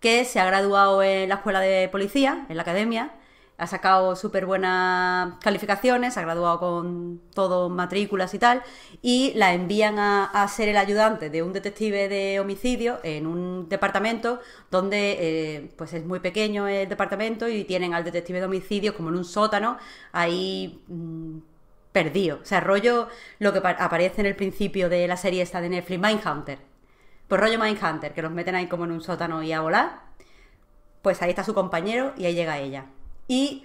Que se ha graduado en la escuela de policía, en la academia, ha sacado súper buenas calificaciones, ha graduado con todo, matrículas y tal, y la envían a, ser el ayudante de un detective de homicidio en un departamento donde eh, pues es muy pequeño el departamento y tienen al detective de homicidio como en un sótano, ahí mm, perdido. O sea, rollo lo que aparece en el principio de la serie esta de Netflix, Mindhunter. Pues rollo Mindhunter, que los meten ahí como en un sótano y a volar. Pues ahí está su compañero y ahí llega ella. Y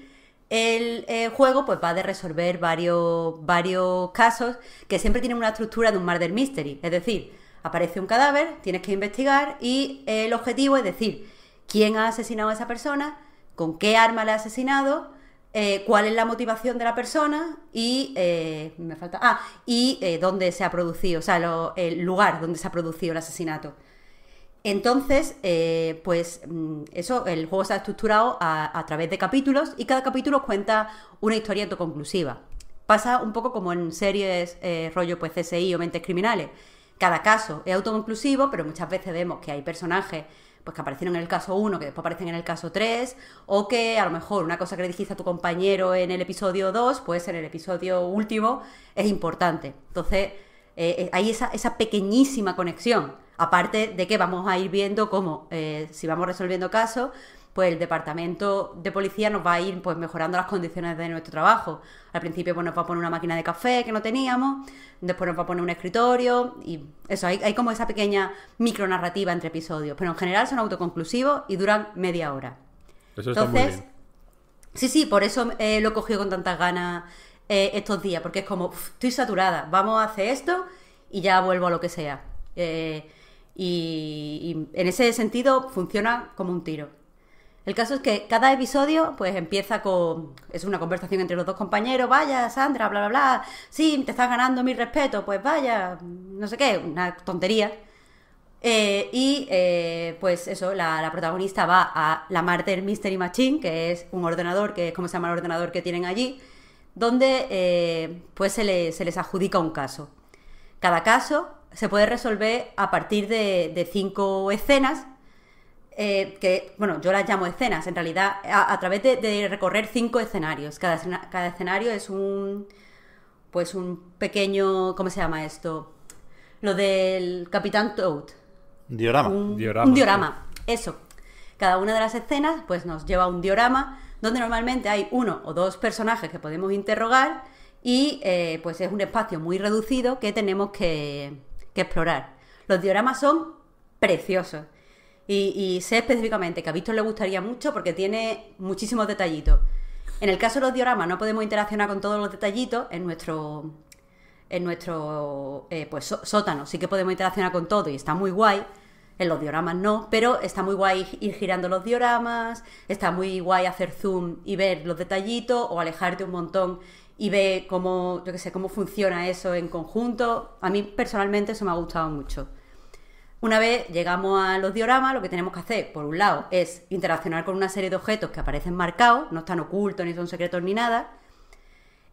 el eh, juego pues va de resolver varios, varios casos que siempre tienen una estructura de un murder mystery. Es decir, aparece un cadáver, tienes que investigar y el objetivo es decir quién ha asesinado a esa persona, con qué arma la ha asesinado, eh, cuál es la motivación de la persona y eh, me falta ah, y dónde se ha producido, o sea, el lugar donde se ha producido el asesinato. Entonces, eh, pues mm, eso, el juego se ha estructurado a, través de capítulos y cada capítulo cuenta una historia autoconclusiva. Pasa un poco como en series eh, rollo pues CSI o Mentes Criminales. Cada caso es autoconclusivo, pero muchas veces vemos que hay personajes pues que aparecieron en el caso 1, que después aparecen en el caso 3, o que a lo mejor una cosa que le dijiste a tu compañero en el episodio 2, pues en el episodio último es importante. Entonces, eh, hay esa pequeñísima conexión Aparte de que vamos a ir viendo cómo, eh, si vamos resolviendo casos, pues el departamento de policía nos va a ir pues mejorando las condiciones de nuestro trabajo. Al principio pues nos va a poner una máquina de café que no teníamos, después nos va a poner un escritorio y eso, hay, como esa pequeña micronarrativa entre episodios, pero en general son autoconclusivos y duran media hora. Eso está Entonces, Sí, sí, por eso eh, lo he cogido con tantas ganas eh, estos días, porque es como, estoy saturada, vamos a hacer esto y ya vuelvo a lo que sea. Y, en ese sentido funciona como un tiro. El caso es que cada episodio pues empieza con... Es una conversación entre los dos compañeros, vaya Sandra, bla, bla, bla, sí, te estás ganando mi respeto, pues vaya, no sé qué, una tontería. Eh, y eh, pues eso, la, protagonista va a la Marter Mystery Machine, que es un ordenador, que es como se llama el ordenador que tienen allí, donde eh, pues se, se les adjudica un caso. Cada caso se puede resolver a partir de, cinco escenas, eh, que, bueno, yo las llamo escenas, en realidad, a, través de, recorrer cinco escenarios. Cada, cada escenario es un, pues un pequeño, ¿cómo se llama esto? Lo del Capitán Toad. Diorama. Un diorama. Un diorama. Eso. Cada una de las escenas, pues nos lleva a un diorama donde normalmente hay uno o dos personajes que podemos interrogar y eh, pues es un espacio muy reducido que tenemos que, que explorar. Los dioramas son preciosos. Y, sé específicamente que a Víctor le gustaría mucho porque tiene muchísimos detallitos. En el caso de los dioramas no podemos interaccionar con todos los detallitos en nuestro en nuestro eh, pues sótano. Sí que podemos interaccionar con todo y está muy guay. En los dioramas no, pero está muy guay ir girando los dioramas, está muy guay hacer zoom y ver los detallitos o alejarte un montón y ve cómo, yo que sé, cómo funciona eso en conjunto. A mí personalmente eso me ha gustado mucho. Una vez llegamos a los dioramas, lo que tenemos que hacer, por un lado, es interaccionar con una serie de objetos que aparecen marcados, no están ocultos, ni son secretos, ni nada,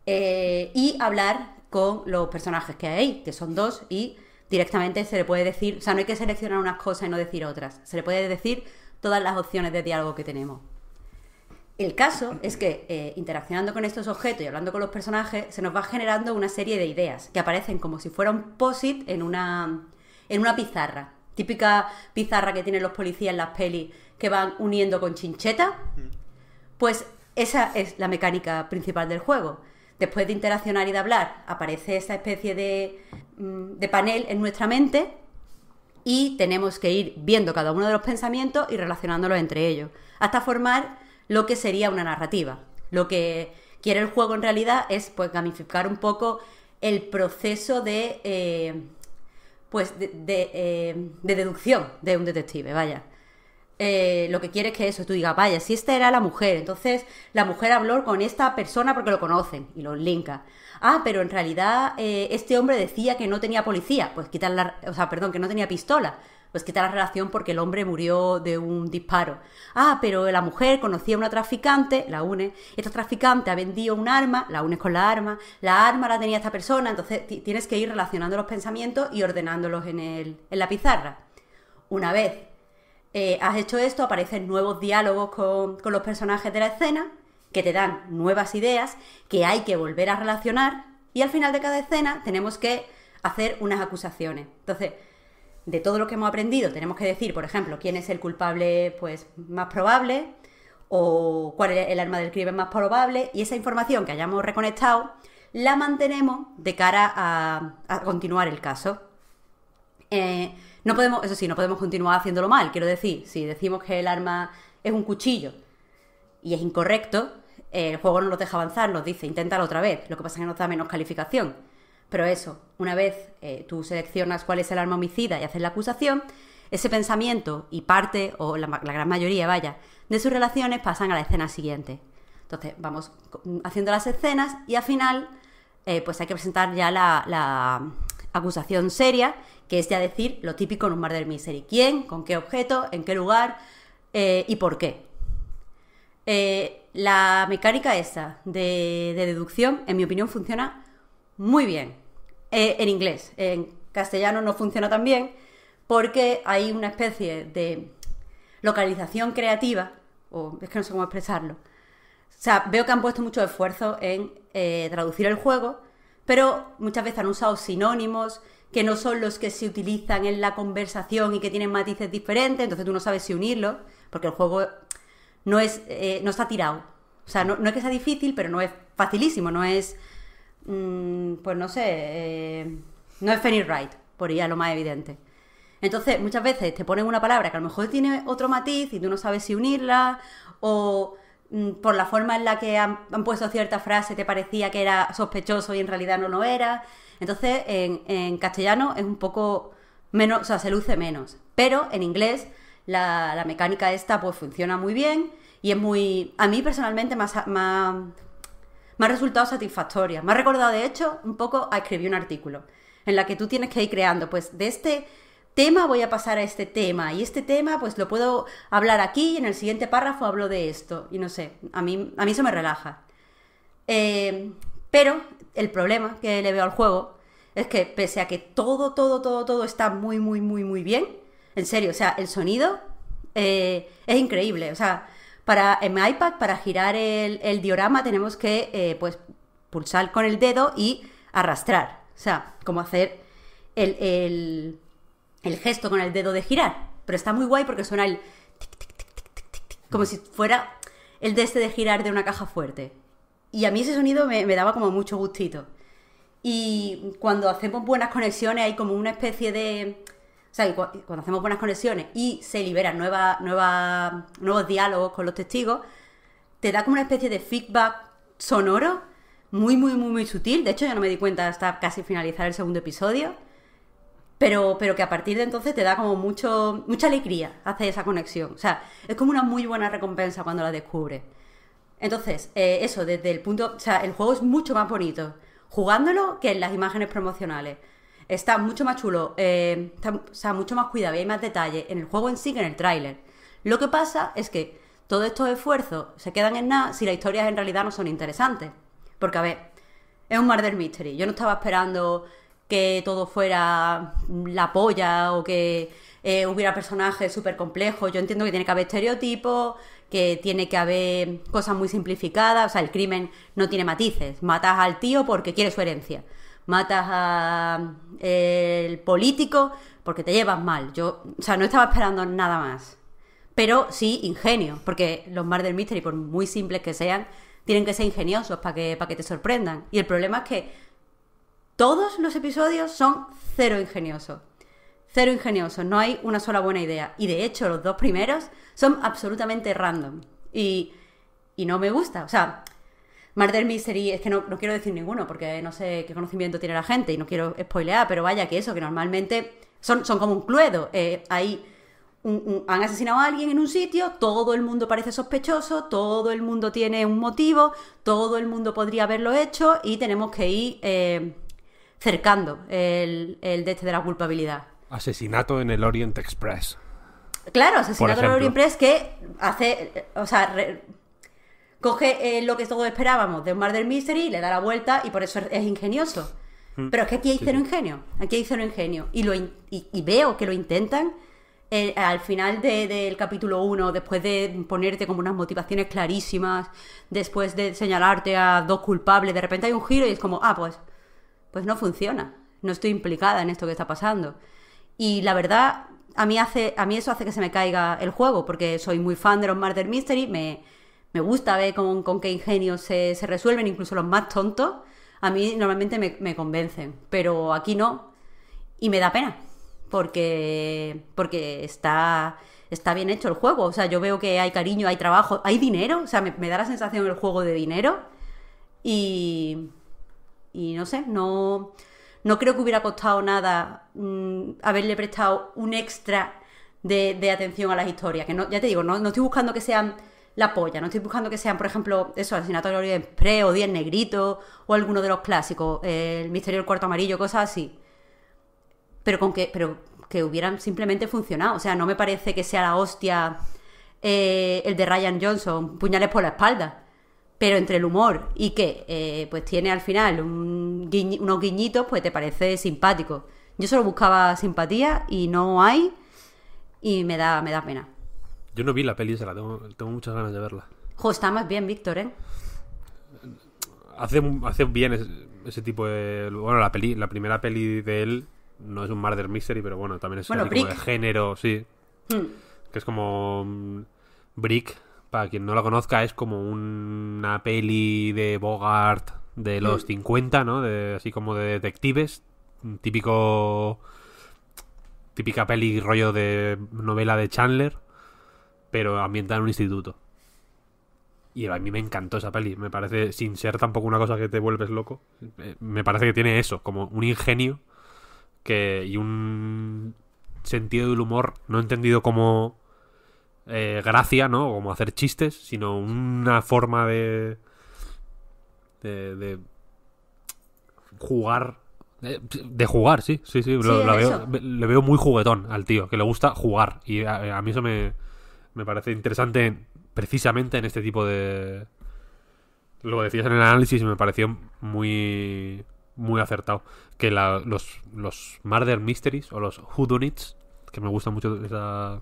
eh, y hablar con los personajes que hay que son dos, y directamente se le puede decir, o sea, no hay que seleccionar unas cosas y no decir otras, se le puede decir todas las opciones de diálogo que tenemos. El caso es que eh, interaccionando con estos objetos y hablando con los personajes, se nos va generando una serie de ideas que aparecen como si fuera un posit en una, en una pizarra. Típica pizarra que tienen los policías en las pelis que van uniendo con chincheta. Pues esa es la mecánica principal del juego. Después de interaccionar y de hablar, aparece esa especie de, mm, de panel en nuestra mente y tenemos que ir viendo cada uno de los pensamientos y relacionándolos entre ellos, hasta formar lo que sería una narrativa. Lo que quiere el juego en realidad es pues gamificar un poco el proceso de eh, pues eh, de, deducción de un detective, vaya. Eh, lo que quiere es que eso, tú digas, vaya, si esta era la mujer, entonces la mujer habló con esta persona porque lo conocen y los linka. Ah, pero en realidad este hombre decía que no tenía policía, pues quitar o sea, perdón, que no tenía pistola, pues quita la relación porque el hombre murió de un disparo. Ah, pero la mujer conocía a una traficante, la une, esta traficante ha vendido un arma, la une con la arma, la arma la tenía esta persona, entonces tienes que ir relacionando los pensamientos y ordenándolos en, la pizarra. Una vez eh, has hecho esto, aparecen nuevos diálogos con, con los personajes de la escena, que te dan nuevas ideas que hay que volver a relacionar y al final de cada escena tenemos que hacer unas acusaciones. Entonces, de todo lo que hemos aprendido tenemos que decir, por ejemplo, quién es el culpable pues, más probable o cuál es el arma del crimen más probable y esa información que hayamos reconectado la mantenemos de cara a, continuar el caso. Eh, no podemos, eso sí, no podemos continuar haciéndolo mal. Quiero decir, si decimos que el arma es un cuchillo y es incorrecto, el juego no nos deja avanzar, nos dice, inténtalo otra vez. Lo que pasa es que nos da menos calificación. Pero eso, una vez eh, tú seleccionas cuál es el arma homicida y haces la acusación, ese pensamiento y parte, o la, gran mayoría, vaya, de sus relaciones pasan a la escena siguiente. Entonces, vamos haciendo las escenas y al final, eh, pues hay que presentar ya la, acusación seria, que es ya decir lo típico en un mar del misery. ¿Quién? ¿Con qué objeto? ¿En qué lugar? Eh, ¿Y por qué? la mecánica esta de deducción, en mi opinión, funciona muy bien. Eh, en inglés. En castellano no funciona tan bien porque hay una especie de localización creativa, o es que no sé cómo expresarlo. O sea, veo que han puesto mucho esfuerzo en eh, traducir el juego, pero muchas veces han usado sinónimos que no son los que se utilizan en la conversación y que tienen matices diferentes, entonces tú no sabes si unirlos, porque el juego no, es, eh, no está tirado. O sea, no, es que sea difícil, pero no es facilísimo, no es Mm, pues no sé, eh, no es Fanny Wright, por ella lo más evidente. Entonces, muchas veces te ponen una palabra que a lo mejor tiene otro matiz y tú no sabes si unirla, o mm, por la forma en la que han, puesto cierta frase te parecía que era sospechoso y en realidad no lo era. Entonces, en, castellano es un poco menos, o sea, se luce menos. Pero en inglés la, mecánica esta pues funciona muy bien y es muy, a mí personalmente más me ha resultado satisfactoria. Me ha recordado, de hecho, un poco a escribir un artículo en la que tú tienes que ir creando, pues de este tema voy a pasar a este tema y este tema pues lo puedo hablar aquí y en el siguiente párrafo hablo de esto y no sé, a mí, a mí eso me relaja. Eh, pero el problema que le veo al juego es que pese a que todo, todo, todo, todo está muy, muy, muy, muy bien, en serio, o sea, el sonido eh, es increíble, o sea, para en mi iPad, para girar el, diorama, tenemos que eh, pues, pulsar con el dedo y arrastrar. O sea, como hacer el, gesto con el dedo de girar. Pero está muy guay porque suena el tic, tic, tic, como si fuera el de este de girar de una caja fuerte. Y a mí ese sonido me daba como mucho gustito. Y cuando hacemos buenas conexiones hay como una especie de o sea, cuando hacemos buenas conexiones y se liberan nueva, nuevos diálogos con los testigos, te da como una especie de feedback sonoro muy, muy, muy, muy sutil. De hecho, yo no me di cuenta hasta casi finalizar el segundo episodio. Pero, pero que a partir de entonces te da como mucho, mucha alegría hacer esa conexión. O sea, es como una muy buena recompensa cuando la descubres. Entonces, eh, eso, desde el punto. O sea, el juego es mucho más bonito jugándolo que en las imágenes promocionales. Está mucho más chulo, eh, está, sea, mucho más cuidado y hay más detalle en el juego en sí que en el tráiler. Lo que pasa es que todos estos esfuerzos se quedan en nada si las historias en realidad no son interesantes. Porque, a ver, es un Murder Mystery. Yo no estaba esperando que todo fuera la polla o que eh, hubiera personajes súper complejos. Yo entiendo que tiene que haber estereotipos, que tiene que haber cosas muy simplificadas. O sea, el crimen no tiene matices. Matas al tío porque quiere su herencia matas a el político porque te llevas mal. Yo, o sea, no estaba esperando nada más. Pero sí ingenio, porque los del Mystery, por muy simples que sean, tienen que ser ingeniosos para que, para que te sorprendan. Y el problema es que todos los episodios son cero ingeniosos. Cero ingeniosos, no hay una sola buena idea. Y de hecho, los dos primeros son absolutamente random. Y, y no me gusta. O sea, Murder Mystery, es que no, quiero decir ninguno porque no sé qué conocimiento tiene la gente y no quiero spoilear, pero vaya que eso, que normalmente son, son como un cluedo. Eh, han asesinado a alguien en un sitio, todo el mundo parece sospechoso, todo el mundo tiene un motivo, todo el mundo podría haberlo hecho y tenemos que ir eh, cercando el, de este de la culpabilidad. Asesinato en el Orient Express. Claro, asesinato en el Orient Express que hace, o sea, coge eh, lo que todos esperábamos de un Murder Mystery, le da la vuelta y por eso es, ingenioso. Mm. Pero es que aquí hay cero ingenio, aquí hay cero ingenio. Y, lo veo que lo intentan eh, al final del capítulo 1, después de ponerte como unas motivaciones clarísimas, después de señalarte a dos culpables, de repente hay un giro y es como, ah, pues, pues no funciona, no estoy implicada en esto que está pasando. Y la verdad, a mí, hace, a mí eso hace que se me caiga el juego, porque soy muy fan de los Murder Mystery, me, me gusta ver con, con qué ingenio se, resuelven, incluso los más tontos, a mí normalmente me, convencen, pero aquí no. Y me da pena, porque, porque está, está bien hecho el juego. O sea, yo veo que hay cariño, hay trabajo, hay dinero. O sea, me, da la sensación del juego de dinero. Y, y no sé, no, no creo que hubiera costado nada mm, haberle prestado un extra de, de, atención a las historias. Que no, ya te digo, no, no estoy buscando que sean la polla. No estoy buscando que sean, por ejemplo, eso, Asesinato de Orient Pre o Diez Negritos o alguno de los clásicos, El Misterio del Cuarto Amarillo, cosas así. Pero con que, pero que hubieran simplemente funcionado. O sea, no me parece que sea la hostia eh, el de Ryan Johnson, puñales por la espalda. Pero entre el humor y que eh, pues tiene al final un unos guiñitos, pues te parece simpático. Yo solo buscaba simpatía y no hay. Y me da, me da pena. Yo no vi la peli se la tengo, tengo muchas ganas de verla. Jo, está más bien, Víctor, ¿eh? Hace, bien ese, tipo de. Bueno, la, peli, la primera peli de él no es un murder mystery, pero bueno, también es bueno, tipo de género, sí. Hmm. Que es como. Mm, Brick, para quien no la conozca, es como una peli de Bogart de los 50, hmm. ¿no? así como de detectives. Típico. Típica peli rollo de novela de Chandler pero ambientada en un instituto. Y a mí me encantó esa peli. Me parece, sin ser tampoco una cosa que te vuelves loco, eh, me parece que tiene eso, como un ingenio que, y un sentido del humor, no entendido como eh, gracia, ¿no? Como hacer chistes, sino una forma de. de. de jugar. Eh, de, jugar, sí, sí, sí. le veo muy juguetón al tío, que le gusta jugar. Y a mí eso me, me parece interesante precisamente en este tipo de... Lo decías en el análisis y me pareció muy muy acertado. Que los, los Murder Mysteries o los Whodunits, que me gusta mucho esa,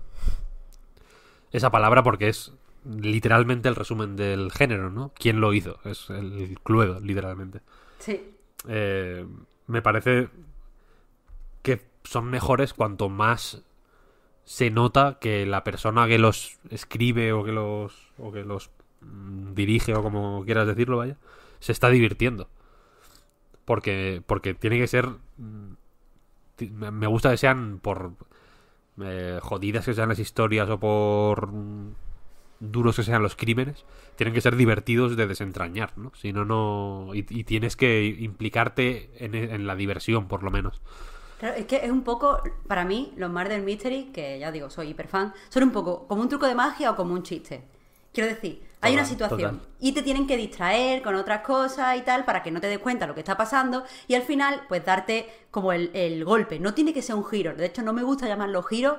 esa palabra porque es literalmente el resumen del género, ¿no? ¿Quién lo hizo? Es el cluedo, literalmente. Sí. Eh, me parece que son mejores cuanto más se nota que la persona que los escribe o que los, que los mm, dirige o como quieras decirlo, vaya, se está divirtiendo. Porque, porque tiene que ser... Mm, me gusta que sean por eh, jodidas que sean las historias o por mm, duros que sean los crímenes, tienen que ser divertidos de desentrañar, ¿no? Si no, no... Y, tienes que implicarte en la diversión, por lo menos. Claro, es que es un poco, para mí, los Mar Mysteries, Mystery, que ya digo, soy hiperfan, son un poco como un truco de magia o como un chiste. Quiero decir, hay una situación y te tienen que distraer con otras cosas y tal para que no te des cuenta lo que está pasando y al final, pues darte como el, golpe. No tiene que ser un giro. De hecho, no me gusta llamarlo giro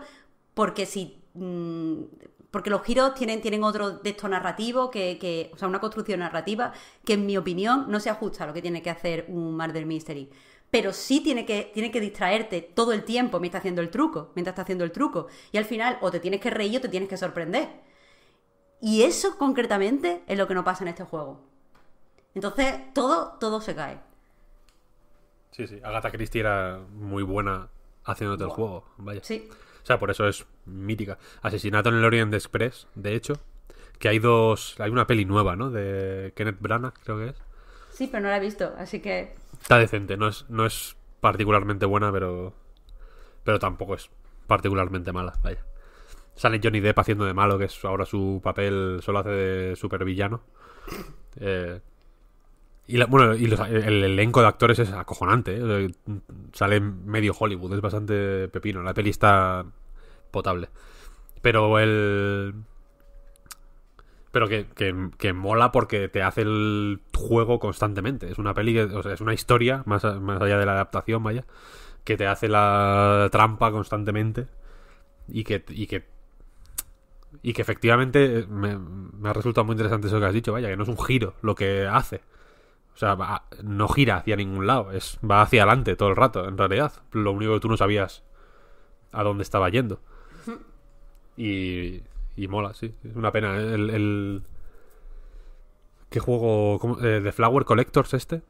porque si. Mm, porque los giros tienen, tienen otro texto narrativo, que, o sea, una construcción narrativa que en mi opinión no se ajusta a lo que tiene que hacer un Murder Mystery pero sí tiene que, tiene que distraerte todo el tiempo mientras está haciendo el truco, mientras está haciendo el truco. Y al final, o te tienes que reír o te tienes que sorprender. Y eso concretamente es lo que no pasa en este juego. Entonces, todo, todo se cae. Sí, sí. Agatha Christie era muy buena haciéndote el juego. Vaya. Sí. O sea, por eso es mítica. Asesinato en el Orient Express, de hecho. Que hay dos. Hay una peli nueva, ¿no? De Kenneth Branagh, creo que es. Sí, pero no la he visto, así que está decente. No es, no es particularmente buena, pero. Pero tampoco es particularmente mala, vaya. Sale Johnny Depp haciendo de malo, que es ahora su papel solo hace de supervillano. villano eh, y bueno, y el elenco de actores es acojonante. Eh, sale medio Hollywood, es bastante pepino. La peli está potable. Pero el. Pero que, que, que, mola porque te hace el juego constantemente. Es una peli, que, es una historia, más, más allá de la adaptación, vaya, que te hace la trampa constantemente y que, y que efectivamente me, me, ha resultado muy interesante eso que has dicho, vaya, que no es un giro lo que hace. O sea, no gira hacia ningún lado, es va hacia adelante todo el rato, en realidad. Lo único que tú no sabías a dónde estaba yendo. Y, y mola, sí. Es una pena. El. ¿Qué juego? Eh, de Flower Collectors este?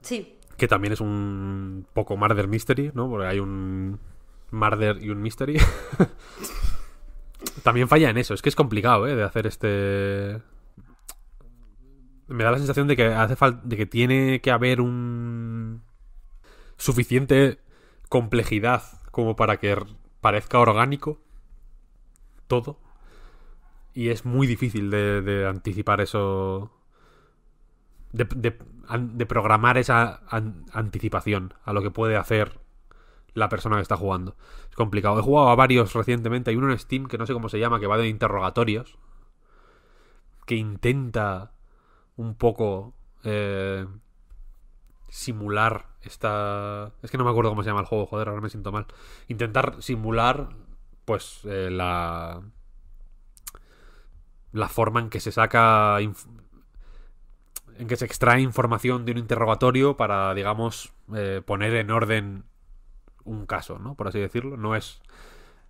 Sí. Que también es un poco Marder Mystery, ¿no? Porque hay un. Marder y un Mystery. también falla en eso. Es que es complicado, ¿eh? De hacer este. Me da la sensación de que hace falta. de que tiene que haber un. suficiente complejidad como para que parezca orgánico todo y es muy difícil de, anticipar eso. De, programar esa anticipación a lo que puede hacer la persona que está jugando. Es complicado. He jugado a varios recientemente. Hay uno en Steam que no sé cómo se llama, que va de interrogatorios. Que intenta un poco eh, simular esta... Es que no me acuerdo cómo se llama el juego, joder, ahora me siento mal. Intentar simular, pues, eh, la la forma en que se saca. en que se extrae información de un interrogatorio para, digamos, eh, poner en orden un caso, ¿no? Por así decirlo. No es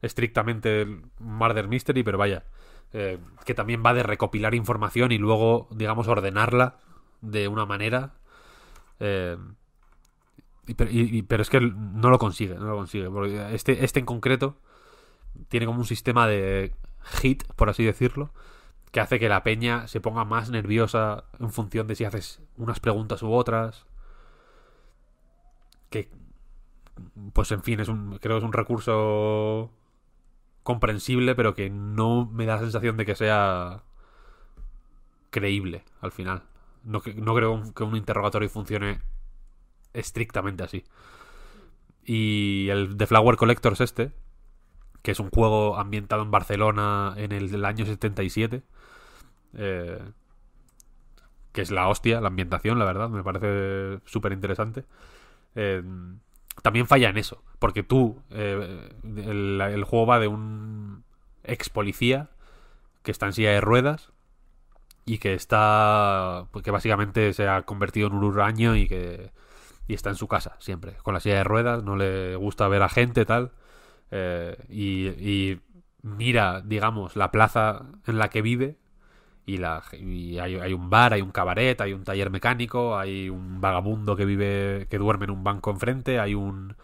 estrictamente el Murder Mystery, pero vaya. Eh, que también va de recopilar información y luego, digamos, ordenarla de una manera. Eh, pero es que no lo consigue, no lo consigue. este, este en concreto tiene como un sistema de hit, por así decirlo, que hace que la peña se ponga más nerviosa en función de si haces unas preguntas u otras. Que, pues en fin, es creo que es un recurso comprensible, pero que no me da la sensación de que sea creíble al final. No, creo que un interrogatorio funcione estrictamente así. Y el The Flower Collectors este, que es un juego ambientado en Barcelona en el, el año 77 eh, que es la hostia, la ambientación, la verdad, me parece súper interesante. Eh, también falla en eso, porque tú, eh, el, juego va de un ex policía que está en silla de ruedas y que está, pues, que básicamente se ha convertido en un urraño y que está en su casa siempre, con la silla de ruedas, no le gusta ver a gente tal, y mira, digamos, la plaza en la que vive y, la, hay, un bar, hay un cabaret, hay un taller mecánico, hay un vagabundo que vive, que duerme en un banco enfrente, hay unos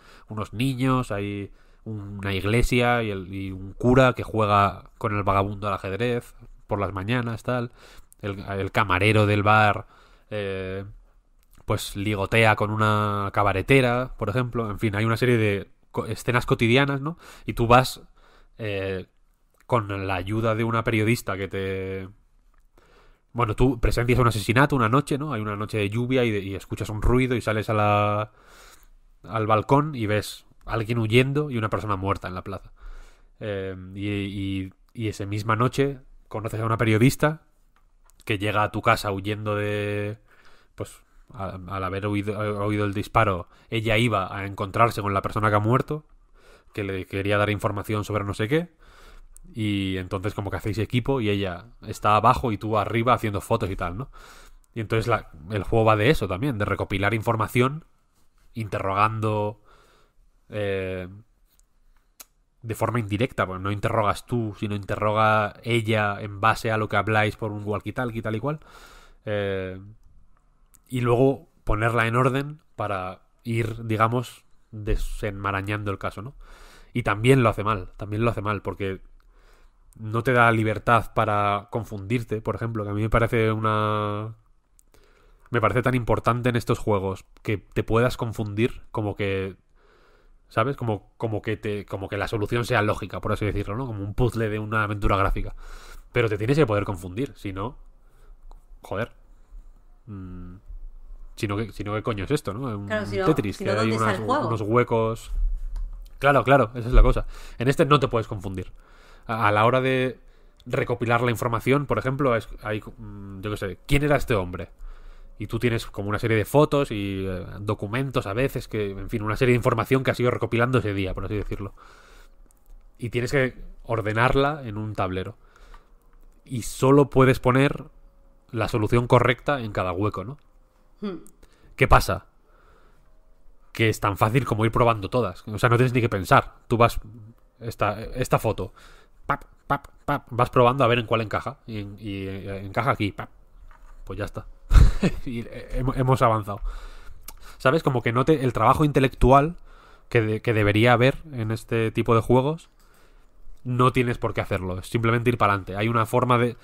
niños, hay una iglesia y, un cura que juega con el vagabundo al ajedrez por las mañanas, tal. El, camarero del bar, eh, pues ligotea con una cabaretera, por ejemplo. En fin, hay una serie de escenas cotidianas, ¿no? Y tú vas eh, con la ayuda de una periodista que te bueno, tú presencias un asesinato una noche, ¿no? Hay una noche de lluvia y, escuchas un ruido y sales al balcón y ves a alguien huyendo y una persona muerta en la plaza. Em, y, esa misma noche conoces a una periodista que llega a tu casa huyendo de... Pues al, haber oído el disparo, ella iba a encontrarse con la persona que ha muerto, que le quería dar información sobre no sé qué y entonces como que hacéis equipo y ella está abajo y tú arriba haciendo fotos y tal, ¿no? Y entonces el juego va de eso también, de recopilar información, interrogando eh, de forma indirecta, porque no interrogas tú, sino interroga ella en base a lo que habláis por un walkie tal, y tal y cual. Eh, y luego ponerla en orden para ir, digamos, desenmarañando el caso, ¿no? Y también lo hace mal, también lo hace mal, porque no te da libertad para confundirte, por ejemplo, que a mí me parece una... Me parece tan importante en estos juegos que te puedas confundir como que... ¿Sabes? Como, como, que te, como que la solución sea lógica, por así decirlo, ¿no? Como un puzzle de una aventura gráfica. Pero te tienes que poder confundir, si no... Joder. Mm, si no, ¿qué coño es esto, no? Un, Tetris, que hay unos huecos... Claro, claro, esa es la cosa. En este no te puedes confundir a, la hora de recopilar la información, por ejemplo, hay, mm, yo qué sé, ¿quién era este hombre? Y tú tienes como una serie de fotos y eh, documentos a veces, que, en fin, una serie de información que has ido recopilando ese día, por así decirlo. Y tienes que ordenarla en un tablero. Y solo puedes poner la solución correcta en cada hueco, ¿no? Hmm. ¿Qué pasa? Que es tan fácil como ir probando todas. O sea, no tienes ni que pensar. Tú vas. Esta, esta foto pap, pap, pap. Vas probando a ver en cuál encaja. Y, eh, encaja aquí, pap. Pues ya está. Eh, hemos avanzado. ¿Sabes? Como que el trabajo intelectual que, debería haber en este tipo de juegos no tienes por qué hacerlo. Es simplemente ir para adelante. Hay una forma de,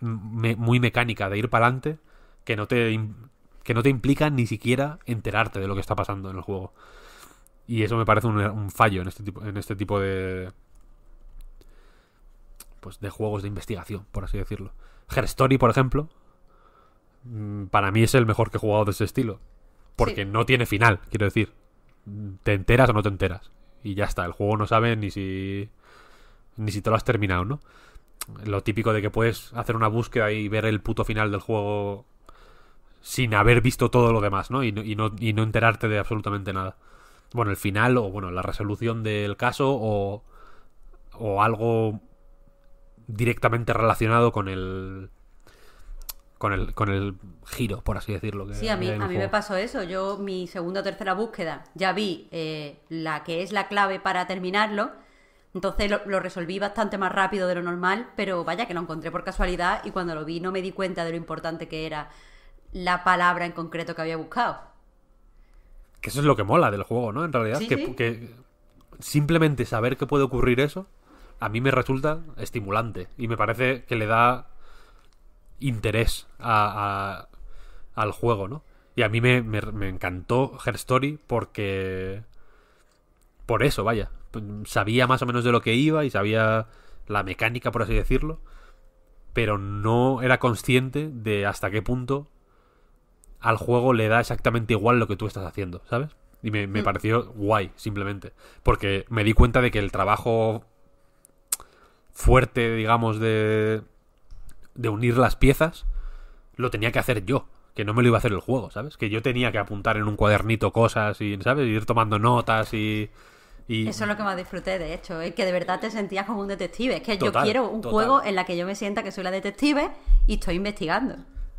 muy mecánica de ir para adelante que no te que no te implica ni siquiera enterarte de lo que está pasando en el juego. Y eso me parece un, un fallo en este tipo, en este tipo de, pues, de juegos de investigación, por así decirlo. Herstory, por ejemplo, mm, para mí es el mejor que he jugado de ese estilo. Porque no tiene final, quiero decir. Te enteras o no te enteras. Y ya está, el juego no sabe ni si. ni si te lo has terminado, ¿no? Lo típico de que puedes hacer una búsqueda y ver el puto final del juego sin haber visto todo lo demás, Y no, y no, y no enterarte de absolutamente nada. Bueno, el final, o bueno, la resolución del caso, o. o algo directamente relacionado con el con el, con el giro, por así decirlo. Que sí, a mí, a mí me pasó eso. Yo, mi segunda o tercera búsqueda, ya vi eh, la que es la clave para terminarlo. Entonces lo, resolví bastante más rápido de lo normal, pero vaya que lo encontré por casualidad y cuando lo vi no me di cuenta de lo importante que era la palabra en concreto que había buscado. Que eso es lo que mola del juego, ¿no? En realidad, que, que simplemente saber que puede ocurrir eso a mí me resulta estimulante y me parece que le da interés al juego, ¿no? Y a mí me, encantó Her Story porque... Por eso, vaya. Sabía más o menos de lo que iba y sabía la mecánica, por así decirlo. Pero no era consciente de hasta qué punto al juego le da exactamente igual lo que tú estás haciendo, ¿sabes? Y me, mm. pareció guay, simplemente. Porque me di cuenta de que el trabajo fuerte, digamos, de, de unir las piezas, lo tenía que hacer yo. Que no me lo iba a hacer el juego, ¿sabes? Que yo tenía que apuntar en un cuadernito cosas y, ¿sabes? ir tomando notas y... Eso es lo que más disfruté, de hecho, es que de verdad te sentías como un detective. Es que yo quiero un juego en la que yo me sienta que soy la detective y estoy investigando.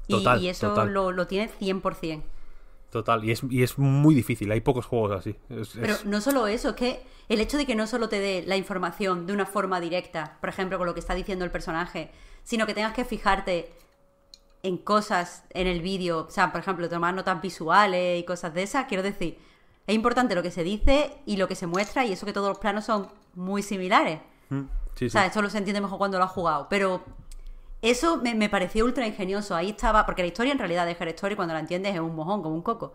y, eso lo, lo tiene 100%. Total, y es, y es muy difícil, hay pocos juegos así. Pero no solo eso, es que el hecho de que no solo te dé la información de una forma directa, por ejemplo, con lo que está diciendo el personaje, sino que tengas que fijarte en cosas en el vídeo, o sea, por ejemplo, tomar notas visuales y cosas de esas, quiero decir, es importante lo que se dice y lo que se muestra y eso que todos los planos son muy similares. Mm, o sea, eso lo se entiende mejor cuando lo has jugado, pero eso me, pareció ultra ingenioso. Ahí estaba, porque la historia en realidad de Her Story, cuando la entiendes, es un mojón, como un coco.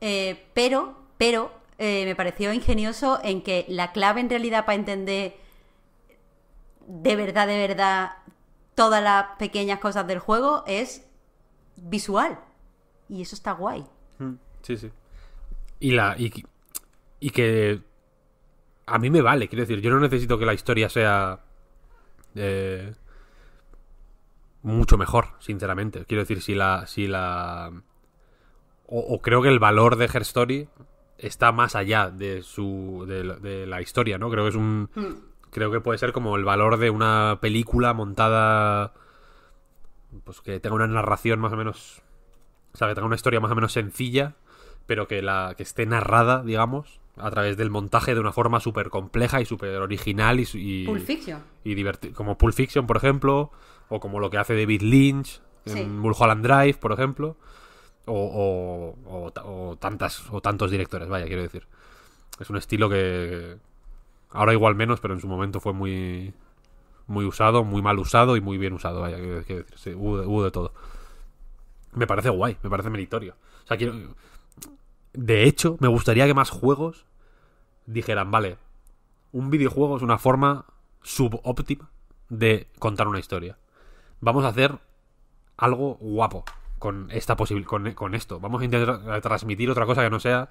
Eh, pero, pero, eh, me pareció ingenioso en que la clave en realidad para entender de verdad, de verdad, todas las pequeñas cosas del juego es visual. Y eso está guay. Mm, sí, sí. Y, la, y, y que a mí me vale, quiero decir, yo no necesito que la historia sea... Eh, mucho mejor, sinceramente. Quiero decir, si la. Si la... O, creo que el valor de Her Story está más allá de su. de, la historia, ¿no? Creo que es un. Hmm. Creo que puede ser como el valor de una película montada. Pues que tenga una narración más o menos. O sea, que tenga una historia más o menos sencilla. Pero que la. que esté narrada, digamos a través del montaje de una forma súper compleja y súper original y, y, y Como Pulp Fiction, por ejemplo o como lo que hace David Lynch en Mulholland Drive, por ejemplo, o, tantas o tantos directores, vaya, quiero decir. Es un estilo que ahora igual menos, pero en su momento fue muy muy usado, muy mal usado y muy bien usado, vaya, quiero, decir, hubo, de, todo. Me parece guay, me parece meritorio. O sea, quiero, de hecho, me gustaría que más juegos dijeran, vale, un videojuego es una forma subóptima de contar una historia vamos a hacer algo guapo con esta posible con, esto. Vamos a intentar transmitir otra cosa que no sea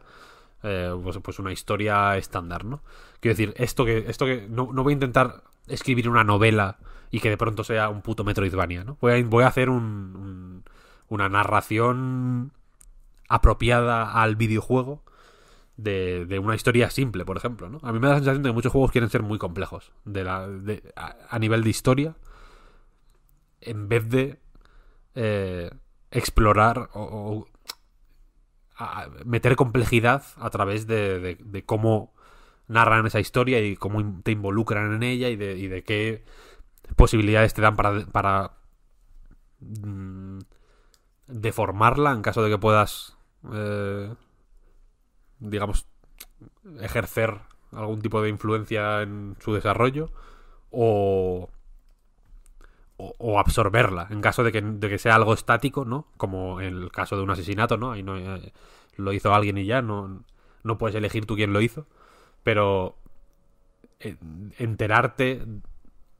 eh, pues, pues, una historia estándar, ¿no? Quiero decir, esto que. Esto que. No, no, voy a intentar escribir una novela y que de pronto sea un puto Metroidvania, ¿no? Voy a, hacer un, una narración apropiada al videojuego. De, de, una historia simple, por ejemplo, ¿no? A mí me da la sensación de que muchos juegos quieren ser muy complejos de la, a, a nivel de historia en vez de eh, explorar o, meter complejidad a través de, cómo narran esa historia y cómo te involucran en ella y de, qué posibilidades te dan para, mm, deformarla en caso de que puedas, eh, digamos, ejercer algún tipo de influencia en su desarrollo o o, absorberla, en caso de que, sea algo estático, ¿no? Como en el caso de un asesinato, ¿no? Ahí no eh, lo hizo alguien y ya, no, no puedes elegir tú quién lo hizo, pero eh, enterarte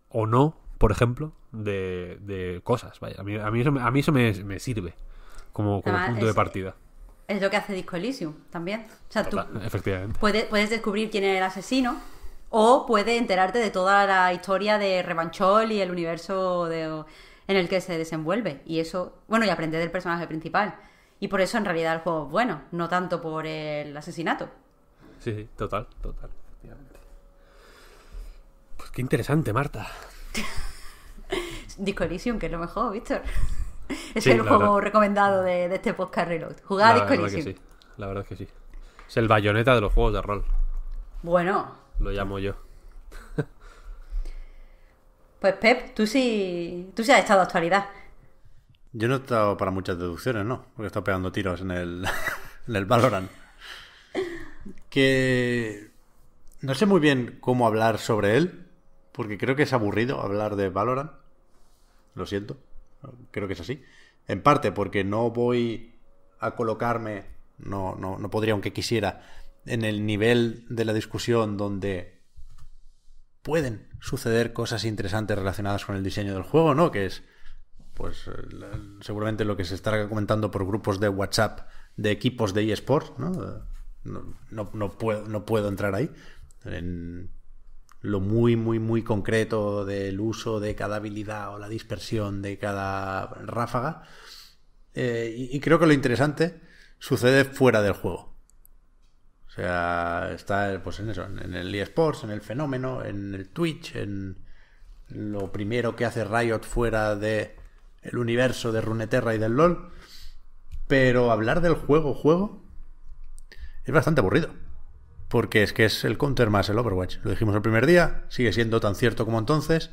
o no, por ejemplo, de, cosas, vaya, a mí, a eso, a me, sirve como, punto de partida. Es lo que hace Disco Elysium también. O sea, tú efectivamente. Puedes, puedes descubrir quién es el asesino, o puede enterarte de toda la historia de Revanchol y el universo en el que se desenvuelve. Y eso, bueno, y aprender del personaje principal. Y por eso en realidad el juego es bueno, no tanto por el asesinato. Sí, sí, total, total, Pues qué interesante, Marta. Disco Elysium, que es lo mejor, Víctor. es el juego recomendado de, este podcast Reload. Jugar a Disco Elysium. La verdad es que sí. Es el bayoneta de los juegos de rol. Bueno, lo llamo yo. pues Pep, tú sí, tú sí has estado actualidad. Yo no he estado para muchas deducciones, ¿no? Porque he estado pegando tiros en el, en el Valorant. Que no sé muy bien cómo hablar sobre él, porque creo que es aburrido hablar de Valorant. Lo siento, creo que es así. En parte porque no voy a colocarme, no, no, no podría aunque quisiera, en el nivel de la discusión donde pueden suceder cosas interesantes relacionadas con el diseño del juego, ¿no? Que es, pues, seguramente lo que se estará comentando por grupos de WhatsApp de equipos de eSports, ¿no? No, puedo, entrar ahí. En lo muy, muy, muy concreto del uso de cada habilidad o la dispersión de cada ráfaga. Eh, y, creo que lo interesante sucede fuera del juego. O sea, está pues en eso, en el eSports, en el fenómeno, en el Twitch, en lo primero que hace Riot fuera de el universo de Runeterra y del LoL. Pero hablar del juego, juego, es bastante aburrido. Porque es que es el counter más el Overwatch. Lo dijimos el primer día, sigue siendo tan cierto como entonces.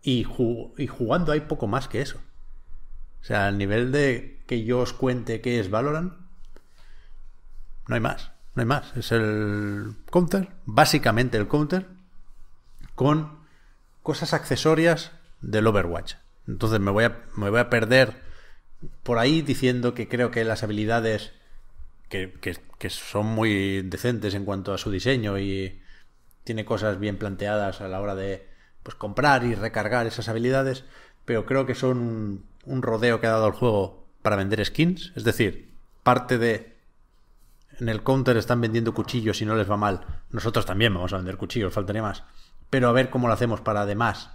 Y, y jugando hay poco más que eso. O sea, al nivel de que yo os cuente qué es Valorant, no hay más. No hay más. Es el counter, básicamente el counter, con cosas accesorias del Overwatch. Entonces me voy a, me voy a perder por ahí diciendo que creo que las habilidades que, son muy decentes en cuanto a su diseño y tiene cosas bien planteadas a la hora de pues, comprar y recargar esas habilidades, pero creo que son un rodeo que ha dado el juego para vender skins. Es decir, parte de en el counter están vendiendo cuchillos y no les va mal. Nosotros también vamos a vender cuchillos, faltaría más. Pero a ver cómo lo hacemos para además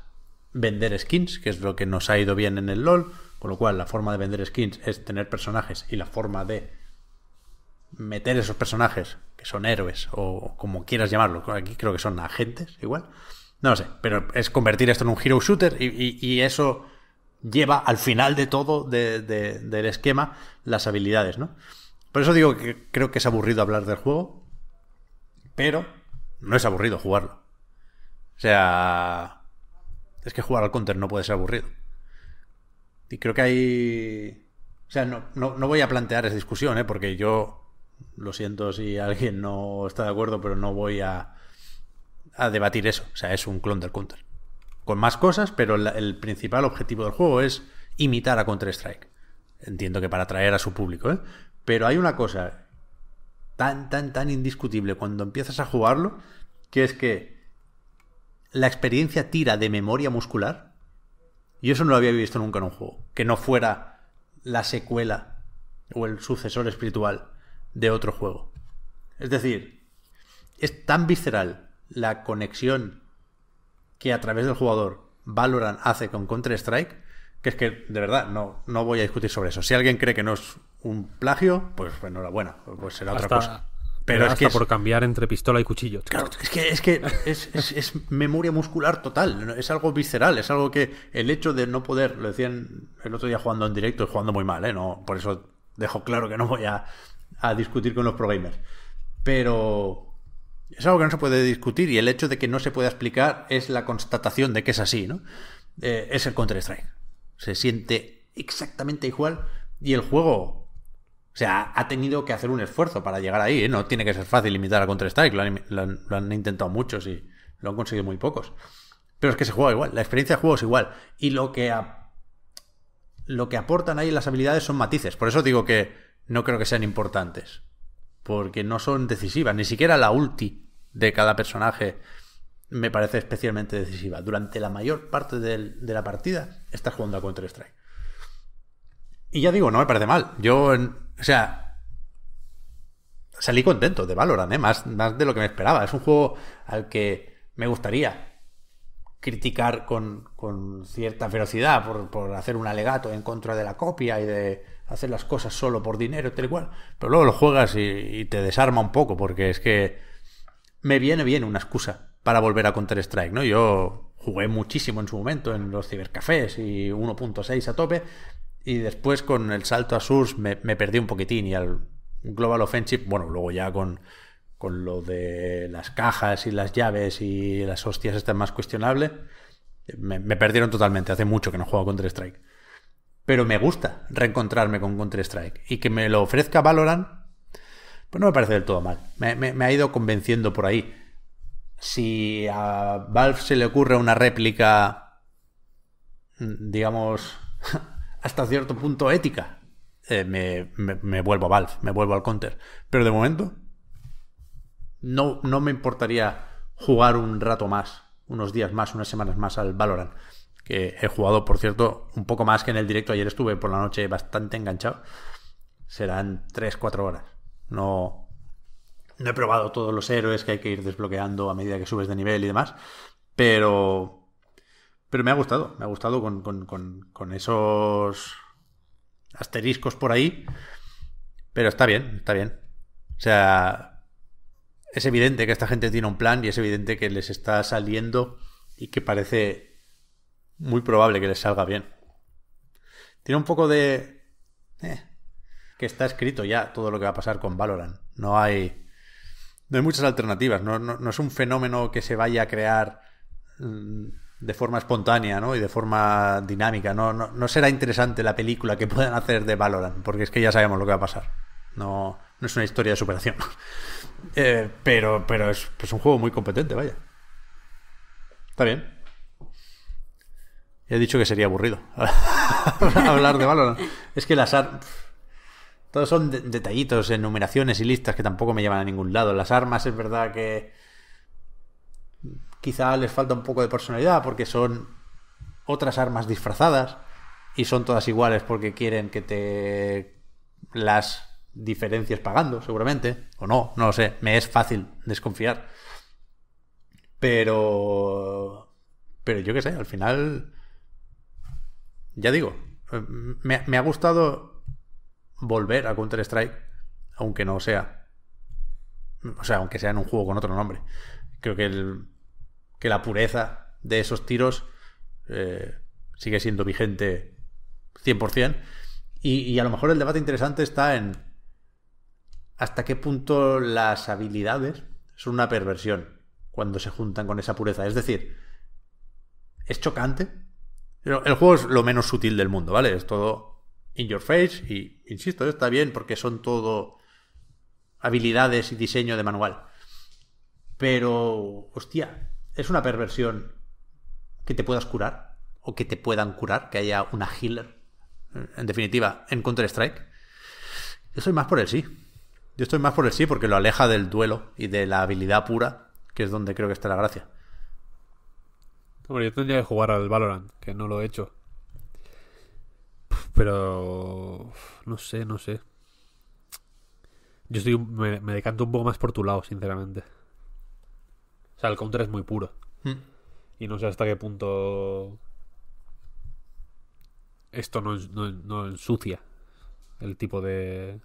vender skins, que es lo que nos ha ido bien en el LOL. Con lo cual, la forma de vender skins es tener personajes y la forma de meter esos personajes, que son héroes o como quieras llamarlo aquí creo que son agentes, igual. No lo sé, pero es convertir esto en un hero shooter y, eso lleva al final de todo del esquema las habilidades, ¿no? Por eso digo que creo que es aburrido hablar del juego, pero no es aburrido jugarlo. O sea, es que jugar al counter no puede ser aburrido. Y creo que hay... O sea, no, no, voy a plantear esa discusión, ¿eh? porque yo, lo siento si alguien no está de acuerdo, pero no voy a, a debatir eso. O sea, es un clon del counter. Con más cosas, pero el, el principal objetivo del juego es imitar a Counter-Strike. Entiendo que para atraer a su público, ¿eh? Pero hay una cosa tan, tan, tan indiscutible cuando empiezas a jugarlo, que es que la experiencia tira de memoria muscular. Y eso no lo había visto nunca en un juego. Que no fuera la secuela o el sucesor espiritual de otro juego. Es decir, es tan visceral la conexión que a través del jugador Valorant hace con Counter-Strike que es que, de verdad, no, no voy a discutir sobre eso. Si alguien cree que no es un plagio, pues enhorabuena, pues será otra cosa. Pero es que por cambiar entre pistola y cuchillo. Claro, es que es, que es, memoria muscular total, es algo visceral, es algo que el hecho de no poder, lo decían el otro día jugando en directo y jugando muy mal, ¿eh? no, por eso dejo claro que no voy a, a discutir con los pro gamers. Pero es algo que no se puede discutir y el hecho de que no se pueda explicar es la constatación de que es así, ¿no? Eh, es el Counter-Strike. Se siente exactamente igual y el juego o sea, ha tenido que hacer un esfuerzo para llegar ahí. ¿eh? No tiene que ser fácil limitar a Counter-Strike. Lo, han, intentado muchos y lo han conseguido muy pocos. Pero es que se juega igual. La experiencia de juego es igual. Y lo que, lo que aportan ahí las habilidades son matices. Por eso digo que no creo que sean importantes. Porque no son decisivas. Ni siquiera la ulti de cada personaje me parece especialmente decisiva. Durante la mayor parte de la partida estás jugando a Counter-Strike. Y ya digo, no me parece mal. Yo en, o sea, salí contento de Valorant, ¿eh? más, más de lo que me esperaba. Es un juego al que me gustaría criticar con, cierta ferocidad por, por, hacer un alegato en contra de la copia y de hacer las cosas solo por dinero, tal y cual. Pero luego lo juegas y, te desarma un poco porque es que me viene bien una excusa para volver a Counter-Strike, ¿no? Yo jugué muchísimo en su momento en los cibercafés y 1.6 a tope, y después con el salto a SURS me, perdí un poquitín y al Global Offensive, bueno, luego ya con, lo de las cajas y las llaves y las hostias está más cuestionable, me, perdieron totalmente. Hace mucho que no juego Counter Strike. Pero me gusta reencontrarme con Counter Strike y que me lo ofrezca Valorant, pues no me parece del todo mal. me ha ido convenciendo por ahí. Si a Valve se le ocurre una réplica, mm, digamos, hasta cierto punto ética, eh, me, vuelvo a Valve, me vuelvo al counter. Pero de momento, no, no me importaría jugar un rato más, unos días más, unas semanas más al Valorant. Que he jugado, por cierto, un poco más que en el directo. Ayer estuve por la noche bastante enganchado. Serán 3-4 horas. No, no he probado todos los héroes que hay que ir desbloqueando a medida que subes de nivel y demás. Pero pero me ha gustado, me ha gustado con, esos asteriscos por ahí. Pero está bien, está bien. O sea, es evidente que esta gente tiene un plan y es evidente que les está saliendo y que parece muy probable que les salga bien. Tiene un poco de... Eh, que está escrito ya todo lo que va a pasar con Valorant. No hay... No hay muchas alternativas. No, es un fenómeno que se vaya a crear... Mm, de forma espontánea ¿no? y de forma dinámica. No, no, será interesante la película que puedan hacer de Valorant, porque es que ya sabemos lo que va a pasar. No, no es una historia de superación. Eh, pero pero es un juego muy competente, vaya. Está bien. He dicho que sería aburrido hablar de Valorant. Es que las armas... Todos son detallitos, enumeraciones y listas que tampoco me llevan a ningún lado. Las armas es verdad que quizá les falta un poco de personalidad porque son otras armas disfrazadas y son todas iguales porque quieren que te las diferencias pagando, seguramente, o no, no lo sé, me es fácil desconfiar. Pero... Pero yo qué sé, al final... Ya digo, me, me ha gustado volver a Counter-Strike, aunque no sea... O sea, aunque sea en un juego con otro nombre. Creo que el, que la pureza de esos tiros eh, sigue siendo vigente 100%. Y, y a lo mejor el debate interesante está en hasta qué punto las habilidades son una perversión cuando se juntan con esa pureza. Es decir, es chocante. Pero el juego es lo menos sutil del mundo, ¿vale? Es todo in your face y, insisto, está bien porque son todo habilidades y diseño de manual. Pero, hostia, ¿Es una perversión que te puedas curar? ¿O que te puedan curar? ¿Que haya una healer? Eh, en definitiva, en Counter-Strike. Yo estoy más por el sí. Yo estoy más por el sí porque lo aleja del duelo y de la habilidad pura, que es donde creo que está la gracia. Hombre, yo tendría que jugar al Valorant, que no lo he hecho. Pero... No sé, no sé. Yo estoy, me, me decanto un poco más por tu lado, sinceramente. O sea, el counter es muy puro. Hmm. Y no sé hasta qué punto esto no, ensucia el tipo de...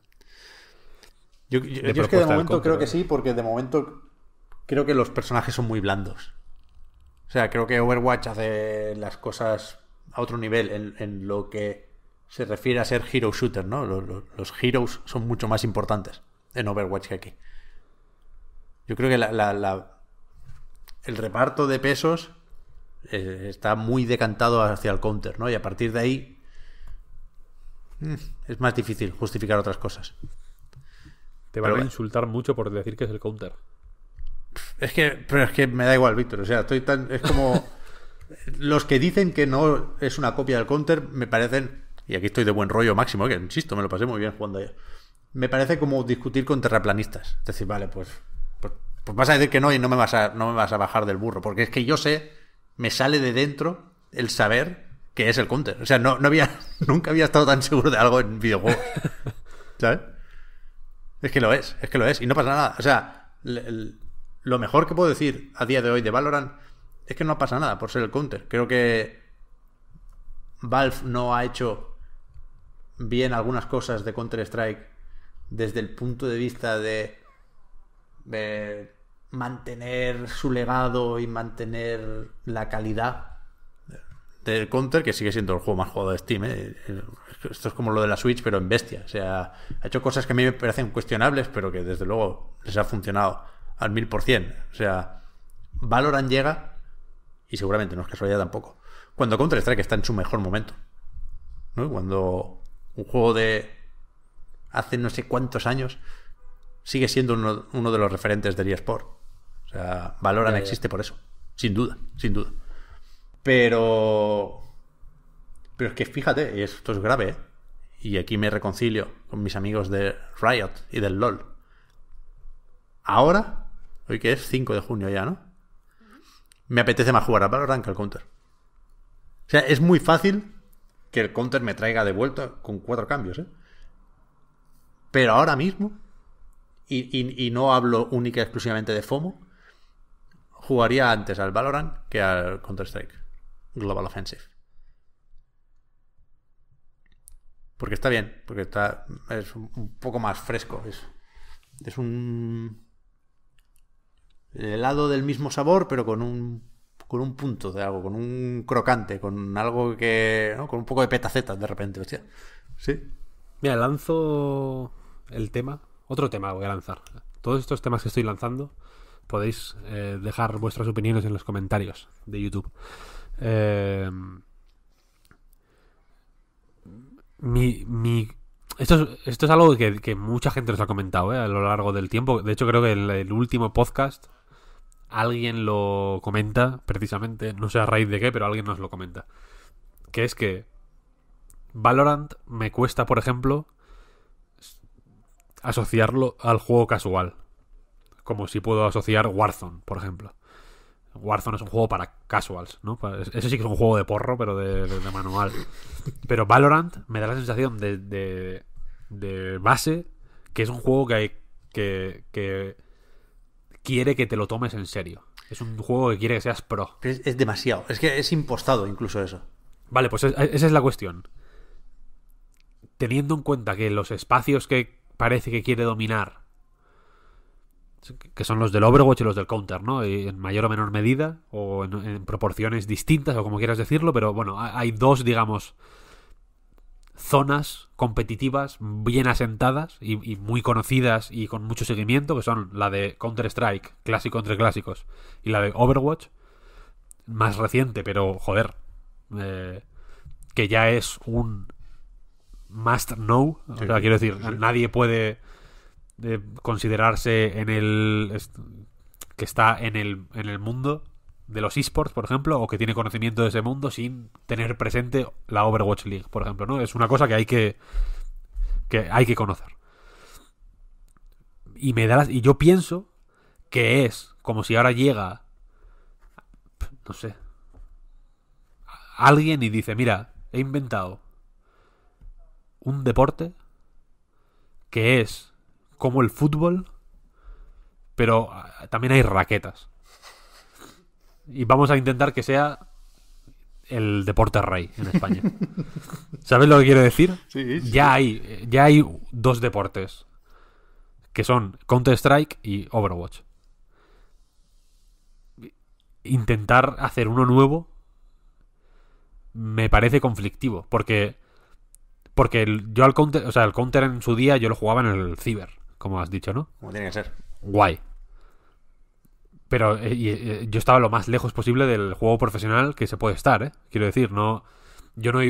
Yo, es que de momento creo que sí, porque de momento creo que los personajes son muy blandos. O sea, creo que Overwatch hace las cosas a otro nivel en, lo que se refiere a ser hero shooter, ¿no? Los, heroes son mucho más importantes en Overwatch que aquí. Yo creo que la el reparto de pesos eh, está muy decantado hacia el counter, ¿no? Y a partir de ahí mm, es más difícil justificar otras cosas. Te van a insultar mucho por decir que es el counter. Es que, pero es que me da igual, Víctor. O sea, estoy tan. Es como. los que dicen que no es una copia del counter me parecen. Y aquí estoy de buen rollo máximo, eh, que insisto, me lo pasé muy bien jugando Me parece como discutir con terraplanistas. Es decir, vale, pues pues vas a decir que no y no me vas a, no me vas a bajar del burro, porque es que yo sé, me sale de dentro el saber que es el counter. O sea, no, no había, nunca había estado tan seguro de algo en videojuegos. ¿Sabes? Es que lo es, es que lo es, y no pasa nada. O sea, lo mejor que puedo decir a día de hoy de Valorant es que no pasa nada por ser el counter. Creo que Valve no ha hecho bien algunas cosas de Counter-Strike desde el punto de vista de mantener su legado y mantener la calidad del Counter, que sigue siendo el juego más jugado de Steam. ¿eh? Esto es como lo de la Switch, pero en bestia. O sea, ha hecho cosas que a mí me parecen cuestionables, pero que desde luego les ha funcionado al mil por cien. O sea, Valoran llega y seguramente no es casualidad tampoco. Cuando Counter-Strike está en su mejor momento. Cuando un juego de hace no sé cuántos años sigue siendo uno, de los referentes del eSport. O sea, Valorant existe por eso. Sin duda, sin duda. Pero. Pero es que fíjate, esto es grave, ¿eh? y aquí me reconcilio con mis amigos de Riot y del LOL. Ahora, hoy que es 5 de junio ya, ¿no? Me apetece más jugar a Valorant que al Counter. O sea, es muy fácil que el Counter me traiga de vuelta con cuatro cambios, ¿eh? Pero ahora mismo y, no hablo única y exclusivamente de FOMO, jugaría antes al Valorant que al Counter-Strike Global Offensive. Porque está bien, porque está, es un poco más fresco. Es, es un helado del mismo sabor, pero con un, con un punto de algo, con un crocante, con algo que. con un poco de petacetas de repente. Hostia. Sí. Mira, lanzo el tema otro tema voy a lanzar. Todos estos temas que estoy lanzando podéis eh, dejar vuestras opiniones en los comentarios de YouTube. Eh, esto, es, esto es algo que, mucha gente nos ha comentado eh, a lo largo del tiempo. De hecho, creo que el último podcast alguien lo comenta, precisamente, no sé a raíz de qué, pero alguien nos lo comenta. Que es que Valorant me cuesta, por ejemplo, asociarlo al juego casual. Como si puedo asociar Warzone, por ejemplo. Warzone es un juego para casuals, ¿no? Ese sí que es un juego de porro, pero de, manual. Pero Valorant me da la sensación de, de, base que es un juego que, hay, que, quiere que te lo tomes en serio. Es un juego que quiere que seas pro. Es, demasiado. Es que es impostado incluso eso. Vale, pues esa es la cuestión. Teniendo en cuenta que los espacios que, parece que quiere dominar. Que son los del Overwatch y los del Counter, ¿no? Eh, en mayor o menor medida, o en, proporciones distintas, o como quieras decirlo, pero bueno, hay dos, digamos, zonas competitivas bien asentadas y, muy conocidas y con mucho seguimiento, que son la de Counter-Strike, clásico entre clásicos, y la de Overwatch, más reciente, pero joder, eh, que ya es un must know. O quiero decir, nadie puede eh, considerarse en el. que está en el, mundo de los esports, por ejemplo, o que tiene conocimiento de ese mundo sin tener presente la Overwatch League, por ejemplo, ¿no? Es una cosa que hay que. que hay que conocer. Y me da Y yo pienso que es como si ahora llega. No sé. Alguien y dice, mira, he inventado un deporte que es como el fútbol, pero ah, también hay raquetas. Y vamos a intentar que sea el deporte rey en España. ¿Sabes lo que quiero decir? Ya hay, ya hay dos deportes que son Counter Strike y Overwatch. Intentar hacer uno nuevo me parece conflictivo porque porque yo al counter, o sea, el counter en su día yo lo jugaba en el ciber, como has dicho, ¿no? Como tiene que ser. Guay. Pero eh, eh, yo estaba lo más lejos posible del juego profesional que se puede estar, ¿eh? Quiero decir, no. Yo no,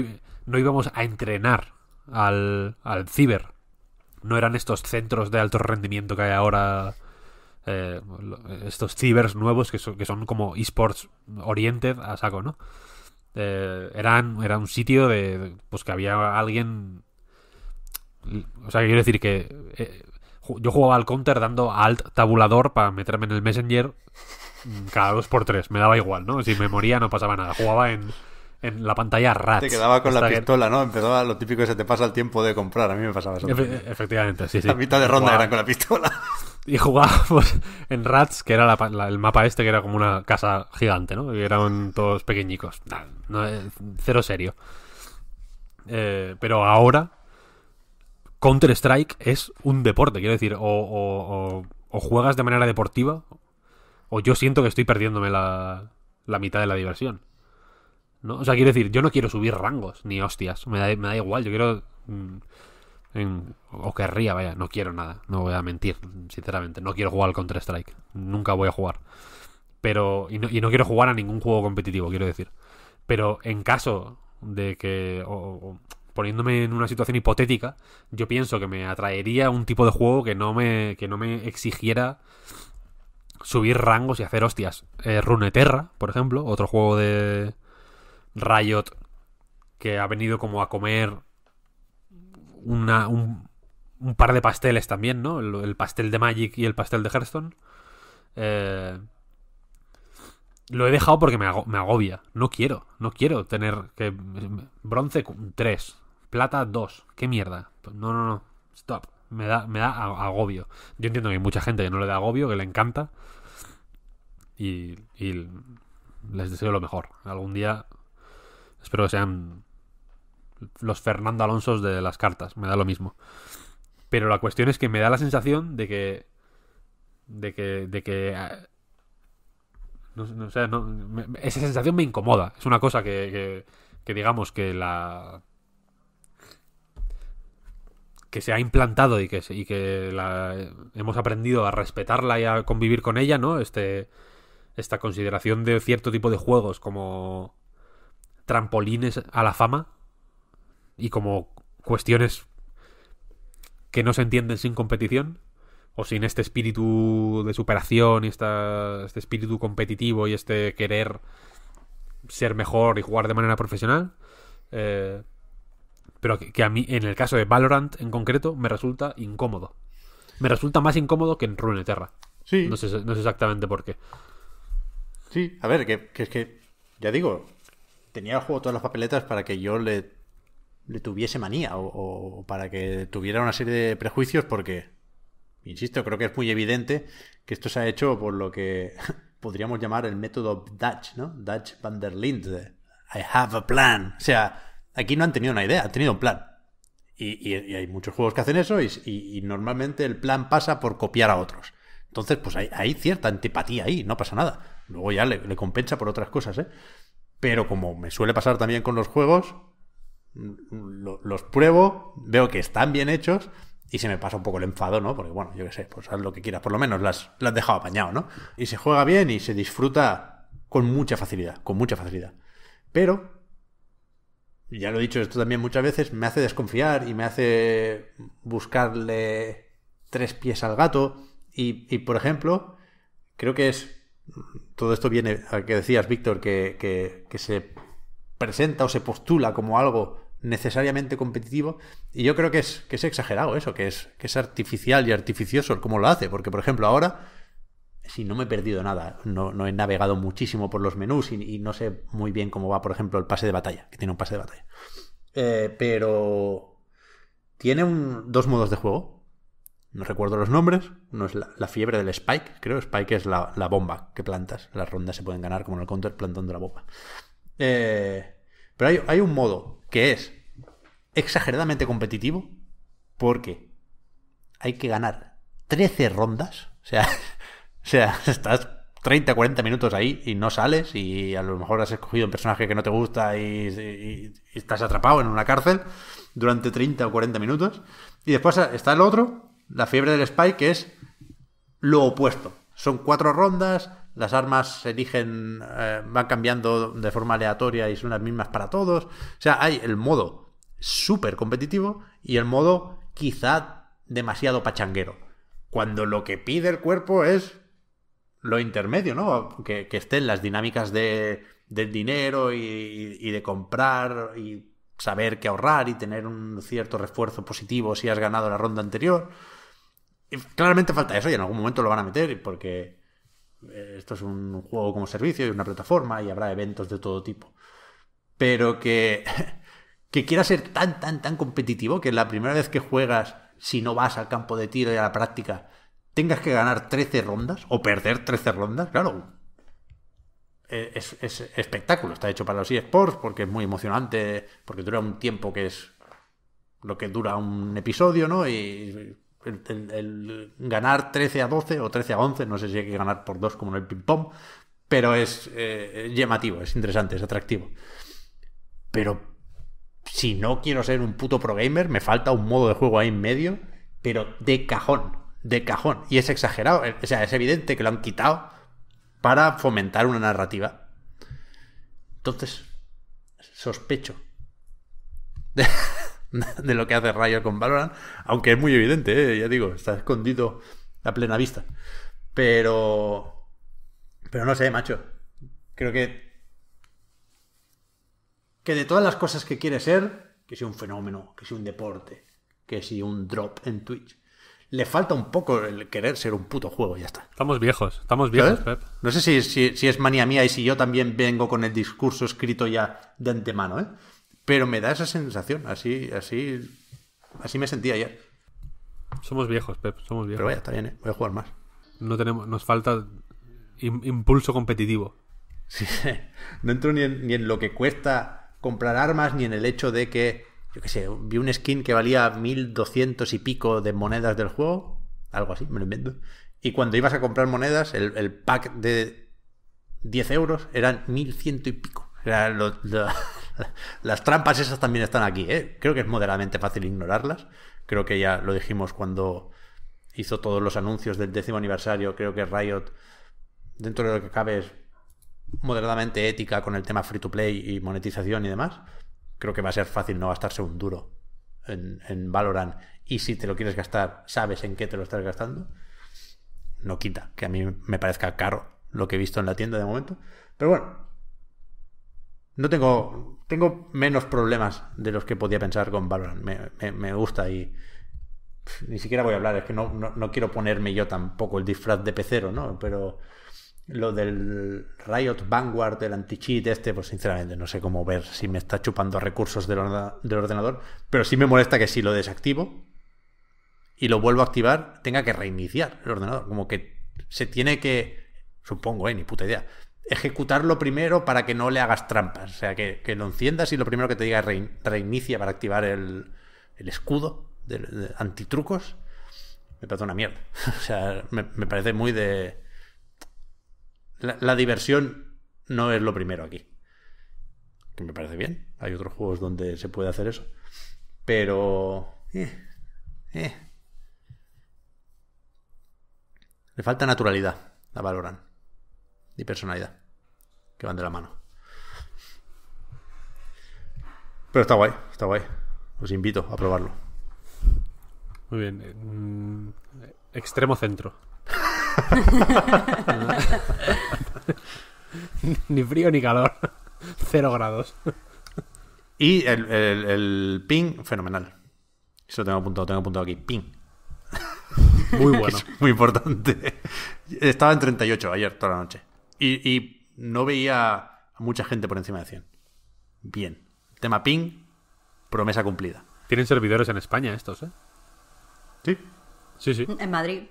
no íbamos a entrenar al, al ciber. No eran estos centros de alto rendimiento que hay ahora. Eh, estos cibers nuevos que son, que son como esports oriented a saco, ¿no? Eh, eran, era un sitio de, pues que había alguien... O sea, quiero decir que eh, yo jugaba al counter dando alt tabulador para meterme en el messenger mm, cada dos por tres, me daba igual, ¿no? Si me moría no pasaba nada, jugaba en, en la pantalla RAT. Te quedaba con la pistola, ¿no? Empezaba lo típico que se te pasa el tiempo de comprar. A mí me pasaba eso. efectivamente, sí, sí. La mitad de ronda eran con la pistola y jugábamos pues, en Rats, que era el mapa este, que era como una casa gigante, ¿no? eran todos pequeñicos. Eh, cero serio. Eh, pero ahora, Counter-Strike es un deporte, quiero decir, o, juegas de manera deportiva, o yo siento que estoy perdiéndome la, la mitad de la diversión. ¿no? O sea, quiero decir, yo no quiero subir rangos, ni hostias, me da, igual, yo quiero... Mm, o querría, vaya, no quiero nada, no voy a mentir, sinceramente, no quiero jugar al Counter-Strike, nunca voy a jugar. Pero, y no, quiero jugar a ningún juego competitivo, quiero decir. Pero en caso de que, poniéndome en una situación hipotética, yo pienso que me atraería un tipo de juego que no me, que no me exigiera subir rangos y hacer hostias. Eh, Runeterra, por ejemplo, otro juego de Riot que ha venido como a comer una, un, par de pasteles también, ¿no? El, pastel de Magic y el pastel de Hearthstone. Eh, lo he dejado porque me, agobia. No quiero, no quiero tener que... Bronce 3, plata 2. ¿Qué mierda? Pues no, no, no. Stop. Me da, me da agobio. Yo entiendo que hay mucha gente que no le da agobio, que le encanta. Y, y les deseo lo mejor. Algún día espero que sean los Fernando Alonso de las cartas, me da lo mismo. Pero la cuestión es que me da la sensación de que. de que. de que. Ah, no, o sea, esa sensación me incomoda. Es una cosa que, que, digamos que la que se ha implantado y que, que hemos aprendido a respetarla y a convivir con ella, ¿no? Este, esta consideración de cierto tipo de juegos como trampolines a la fama, y como cuestiones que no se entienden sin competición o sin este espíritu de superación y esta, este espíritu competitivo y este querer ser mejor y jugar de manera profesional. Eh, pero que, a mí, en el caso de Valorant en concreto, me resulta incómodo. Me resulta más incómodo que en Runeterra. Sí. No sé, no sé exactamente por qué. Sí, a ver, que, que es que, ya digo, tenía el juego todas las papeletas para que yo le le tuviese manía o, para que tuviera una serie de prejuicios porque, insisto, creo que es muy evidente que esto se ha hecho por lo que podríamos llamar el método Dutch, ¿no? Dutch van der Linde. I have a plan. O sea, aquí no han tenido una idea, han tenido un plan. Y, hay muchos juegos que hacen eso y, normalmente el plan pasa por copiar a otros. Entonces, pues hay, cierta antipatía ahí, no pasa nada. Luego ya le, le compensa por otras cosas, ¿eh? Pero como me suele pasar también con los juegos, los pruebo, veo que están bien hechos y se me pasa un poco el enfado, ¿no? Porque bueno, yo qué sé, pues haz lo que quieras, por lo menos las, las has dejado apañado, ¿no? Y se juega bien y se disfruta con mucha facilidad, con mucha facilidad. Pero, ya lo he dicho esto también muchas veces, me hace desconfiar y me hace buscarle tres pies al gato. Y, por ejemplo, creo que es... Todo esto viene a que decías, Víctor, que se presenta o se postula como algo necesariamente competitivo. Y yo creo que es, que es exagerado eso, que es, que es artificial y artificioso como lo hace. Porque, por ejemplo, ahora, si no me he perdido nada, no, he navegado muchísimo por los menús y, no sé muy bien cómo va, por ejemplo, el pase de batalla, que tiene un pase de batalla. Eh, pero tiene un, dos modos de juego. No recuerdo los nombres. no es la, fiebre del Spike, creo. Spike es la, la, bomba que plantas. Las rondas se pueden ganar como en el counter plantando la bomba. Eh, pero hay, un modo que es exageradamente competitivo porque hay que ganar 13 rondas. O sea, o sea estás 30, 40 minutos ahí y no sales y a lo mejor has escogido un personaje que no te gusta y, estás atrapado en una cárcel durante 30 o 40 minutos. Y después está el otro, la fiebre del Spy, que es lo opuesto. Son cuatro rondas, las armas se eligen, eh, van cambiando de forma aleatoria y son las mismas para todos. O sea, hay el modo súper competitivo y el modo quizá demasiado pachanguero. Cuando lo que pide el cuerpo es lo intermedio, ¿no? Que, estén las dinámicas de, del dinero y, de comprar y saber qué ahorrar y tener un cierto refuerzo positivo si has ganado la ronda anterior. claramente falta eso y en algún momento lo van a meter porque eh, esto es un juego como servicio y una plataforma y habrá eventos de todo tipo. Pero que, que quiera ser tan, tan, tan competitivo que la primera vez que juegas, si no vas al campo de tiro y a la práctica, tengas que ganar 13 rondas o perder 13 rondas, claro. Eh, es, espectáculo, está hecho para los eSports porque es muy emocionante, porque dura un tiempo que es lo que dura un episodio, ¿no? Y el, ganar 13 a 12 o 13 a 11, no sé si hay que ganar por 2 como en el ping-pong, pero eh, es llamativo, es interesante, es atractivo. Pero si no quiero ser un puto pro gamer, me falta un modo de juego ahí en medio, pero de cajón, de cajón. Y es exagerado, eh, o sea, es evidente que lo han quitado para fomentar una narrativa. Entonces, sospecho. de lo que hace Rayo con Valorant, aunque es muy evidente, ¿eh? ya digo, está escondido a plena vista. Pero... Pero no sé, macho. Creo que... Que de todas las cosas que quiere ser, que sea un fenómeno, que sea un deporte, que si un drop en Twitch. Le falta un poco el querer ser un puto juego, ya está. Estamos viejos, estamos viejos, No sé si, si, si, es manía mía y si yo también vengo con el discurso escrito ya de antemano, ¿eh? Pero me da esa sensación, así, así, así me sentía ya. Somos viejos, Pep, somos viejos. Pero vaya, está bien, ¿eh? voy a jugar más. No tenemos, nos falta impulso competitivo. Sí, no entro ni en, lo que cuesta comprar armas, ni en el hecho de que, yo qué sé, vi un skin que valía 1200 y pico de monedas del juego, algo así, me lo invento. Y cuando ibas a comprar monedas, el, pack de 10 euros eran 1100 y pico. Era lo, Las trampas esas también están aquí, ¿eh? Creo que es moderadamente fácil ignorarlas. Creo que ya lo dijimos cuando hizo todos los anuncios del décimo aniversario. Creo que Riot, dentro de lo que cabe, es moderadamente ética con el tema free to play y monetización y demás. Creo que va a ser fácil no gastarse un duro en, en Valorant. Y si te lo quieres gastar, sabes en qué te lo estás gastando. No quita que a mí me parezca caro lo que he visto en la tienda de momento. Pero bueno, no tengo tengo menos problemas de los que podía pensar con Valorant. Me, gusta y ni siquiera voy a hablar, es que no, quiero ponerme yo tampoco el disfraz de pecero, ¿no? Pero lo del Riot Vanguard, del anti-cheat este, pues sinceramente no sé cómo ver si me está chupando recursos del ordenador, pero sí me molesta que si lo desactivo y lo vuelvo a activar, tenga que reiniciar el ordenador, como que se tiene que, supongo, ¿eh? ni puta idea, ejecutarlo primero para que no le hagas trampas. O sea, que, lo enciendas y lo primero que te diga reinicia para activar el, escudo de, antitrucos. Me parece una mierda. O sea, me, parece muy de... La, diversión no es lo primero aquí. Que me parece bien. Hay otros juegos donde se puede hacer eso. Pero... Eh, eh. Le falta naturalidad la valoran y personalidad, que van de la mano. Pero está guay, está guay. Os invito a probarlo. Muy bien. Eh, mm, extremo centro. ni frío ni calor. Cero grados. Y el, el, ping, fenomenal. Eso tengo apuntado, tengo apuntado aquí. Ping. Muy bueno. muy importante. Estaba en 38 ayer, toda la noche. Y, no veía a mucha gente por encima de 100. Bien. Tema ping, promesa cumplida. Tienen servidores en España estos, ¿eh? Sí. Sí, sí. En Madrid.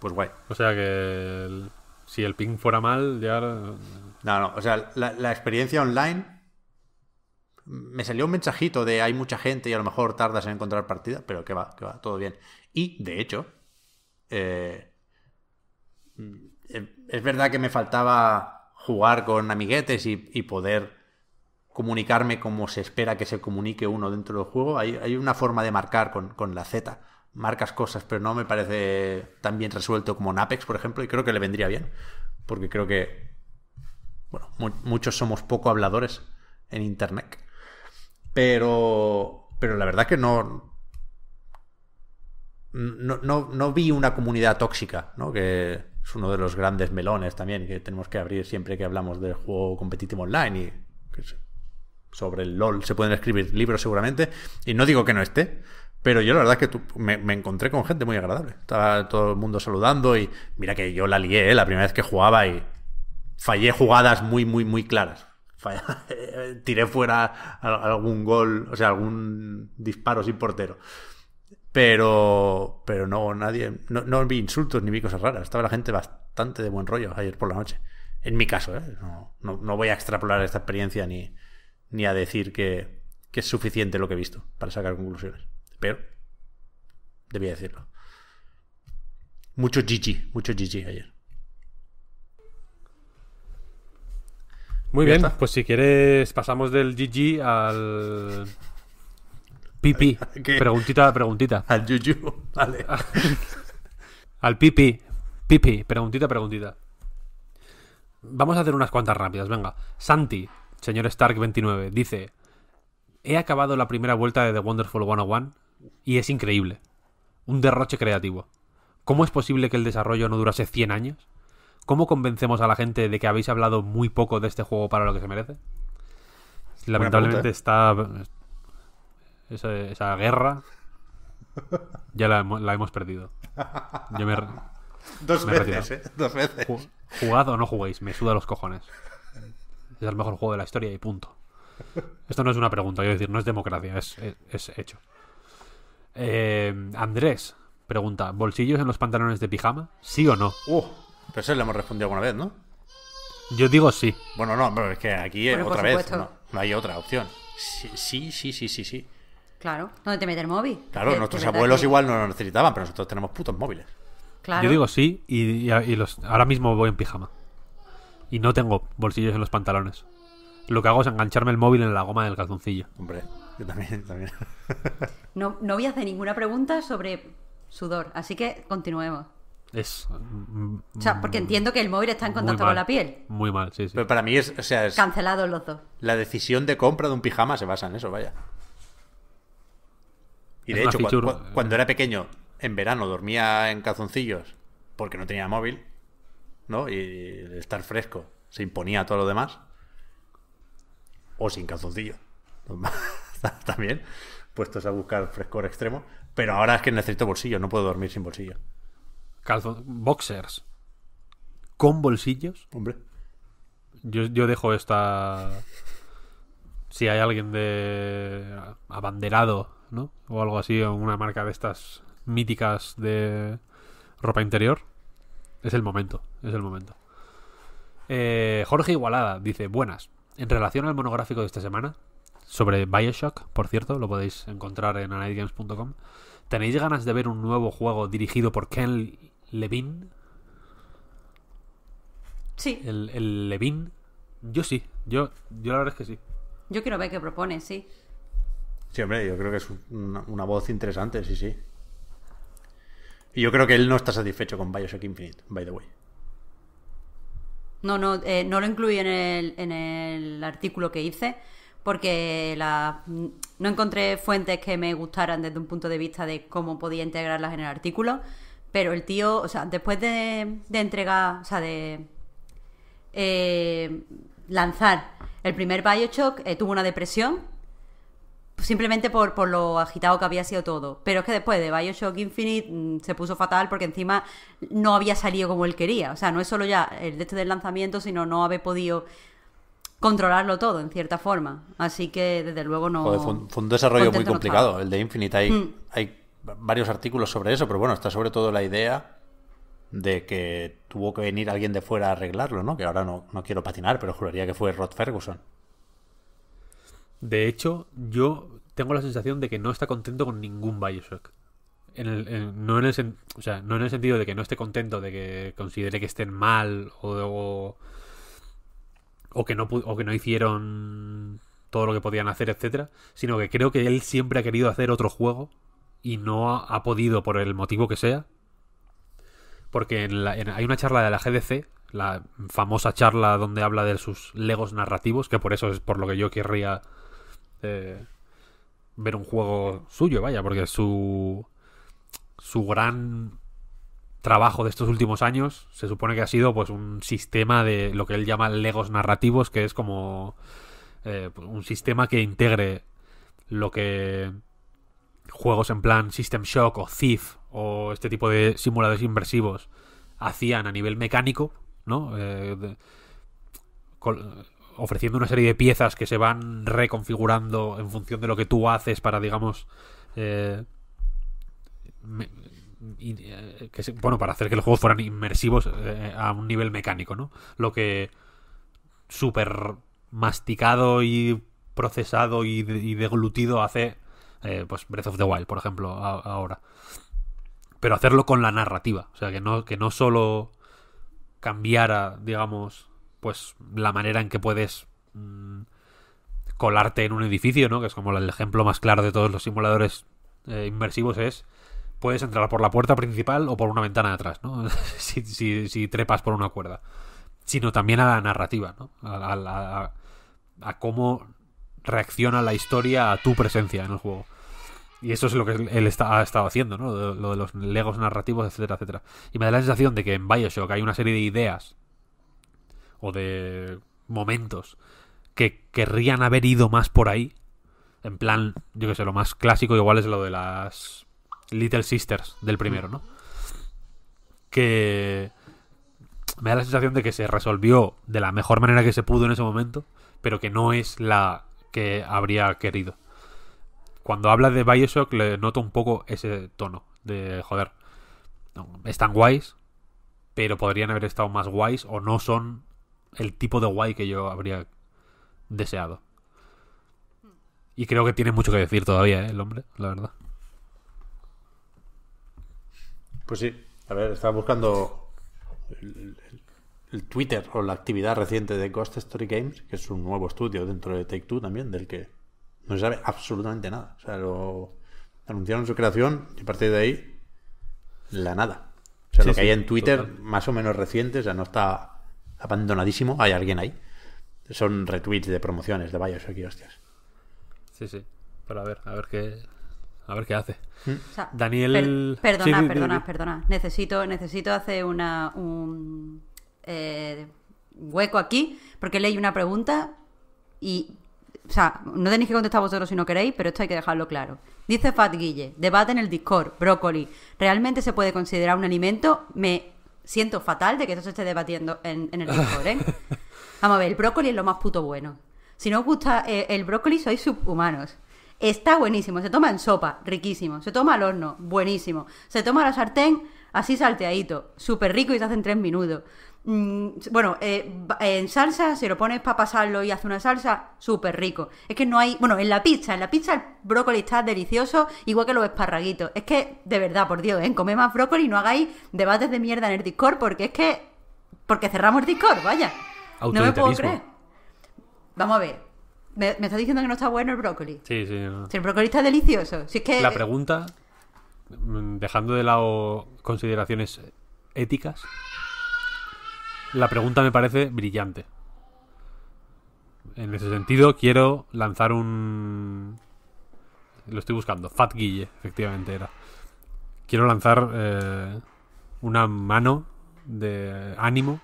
Pues guay. O sea que si el ping fuera mal, ya. No, no. O sea, la, experiencia online me salió un mensajito de hay mucha gente y a lo mejor tardas en encontrar partida, pero que va, que va, todo bien. Y de hecho, eh, es verdad que me faltaba jugar con amiguetes y, poder comunicarme como se espera que se comunique uno dentro del juego. Hay, hay una forma de marcar con, la Z. Marcas cosas, pero no me parece tan bien resuelto como en Apex, por ejemplo, y creo que le vendría bien. Porque creo que, bueno, muchos somos poco habladores en Internet. Pero, pero la verdad que no, no, no, no vi una comunidad tóxica, ¿no? Que, es uno de los grandes melones también que tenemos que abrir siempre que hablamos del juego competitivo online y sobre el LOL se pueden escribir libros seguramente y no digo que no esté pero yo la verdad que me, encontré con gente muy agradable estaba todo el mundo saludando y mira que yo la lié ¿eh? la primera vez que jugaba y fallé jugadas muy muy muy claras tiré fuera algún gol o sea algún disparo sin portero pero, pero no, nadie, no, no, vi insultos ni vi cosas raras. Estaba la gente bastante de buen rollo ayer por la noche. En mi caso, ¿eh? no, voy a extrapolar esta experiencia ni, a decir que, es suficiente lo que he visto para sacar conclusiones. Pero, debía decirlo. Mucho GG. mucho GG ayer. Muy bien, pues si quieres pasamos del GG al Pipi. Preguntita, preguntita. Al yuyu, vale. Al pipi. Pipi, preguntita, preguntita. Vamos a hacer unas cuantas rápidas, venga. Santi, señor Stark29, dice: He acabado la primera vuelta de The Wonderful 101 y es increíble. Un derroche creativo. ¿Cómo es posible que el desarrollo no durase 100 años? ¿Cómo convencemos a la gente de que habéis hablado muy poco de este juego para lo que se merece? Lamentablemente ¿eh? está esa, guerra, ya la, hemos perdido. Dos veces, ¿eh? Dos veces. Jugad o no juguéis, me suda los cojones. Es el mejor juego de la historia y punto. Esto no es una pregunta, yo decir, no es democracia, es, hecho. Eh, Andrés pregunta: ¿Bolsillos en los pantalones de pijama? ¿Sí o no? Uh, pero eso le hemos respondido alguna vez, ¿no? Yo digo sí. Bueno, no, pero es que aquí eh, otra vez no, hay otra opción. sí, sí, sí, sí. sí. Claro, ¿dónde te mete el móvil? Claro, eh, nuestros abuelos igual no lo necesitaban, pero nosotros tenemos putos móviles. Claro. Yo digo sí, y, los, ahora mismo voy en pijama. Y no tengo bolsillos en los pantalones. Lo que hago es engancharme el móvil en la goma del calzoncillo. Hombre, yo también, también. no, no voy a hacer ninguna pregunta sobre sudor, así que continuemos. Es. Mm, o sea, porque mm, entiendo que el móvil está en contacto con la piel. Muy mal, sí, sí. Pero para mí es. O sea, es Cancelados los dos. La decisión de compra de un pijama se basa en eso, vaya. Y de hecho, eh. cuando era pequeño, en verano dormía en calzoncillos porque no tenía móvil, ¿no? Y estar fresco se imponía a todo lo demás. O sin calzoncillos. También, puestos a buscar frescor extremo. Pero ahora es que necesito bolsillo, no puedo dormir sin bolsillo. boxers. ¿Con bolsillos? Hombre. Yo, yo dejo esta. Si hay alguien de abanderado o algo así, o una marca de estas míticas de ropa interior. Es el momento, es el momento. Eh, Jorge Igualada dice, buenas. En relación al monográfico de esta semana, sobre Bioshock, por cierto, lo podéis encontrar en AniteGames.com ¿tenéis ganas de ver un nuevo juego dirigido por Ken Levine? Sí. ¿El, el Yo sí, yo, yo la verdad es que sí. Yo quiero ver qué propone, sí. Sí, hombre, yo creo que es una, voz interesante, sí, sí. Y yo creo que él no está satisfecho con Bioshock Infinite, by the way. No, no, eh, no lo incluí en el, artículo que hice porque la, no encontré fuentes que me gustaran desde un punto de vista de cómo podía integrarlas en el artículo, pero el tío, o sea, después de, entregar, o sea, de eh, lanzar el primer Bioshock, eh, tuvo una depresión simplemente por, por, lo agitado que había sido todo. Pero es que después de Bioshock Infinite mm, se puso fatal porque encima no había salido como él quería. O sea, no es solo ya el de este del lanzamiento, sino no haber podido controlarlo todo, en cierta forma. Así que, desde luego, no... fue, un, desarrollo muy complicado, el de Infinite. Hay, mm. hay varios artículos sobre eso, pero bueno, está sobre todo la idea de que tuvo que venir alguien de fuera a arreglarlo, ¿no? Que ahora no, no quiero patinar, pero juraría que fue Rod Ferguson. De hecho, yo tengo la sensación de que no está contento con ningún Bioshock. no, en el, sentido de que no esté contento, de que considere que estén mal o, o, que, no, o que no hicieron todo lo que podían hacer, etcétera, sino que creo que él siempre ha querido hacer otro juego y no ha, podido por el motivo que sea. Porque hay una charla de la GDC, la famosa charla donde habla de sus legos narrativos, que por eso es por lo que yo querría eh, ver un juego suyo, vaya, porque su, su gran trabajo de estos últimos años se supone que ha sido pues un sistema de lo que él llama legos narrativos, que es como eh, pues, un sistema que integre lo que juegos en plan System Shock o Thief o este tipo de simuladores inversivos hacían a nivel mecánico, ¿no? Eh, ofreciendo una serie de piezas que se van reconfigurando en función de lo que tú haces para, digamos, eh, eh, bueno, para hacer que los juegos fueran inmersivos eh, a un nivel mecánico, ¿no? Lo que súper masticado y procesado y, deglutido hace, pues, Breath of the Wild, por ejemplo, ahora. Pero hacerlo con la narrativa, o sea, que no, que no solo cambiara, digamos, pues la manera en que puedes mm, colarte en un edificio, ¿no? Que es como el ejemplo más claro de todos los simuladores eh, inmersivos es puedes entrar por la puerta principal o por una ventana de atrás, ¿no? si, si, trepas por una cuerda. Sino también a la narrativa, ¿no? A, cómo reacciona la historia a tu presencia en el juego. Y eso es lo que él está, ha estado haciendo, ¿no? Lo, lo de los legos narrativos, etcétera, etcétera. Y me da la sensación de que en Bioshock hay una serie de ideas o de momentos que querrían haber ido más por ahí. En plan, yo que sé, lo más clásico igual es lo de las Little Sisters del primero, ¿no? Que me da la sensación de que se resolvió de la mejor manera que se pudo en ese momento, pero que no es la que habría querido. Cuando habla de Bioshock le noto un poco ese tono de, joder, están guays, pero podrían haber estado más guays o no son el tipo de guay que yo habría deseado. Y creo que tiene mucho que decir todavía, ¿eh? el hombre, la verdad. Pues sí, a ver, estaba buscando el, Twitter o la actividad reciente de Ghost Story Games, que es un nuevo estudio dentro de Take Two también, del que no se sabe absolutamente nada. O sea, lo anunciaron su creación y a partir de ahí, la nada. O sea, lo que hay en Twitter, más o menos reciente, o sea, no está abandonadísimo, hay alguien ahí. Son retweets de promociones de varios aquí, hostias. Sí, sí. Pero a ver, a ver qué, a ver qué hace. ¿Mm? Daniel. perdona, perdona, perdona. Necesito, necesito hacer una, un eh, hueco aquí, porque leí una pregunta y. O sea, no tenéis que contestar vosotros si no queréis, pero esto hay que dejarlo claro. Dice Fat Guille, debate en el Discord, brócoli. ¿Realmente se puede considerar un alimento? Me siento fatal de que esto se esté debatiendo en, el Discord, ¿eh? Vamos a ver, el brócoli es lo más puto bueno. Si no os gusta eh, el brócoli, sois subhumanos. Está buenísimo, se toma en sopa, riquísimo. Se toma al horno, buenísimo. Se toma a la sartén, así salteadito, súper rico y se hace en tres minutos. Mm, bueno, eh, en salsa, si lo pones para pasarlo y hace una salsa, súper rico. Es que no hay. Bueno, en la pizza, en la pizza el brócoli está delicioso, igual que los esparraguitos. Es que, de verdad, por Dios, ¿eh? Comé más brócoli y no hagáis debates de mierda en el Discord, porque es que. Porque cerramos el Discord, vaya. No me puedo creer. Vamos a ver. ¿Me, estás diciendo que no está bueno el brócoli? Sí, sí. No. Si el brócoli está delicioso. Si es que. La eh, pregunta, mm, dejando de lado consideraciones éticas. La pregunta me parece brillante. En ese sentido, quiero lanzar un. Lo estoy buscando. Fat Guille, efectivamente era. Quiero lanzar eh, una mano de ánimo.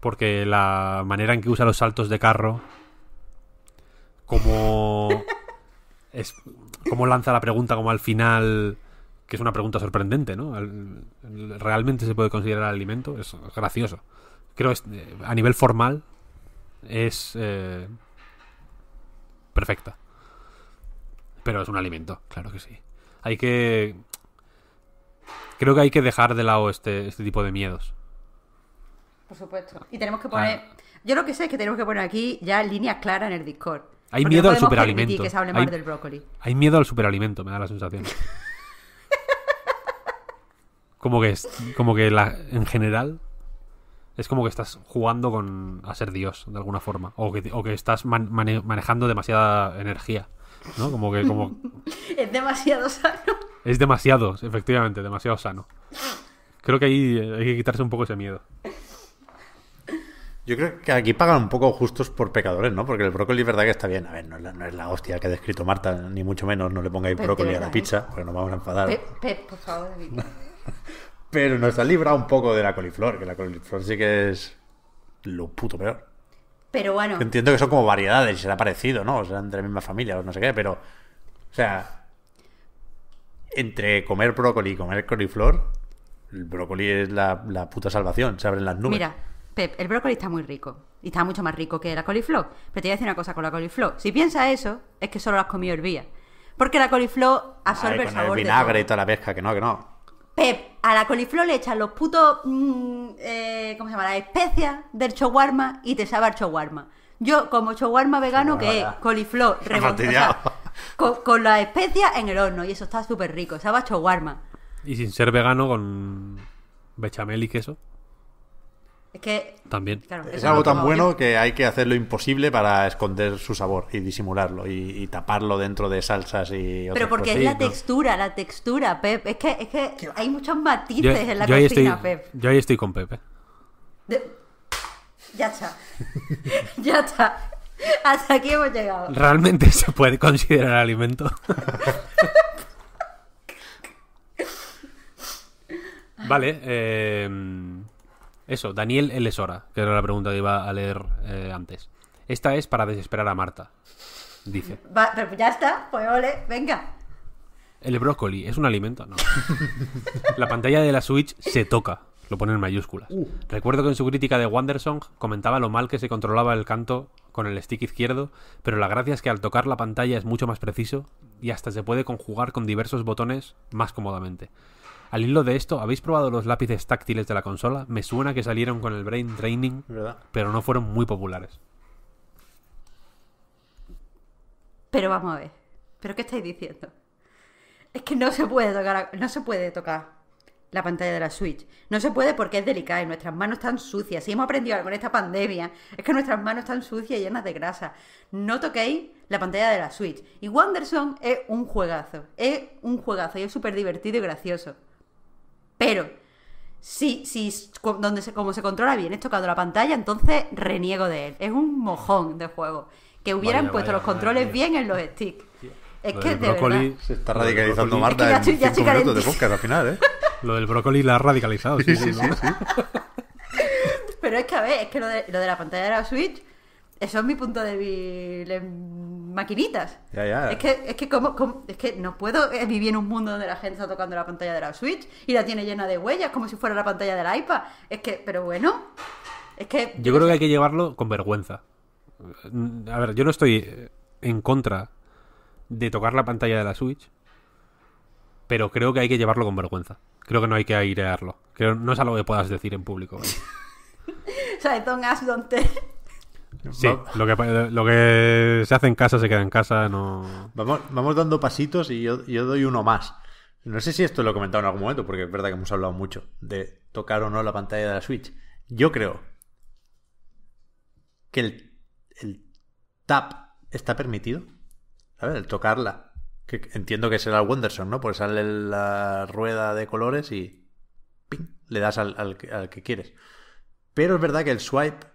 Porque la manera en que usa los saltos de carro. Como. Es, como lanza la pregunta, como al final que es una pregunta sorprendente, ¿no? ¿Realmente se puede considerar alimento? Es gracioso creo eh, a nivel formal es eh, perfecta. Pero es un alimento, claro que sí. Hay que... Creo que hay que dejar de lado este, este tipo de miedos. Por supuesto. Y tenemos que poner... Ah. Yo lo que sé es que tenemos que poner aquí ya líneas claras en el Discord. Hay miedo al superalimento. hay, miedo al superalimento, me da la sensación. como que, como que en general es como que estás jugando con a ser Dios, de alguna forma. O que, o que estás manejando demasiada energía. ¿No? Como que. Como... es demasiado sano. Es demasiado, efectivamente, demasiado sano. Creo que ahí hay que quitarse un poco ese miedo. Yo creo que aquí pagan un poco justos por pecadores, ¿no? Porque el brócoli, verdad que está bien. A ver, no es la, hostia que ha descrito Marta, ni mucho menos. No le pongáis brócoli a la pizza, porque nos vamos a enfadar. por favor, Pero nos ha librado un poco de la coliflor, que la coliflor sí que es lo puto peor. Pero bueno. Entiendo que son como variedades, será parecido, ¿no? O sea, entre la misma familia o no sé qué, pero. O sea. Entre comer brócoli y comer coliflor, el brócoli es la, puta salvación, se abren las nubes. Mira, Pep, el brócoli está muy rico. Y está mucho más rico que la coliflor. Pero te voy a decir una cosa con la coliflor. Si piensas eso, es que solo la has comido hervía. Porque la coliflor absorbe el sabor. El vinagre y toda la pesca, que no, que no. Pep, a la coliflor le echan los putos. Mm, eh, ¿Cómo se llama? Las especias del chowarma y te sabe el chowarma. Yo, como chowarma vegano, que es coliflor con, la las especias en el horno y eso está súper rico. Sabe a chowarma. Y sin ser vegano, con bechamel y queso. Es que. También. es algo tan bueno que hay que hacer lo imposible para esconder su sabor y disimularlo y, taparlo dentro de salsas y. Pero porque es la textura, la textura, Pep. Es que, hay muchos matices en la cocina, estoy, Pep. Yo ahí estoy con Pepe. Ya está. ya está. Hasta aquí hemos llegado. ¿Realmente se puede considerar alimento? vale, eh. Eso, Daniel Elesora, que era la pregunta que iba a leer eh, antes. Esta es para desesperar a Marta, dice. Va, pero ya está, pues ole, venga. El brócoli es un alimento, no. la pantalla de la Switch se toca, lo pone en mayúsculas. Uh. Recuerdo que en su crítica de Wandersong comentaba lo mal que se controlaba el canto con el stick izquierdo, pero la gracia es que al tocar la pantalla es mucho más preciso y hasta se puede conjugar con diversos botones más cómodamente. Al hilo de esto, ¿habéis probado los lápices táctiles de la consola? Me suena que salieron con el Brain Training, pero no fueron muy populares. Pero vamos a ver. ¿Pero qué estáis diciendo? Es que no se puede tocar, no se puede tocar la pantalla de la Switch. No se puede porque es delicada y nuestras manos están sucias. Si hemos aprendido algo en esta pandemia, es que nuestras manos están sucias y llenas de grasa. No toquéis la pantalla de la Switch. Y Wanderson es un juegazo. Es un juegazo y es súper divertido y gracioso. Pero si, como se controla bien es tocado la pantalla, entonces reniego de él. Es un mojón de juego. Que hubieran puesto los controles bien en los sticks. Es que de brócoli se está radicalizando Marta ya en cinco de podcast al final, ¿eh? Lo del brócoli la ha radicalizado. Sí, sí, sí, Pero es que, a ver, es que lo de, lo de la pantalla de la Switch eso es mi punto de maquinitas. Es que, es que, como, es que no puedo eh, vivir en un mundo donde la gente está tocando la pantalla de la Switch y la tiene llena de huellas, como si fuera la pantalla del iPad. Es que, pero bueno. Es que. Yo creo que hay que llevarlo con vergüenza. A ver, yo no estoy eh, en contra de tocar la pantalla de la Switch, pero creo que hay que llevarlo con vergüenza. Creo que no hay que airearlo. Creo, no es algo que puedas decir en público. o sea, don't ask, don't Sí, lo que, se hace en casa se queda en casa, no... Vamos, vamos dando pasitos y yo, doy uno más. No sé si esto lo he comentado en algún momento, porque es verdad que hemos hablado mucho de tocar o no la pantalla de la Switch. Yo creo que el, tap está permitido. A ver, El tocarla. Que entiendo que será el Wenderson, ¿no? Porque sale la rueda de colores y. Le das al que quieres. Pero es verdad que el swipe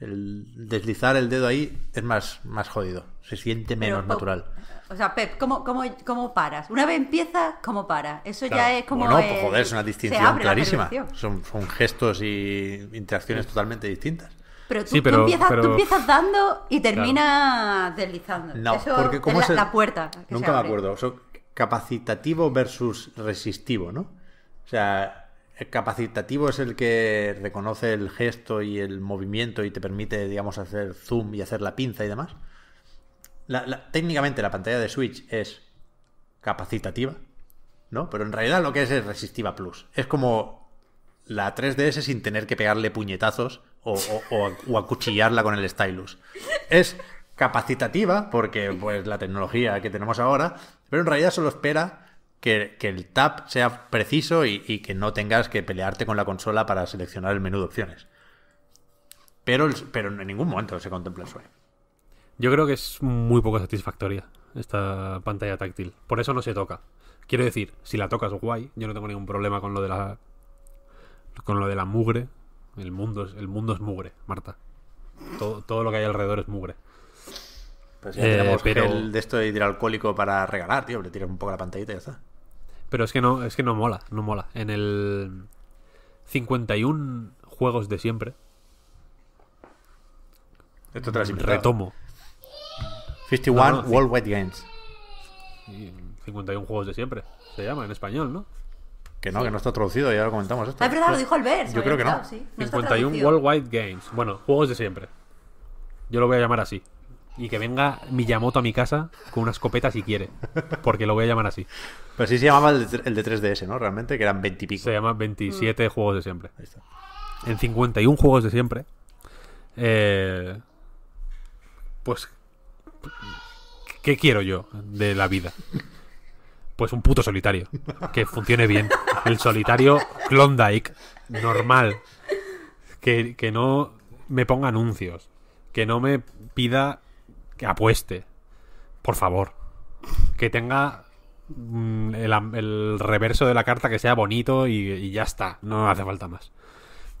el deslizar el dedo ahí es más, más jodido, se siente menos natural. O sea, Pep, ¿cómo, cómo, cómo paras? Una vez empieza, ¿cómo para? Eso ya es como... No, pues, joder, es una distinción clarísima. Son, gestos y interacciones totalmente distintas. Pero tú, empiezas, empiezas, dando y terminas deslizando. No, porque como es la, puerta. Nunca me acuerdo. capacitativo versus resistivo, ¿no? O sea, capacitativo es el que reconoce el gesto y el movimiento y te permite, digamos, hacer zoom y hacer la pinza y demás. técnicamente la pantalla de Switch es capacitativa, ¿no? Pero en realidad lo que es es resistiva plus. Es como la 3DS sin tener que pegarle puñetazos o, o acuchillarla con el stylus. Es capacitativa porque pues la tecnología que tenemos ahora, pero en realidad solo espera que, el tap sea preciso y, que no tengas que pelearte con la consola para seleccionar el menú de opciones. Pero, pero en ningún momento se contempla eso Yo creo que es muy poco satisfactoria esta pantalla táctil. Por eso no se toca. Quiero decir, si la tocas, guay. Yo no tengo ningún problema con lo de la. con lo de la mugre. El mundo es, el mundo es mugre, Marta. Todo, todo lo que hay alrededor es mugre. Pues ya tenemos eh, pero... gel de esto de hidroalcohólico para regalar, tío. Le tiras un poco la pantallita y ya está. Pero es que no, es que no mola, no mola. En el 51 juegos de siempre. Esto Retomo. 51 no, World Games. 51 juegos de siempre. Se llama en español, ¿no? Que no, que no está traducido, ya lo comentamos esto. Ah, lo dijo Albert. Yo creo que no. no 51 Worldwide Games. Bueno, juegos de siempre. Yo lo voy a llamar así y que venga Miyamoto a mi casa con una escopeta si quiere, porque lo voy a llamar así. Pero sí se llamaba el de, 3DS, ¿no? Realmente, que eran 20 Se llama 27 mm. juegos de siempre. Ahí está. En 51 juegos de siempre, eh, pues, ¿qué quiero yo de la vida? Pues un puto solitario, que funcione bien. El solitario Klondike, normal, que, que no me ponga anuncios, que no me pida que apueste. Por favor. Que tenga mm, el, reverso de la carta que sea bonito y, ya está. No hace falta más.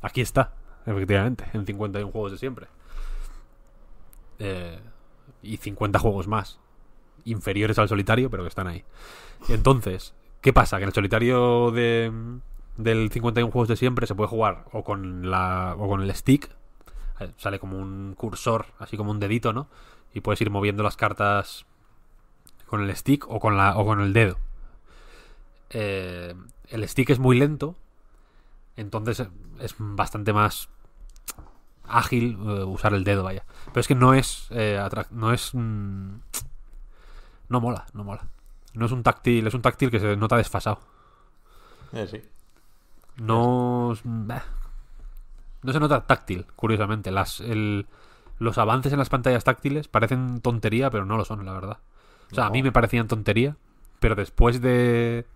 Aquí está, efectivamente, en 51 juegos de siempre. Eh, y 50 juegos más. Inferiores al solitario, pero que están ahí. Entonces, ¿qué pasa? Que en el solitario de, del 51 juegos de siempre se puede jugar o con, la, o con el stick. Eh, sale como un cursor, así como un dedito, ¿no? y puedes ir moviendo las cartas con el stick o con, la, o con el dedo. Eh, el stick es muy lento, entonces es bastante más ágil eh, usar el dedo, vaya. Pero es que no es... Eh, no es... Mm, no mola, no mola. No es un táctil, es un táctil que se nota desfasado. sí. No... Mm, no se nota táctil, curiosamente. Las, el, los avances en las pantallas táctiles parecen tontería, pero no lo son, la verdad. O sea, a mí me parecían tontería, pero después de,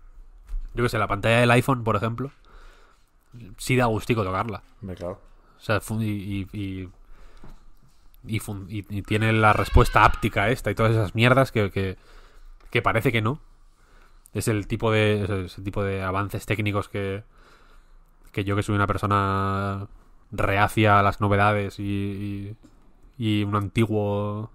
yo qué sé, la pantalla del iPhone, por ejemplo, sí da gustico tocarla. Me claro. O sea, y, y, tiene la respuesta áptica esta y todas esas mierdas que, que, parece que no. Es el tipo de, tipo de avances técnicos que, que yo que soy una persona reacia a las novedades y, y un antiguo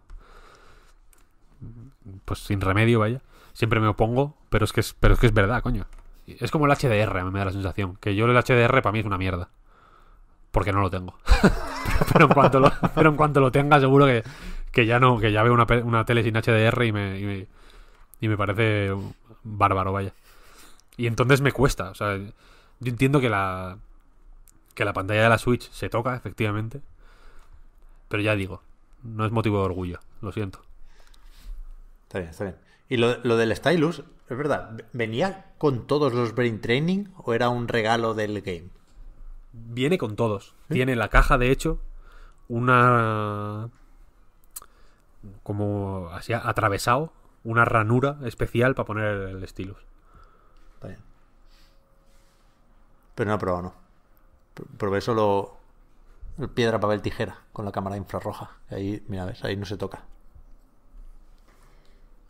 pues sin remedio, vaya. Siempre me opongo, pero es que es, pero es que es verdad, coño. Es como el HDR, me da la sensación. Que yo el HDR para mí es una mierda. Porque no lo tengo. pero, en cuanto lo, pero en cuanto lo tenga, seguro que, ya no, que ya veo una, una tele sin HDR y me, y me, y me parece bárbaro, vaya. Y entonces me cuesta. O sea, yo entiendo que la, que la pantalla de la Switch se toca, efectivamente. Pero ya digo, no es motivo de orgullo, lo siento. Está bien, está bien. Y lo, del Stylus, es verdad, ¿venía con todos los Brain Training o era un regalo del game? Viene con todos. Tiene la caja, de hecho, una. como así atravesado, una ranura especial para poner el Stylus. Está bien. Pero no ha probado, no. Probé solo piedra, papel, tijera con la cámara infrarroja. Ahí, mira, ves, ahí no se toca.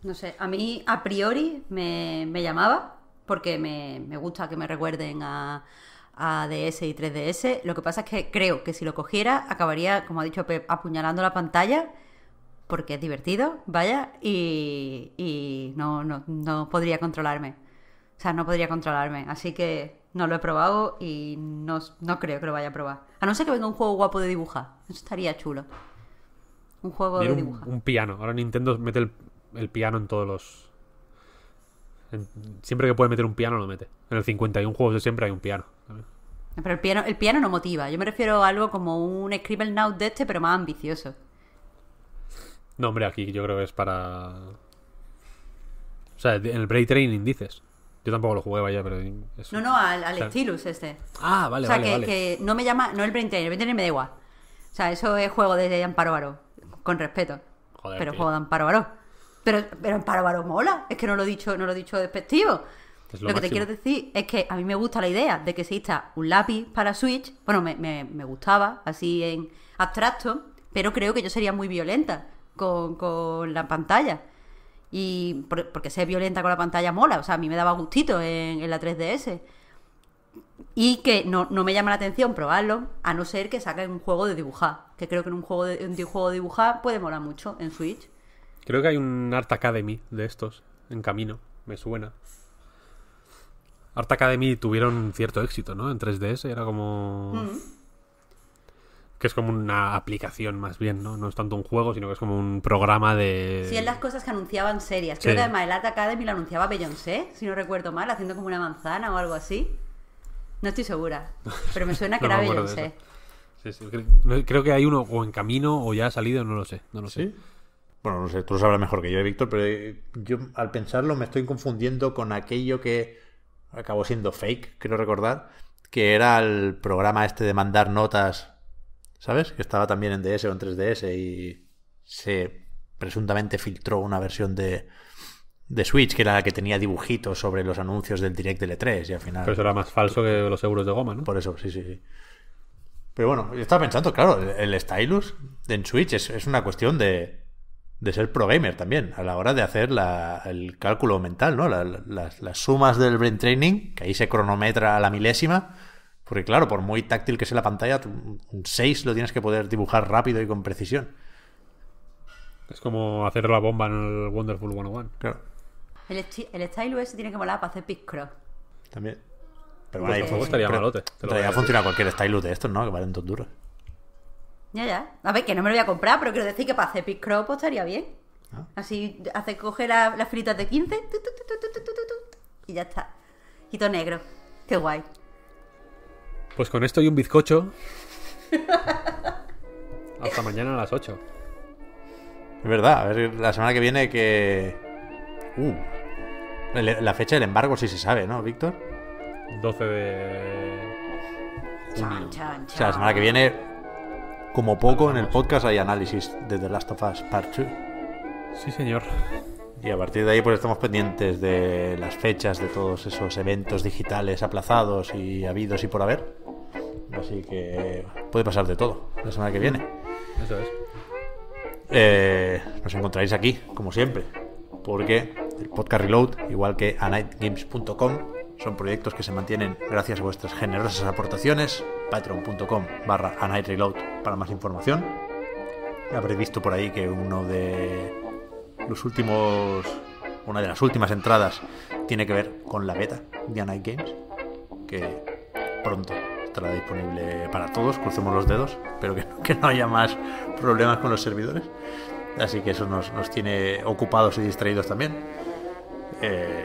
No sé, a mí a priori me, llamaba porque me, gusta que me recuerden a, a, DS y 3DS. Lo que pasa es que creo que si lo cogiera acabaría, como ha dicho Pep, apuñalando la pantalla porque es divertido, vaya, y, y no, no, no podría controlarme. O sea, no podría controlarme. Así que no lo he probado y no, no creo que lo vaya a probar. A no ser que venga un juego guapo de dibujar. Eso estaría chulo. Un juego de dibujar. Un piano. Ahora Nintendo mete el, piano en todos los. siempre que puede meter un piano, lo mete. En el 51 juegos de siempre hay un piano. Pero el piano, el piano no motiva. Yo me refiero a algo como un Scribble Now de este, pero más ambicioso. No, hombre, aquí yo creo que es para. O sea, en el Break Training dices. Yo tampoco lo jugué, vaya, pero. No, no, al, al este. Ah, vale, o sea, que, no me llama. No el Brain el Brain me da igual. O sea, eso es juego de Amparo Baró, con respeto. Joder, pero juego de Amparo Baró. Pero, pero Amparo Baró mola, es que no lo he dicho, no lo he dicho despectivo. Lo, que te quiero decir es que a mí me gusta la idea de que exista un lápiz para Switch. Bueno, me, me gustaba, así en abstracto, pero creo que yo sería muy violenta con, con la pantalla. Y porque ser violenta con la pantalla mola, o sea, a mí me daba gustito en, la 3DS. Y que no, no, me llama la atención probarlo, a no ser que saquen un juego de dibujar. Que creo que en un juego de, un juego dibujar puede molar mucho en Switch. Creo que hay un Art Academy de estos en camino, me suena. Art Academy tuvieron cierto éxito, ¿no? En 3DS era como... Mm que es como una aplicación más bien, ¿no? No es tanto un juego, sino que es como un programa de... Sí, es las cosas que anunciaban serias. Creo que además el Academy lo anunciaba Beyoncé, si no recuerdo mal, haciendo como una manzana o algo así. No estoy segura, pero me suena que era Beyoncé. Sí, sí. Creo que hay uno o en camino o ya ha salido, no lo sé, no lo sé. Bueno, no sé, tú lo sabrás mejor que yo, Víctor, pero eh, yo al pensarlo me estoy confundiendo con aquello que acabó siendo fake, quiero recordar, que era el programa este de mandar notas ¿Sabes? Que estaba también en DS o en 3DS y se presuntamente filtró una versión de, de Switch, que era la que tenía dibujitos sobre los anuncios del Direct de 3 y al final... Pero eso era más falso que los euros de goma, ¿no? Por eso, sí, sí, sí. Pero bueno, yo estaba pensando, claro, el, stylus en Switch es, una cuestión de, de, ser pro gamer también, a la hora de hacer el cálculo mental, ¿no? las, las sumas del brain training, que ahí se cronometra a la milésima, porque claro, por muy táctil que sea la pantalla, un 6 lo tienes que poder dibujar rápido y con precisión. Es como hacer la bomba en el Wonderful 101. Claro. El, el style tiene que molar para hacer cross. También. Pero bueno, ahí estaría malote. Pero funciona cualquier stylus de estos, ¿no? Que valen dos duros. Ya, ya. A ver, que no me lo voy a comprar, pero quiero decir que para hacer pick estaría bien. Así hace las fritas de 15 y ya está. Quito negro. Qué guay. Pues con esto y un bizcocho. hasta mañana a las 8. Es verdad, a ver la semana que viene que. Uh, la fecha del embargo sí se sabe, ¿no, Víctor? 12 de. O sea, la semana que viene, como poco, en el podcast hay análisis de The Last of Us Part 2. Sí, señor. Y a partir de ahí, pues estamos pendientes de las fechas de todos esos eventos digitales aplazados y habidos y por haber. Así que puede pasar de todo la semana que viene. Eso es. Eh, nos encontraréis aquí, como siempre, porque el podcast Reload, igual que anightgames.com, son proyectos que se mantienen gracias a vuestras generosas aportaciones. Patreon.com barra anightreload para más información. Habréis visto por ahí que uno de los últimos, una de las últimas entradas tiene que ver con la beta de Anite Games, que pronto estará disponible para todos, crucemos los dedos, pero que, que no haya más problemas con los servidores. Así que eso nos, nos tiene ocupados y distraídos también. Eh,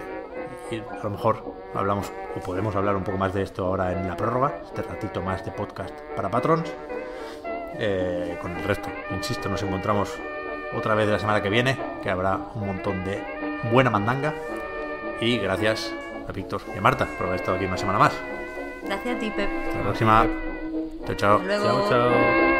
y a lo mejor hablamos o podemos hablar un poco más de esto ahora en la prórroga, este ratito más de podcast para patrons. Eh, con el resto, insisto, nos encontramos otra vez la semana que viene, que habrá un montón de buena mandanga. Y gracias a Víctor y a Marta por haber estado aquí una semana más. Gracias a ti, Pep. Hasta la próxima. Chao, chao. Hasta luego. Chao, chao.